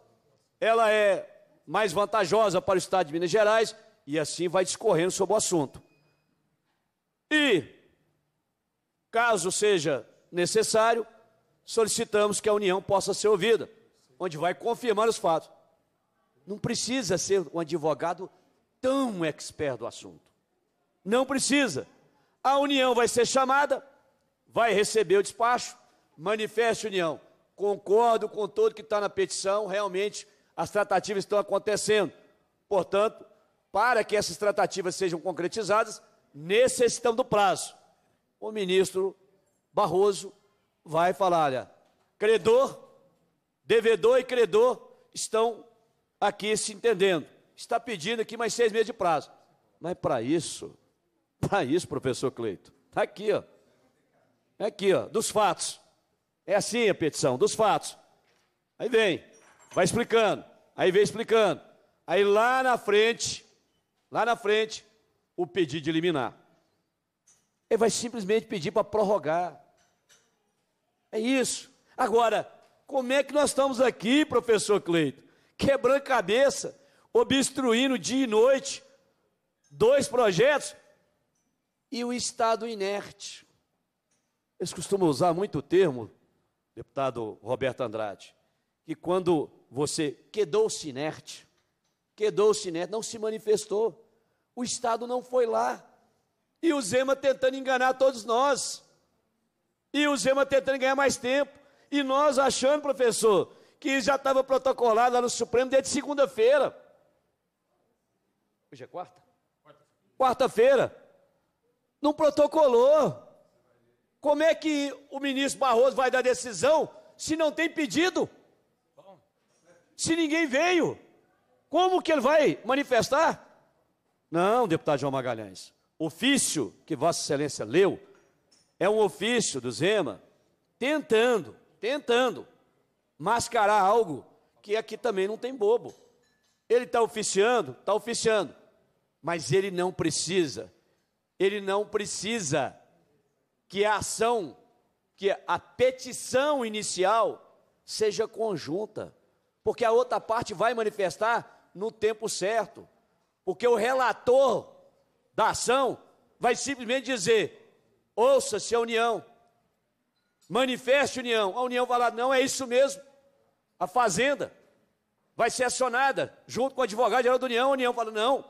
ela é mais vantajosa para o Estado de Minas Gerais e assim vai discorrendo sobre o assunto. E, caso seja necessário, solicitamos que a União possa ser ouvida, onde vai confirmar os fatos. Não precisa ser um advogado tão expert do assunto. Não precisa. A União vai ser chamada, vai receber o despacho, manifeste união. Concordo com todo que está na petição, realmente as tratativas estão acontecendo. Portanto, para que essas tratativas sejam concretizadas, necessitamos do prazo. O ministro Barroso vai falar: olha, credor, devedor e credor estão aqui se entendendo. Está pedindo aqui mais seis meses de prazo. Mas para isso, para isso, professor Cleito, está aqui, ó. É aqui, ó, dos fatos. É assim a petição, dos fatos. Aí vem, vai explicando, aí vem explicando. Aí lá na frente, lá na frente, o pedido de liminar. Ele vai simplesmente pedir para prorrogar. É isso. Agora, como é que nós estamos aqui, professor Cleito? Quebrando cabeça, obstruindo dia e noite, dois projetos e o Estado inerte. Eles costumam usar muito o termo, deputado Roberto Andrade, que quando você quedou-se inerte, quedou-se inerte, não se manifestou, o Estado não foi lá, e o Zema tentando enganar todos nós, e o Zema tentando ganhar mais tempo, e nós achando, professor, que já estava protocolado lá no Supremo desde segunda-feira. Hoje é quarta? Quarta-feira. Não protocolou. Como é que o ministro Barroso vai dar decisão se não tem pedido? Se ninguém veio, como que ele vai manifestar? Não, deputado João Magalhães. Ofício que Vossa Excelência leu é um ofício do Zema tentando, tentando mascarar algo que aqui também não tem bobo. Ele está oficiando, está oficiando, mas ele não precisa, ele não precisa que a ação, que a petição inicial seja conjunta, porque a outra parte vai manifestar no tempo certo, porque o relator da ação vai simplesmente dizer: ouça-se a união, manifeste a união. A união vai lá, não é isso mesmo. A fazenda vai ser acionada junto com o advogado geral da união. A união fala: não,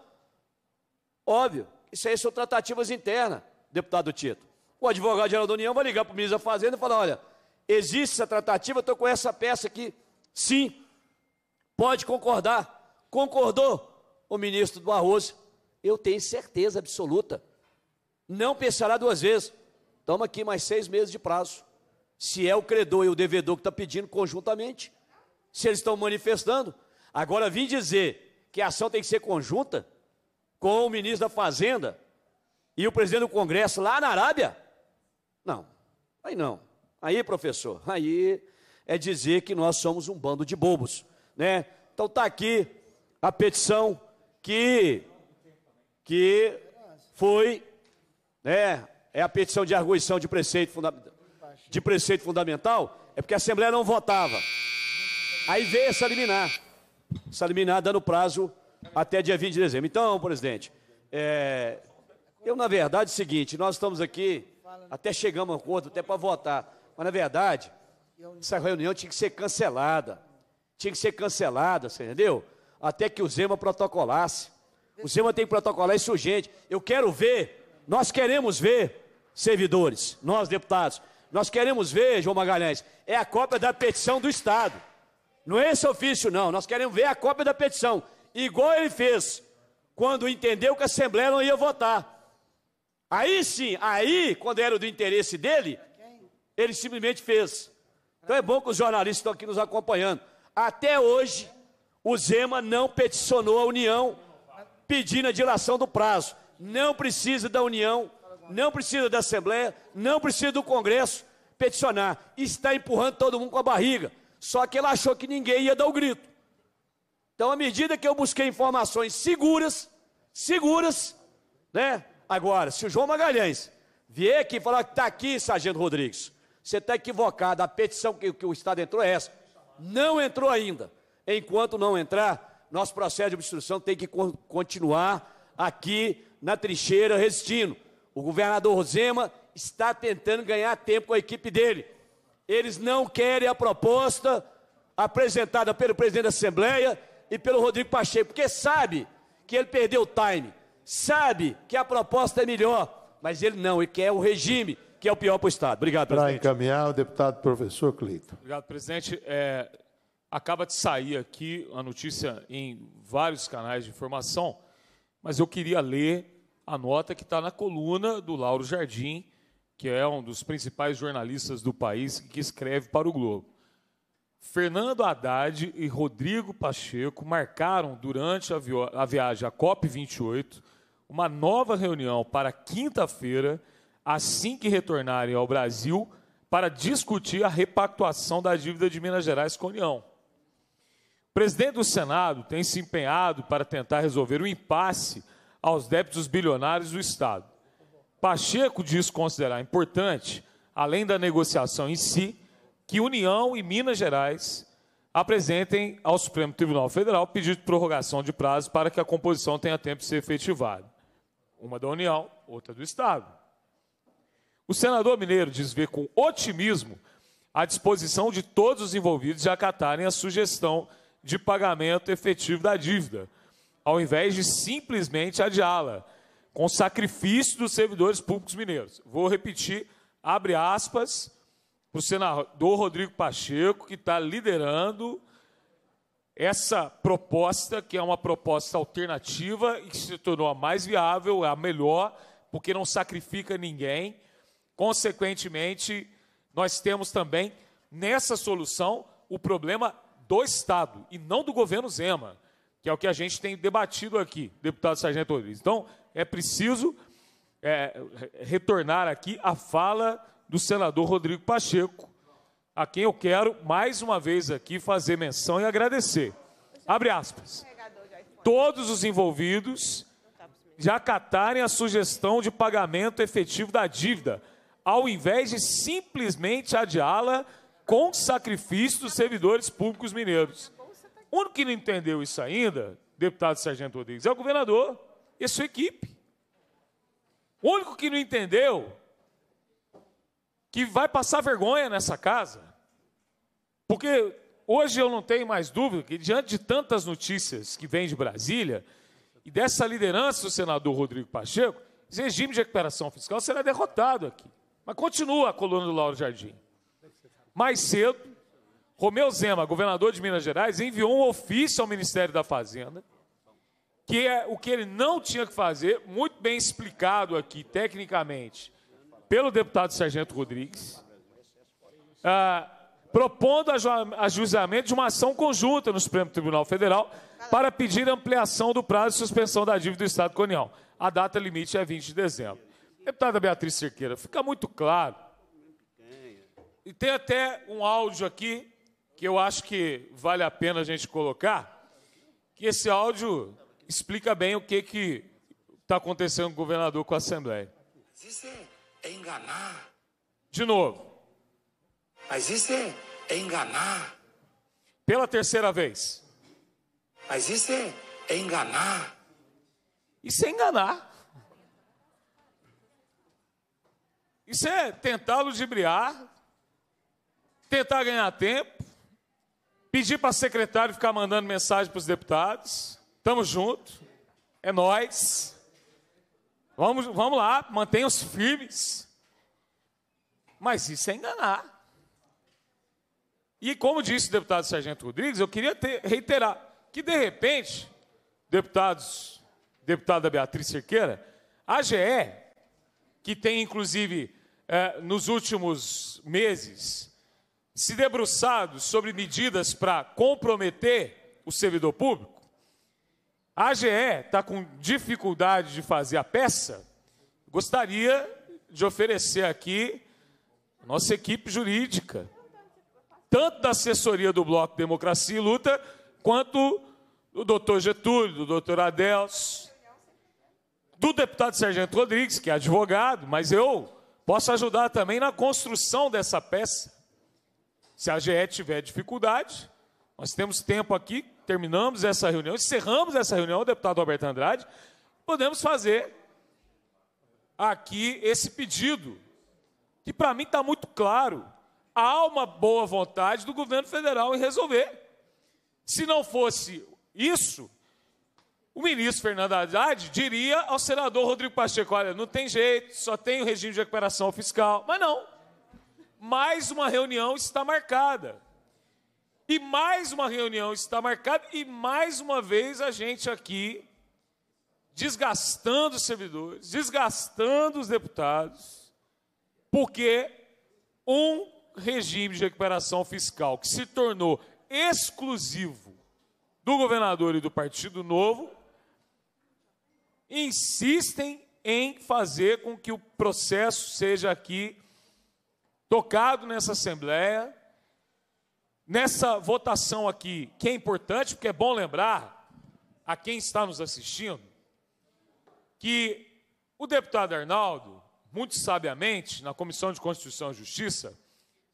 óbvio, isso aí são tratativas internas, deputado Tito o advogado-geral da União vai ligar para o ministro da Fazenda e falar: olha, existe essa tratativa, estou com essa peça aqui. Sim, pode concordar. Concordou o ministro do Arroz. Eu tenho certeza absoluta. Não pensará duas vezes. Toma aqui mais seis meses de prazo. Se é o credor e o devedor que está pedindo conjuntamente, se eles estão manifestando. Agora, vim dizer que a ação tem que ser conjunta com o ministro da Fazenda e o presidente do Congresso lá na Arábia. Não, aí não. Aí, professor, aí é dizer que nós somos um bando de bobos, né? Então tá aqui a petição que que foi, né? É a petição de arguição de preceito, de preceito fundamental, é porque a Assembleia não votava. Aí veio essa liminar. Essa liminar dando prazo até dia 20 de dezembro. Então, presidente, é, eu, na verdade, é o seguinte, nós estamos aqui né? até chegamos a um acordo, até para votar. Mas, na verdade, essa reunião tinha que ser cancelada. Tinha que ser cancelada, você entendeu? Até que o Zema protocolasse. O Zema tem que protocolar isso urgente. Eu quero ver, nós queremos ver, servidores, nós deputados, nós queremos ver, João Magalhães, é a cópia da petição do Estado. Não é esse ofício, não. Nós queremos ver a cópia da petição. Igual ele fez quando entendeu que a Assembleia não ia votar. Aí sim, aí, quando era do interesse dele, ele simplesmente fez. Então é bom que os jornalistas estão aqui nos acompanhando. Até hoje, o Zema não peticionou a União pedindo a dilação do prazo. Não precisa da União, não precisa da Assembleia, não precisa do Congresso peticionar. Está empurrando todo mundo com a barriga. Só que ele achou que ninguém ia dar o grito. Então, à medida que eu busquei informações seguras, seguras, né? Agora, se o João Magalhães vier aqui e falar que está aqui, Sargento Rodrigues, você está equivocado. A petição que, que, o Estado entrou é essa. Não entrou ainda. Enquanto não entrar, nosso processo de obstrução tem que con continuar aqui na trincheira resistindo. O governador Rosema está tentando ganhar tempo com a equipe dele. Eles não querem a proposta apresentada pelo presidente da Assembleia e pelo Rodrigo Pacheco, porque sabe que ele perdeu o time sabe que a proposta é melhor, mas ele não, ele quer o regime, que é o pior para o Estado. Obrigado, presidente. Para encaminhar, o deputado professor Cleiton. Obrigado, presidente. É, acaba de sair aqui a notícia em vários canais de informação, mas eu queria ler a nota que está na coluna do Lauro Jardim, que é um dos principais jornalistas do país que escreve para o Globo. Fernando Haddad e Rodrigo Pacheco marcaram durante a, a viagem à COP28 uma nova reunião para quinta-feira, assim que retornarem ao Brasil, para discutir a repactuação da dívida de Minas Gerais com a União. O presidente do Senado tem se empenhado para tentar resolver o um impasse aos débitos bilionários do Estado. Pacheco diz considerar importante, além da negociação em si, que União e Minas Gerais apresentem ao Supremo Tribunal Federal pedido de prorrogação de prazo para que a composição tenha tempo de ser efetivada uma da União, outra do Estado. O senador mineiro diz ver com otimismo a disposição de todos os envolvidos de acatarem a sugestão de pagamento efetivo da dívida, ao invés de simplesmente adiá-la, com sacrifício dos servidores públicos mineiros. Vou repetir, abre aspas, para o senador Rodrigo Pacheco, que está liderando essa proposta, que é uma proposta alternativa e que se tornou a mais viável, é a melhor, porque não sacrifica ninguém. Consequentemente, nós temos também nessa solução o problema do Estado e não do governo Zema, que é o que a gente tem debatido aqui, deputado Sargento Rodrigues. Então, é preciso é, retornar aqui à fala do senador Rodrigo Pacheco, a quem eu quero mais uma vez aqui fazer menção e agradecer. Abre aspas. Todos os envolvidos já acatarem a sugestão de pagamento efetivo da dívida, ao invés de simplesmente adiá-la com sacrifício dos servidores públicos mineiros. O único que não entendeu isso ainda, deputado Sargento Rodrigues, é o governador e a sua equipe. O único que não entendeu que vai passar vergonha nessa casa. Porque hoje eu não tenho mais dúvida que, diante de tantas notícias que vêm de Brasília, e dessa liderança do senador Rodrigo Pacheco, esse regime de recuperação fiscal será derrotado aqui. Mas continua a coluna do Lauro Jardim. Mais cedo, Romeu Zema, governador de Minas Gerais, enviou um ofício ao Ministério da Fazenda, que é o que ele não tinha que fazer, muito bem explicado aqui, tecnicamente, pelo deputado Sargento Rodrigues, ah, propondo ajuizamento de uma ação conjunta no Supremo Tribunal Federal para pedir ampliação do prazo de suspensão da dívida do Estado com a data limite é 20 de dezembro. Deputada Beatriz Cerqueira, fica muito claro. E tem até um áudio aqui que eu acho que vale a pena a gente colocar, que esse áudio explica bem o que está acontecendo com o governador com a Assembleia. Existem é enganar. De novo. Mas isso é, é enganar. Pela terceira vez. Mas isso é, é enganar. Isso é enganar. Isso é tentar ludibriar, tentar ganhar tempo, pedir para o secretário ficar mandando mensagem para os deputados. estamos juntos É nós. Vamos, vamos lá, mantenha os firmes. Mas isso é enganar. E como disse o deputado Sargento Rodrigues, eu queria ter, reiterar que, de repente, deputados, deputada Beatriz Cerqueira, a GE, que tem, inclusive, eh, nos últimos meses, se debruçado sobre medidas para comprometer o servidor público, a AGE está com dificuldade de fazer a peça, gostaria de oferecer aqui nossa equipe jurídica, tanto da assessoria do Bloco Democracia e Luta, quanto do doutor Getúlio, do doutor Adelso, do deputado Sargento Rodrigues, que é advogado, mas eu posso ajudar também na construção dessa peça. Se a AGE tiver dificuldade, nós temos tempo aqui, terminamos essa reunião, encerramos essa reunião, deputado Alberto Andrade, podemos fazer aqui esse pedido, que para mim está muito claro. Há uma boa vontade do governo federal em resolver. Se não fosse isso, o ministro Fernando Haddad diria ao senador Rodrigo Pacheco: olha, não tem jeito, só tem o regime de recuperação fiscal. Mas não. Mais uma reunião está marcada. E mais uma reunião está marcada, e mais uma vez a gente aqui desgastando os servidores, desgastando os deputados, porque um regime de recuperação fiscal que se tornou exclusivo do governador e do Partido Novo insistem em fazer com que o processo seja aqui tocado nessa Assembleia nessa votação aqui, que é importante, porque é bom lembrar a quem está nos assistindo, que o deputado Arnaldo, muito sabiamente, na Comissão de Constituição e Justiça,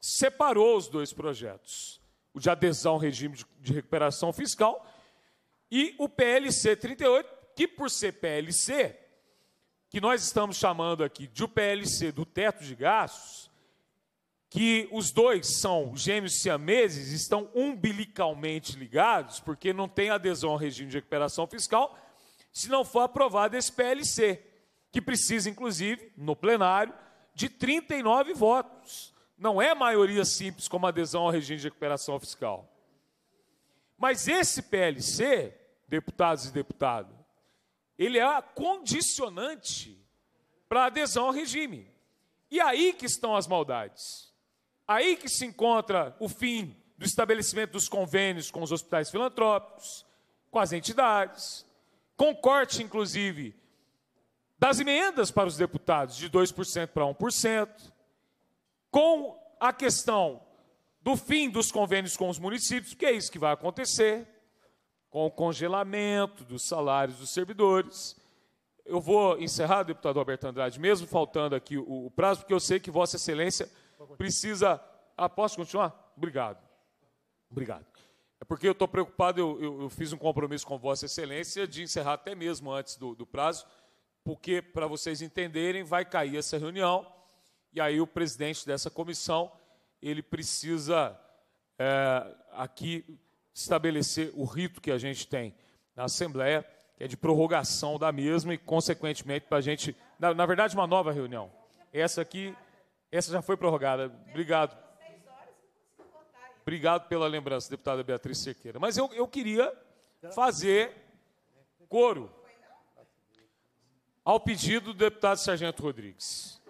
separou os dois projetos, o de adesão ao regime de recuperação fiscal e o PLC 38, que por ser PLC, que nós estamos chamando aqui de o PLC do teto de gastos, que os dois são gêmeos siameses, estão umbilicalmente ligados, porque não tem adesão ao regime de recuperação fiscal, se não for aprovado esse PLC, que precisa, inclusive, no plenário, de 39 votos. Não é maioria simples como adesão ao regime de recuperação fiscal. Mas esse PLC, deputados e deputadas, ele é a condicionante para adesão ao regime. E aí que estão as maldades. Aí que se encontra o fim do estabelecimento dos convênios com os hospitais filantrópicos, com as entidades, com corte, inclusive, das emendas para os deputados de 2% para 1%, com a questão do fim dos convênios com os municípios, que é isso que vai acontecer, com o congelamento dos salários dos servidores. Eu vou encerrar, deputado Alberto Andrade, mesmo faltando aqui o, o prazo, porque eu sei que Vossa Excelência precisa. Ah, posso continuar? Obrigado. Obrigado. É porque eu estou preocupado, eu, eu, eu, fiz um compromisso com Vossa Excelência de encerrar até mesmo antes do, do prazo, porque, para vocês entenderem, vai cair essa reunião e aí o presidente dessa comissão ele precisa é, aqui estabelecer o rito que a gente tem na Assembleia, que é de prorrogação da mesma e, consequentemente, para a gente, na, na verdade, uma nova reunião. Essa aqui essa já foi prorrogada. Obrigado. Obrigado pela lembrança, deputada Beatriz Sequeira. Mas eu, eu queria fazer coro ao pedido do deputado Sargento Rodrigues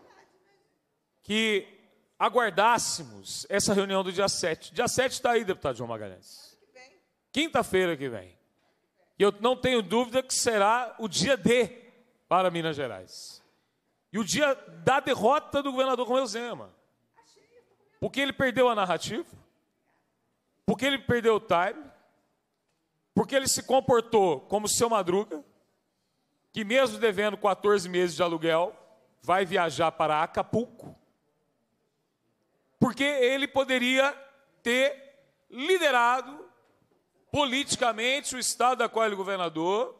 que aguardássemos essa reunião do dia 7. Dia 7 está aí, deputado João Magalhães. Quinta-feira que vem. E eu não tenho dúvida que será o dia D para Minas Gerais. E o dia da derrota do governador Romeu Zema. Porque ele perdeu a narrativa, porque ele perdeu o time, porque ele se comportou como seu Madruga, que mesmo devendo 14 meses de aluguel, vai viajar para Acapulco, porque ele poderia ter liderado politicamente o estado da qual ele é governador,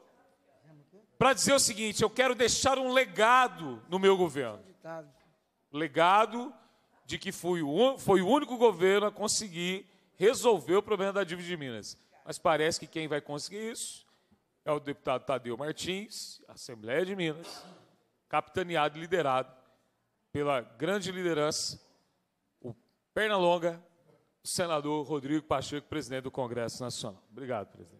para dizer o seguinte: eu quero deixar um legado no meu governo. Legado de que fui o, foi o único governo a conseguir resolver o problema da dívida de Minas. Mas parece que quem vai conseguir isso é o deputado Tadeu Martins, Assembleia de Minas, capitaneado e liderado pela grande liderança, o Pernalonga, o senador Rodrigo Pacheco, presidente do Congresso Nacional. Obrigado, presidente.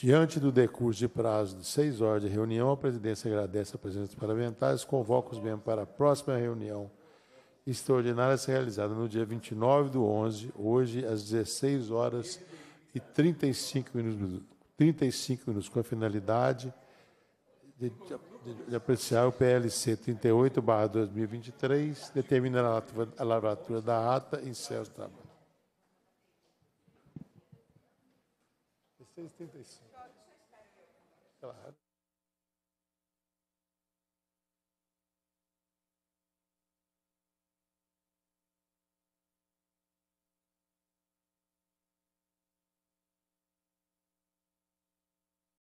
Diante do decurso de prazo de seis horas de reunião, a presidência agradece a presença dos parlamentares, convoca os membros para a próxima reunião extraordinária a ser realizada no dia 29 do 11, hoje, às 16 horas e 35 minutos, 35 minutos com a finalidade de, de, de apreciar o PLC 38-2023, determina a, latura, a lavratura da ata em encerra trabalho. 6,35.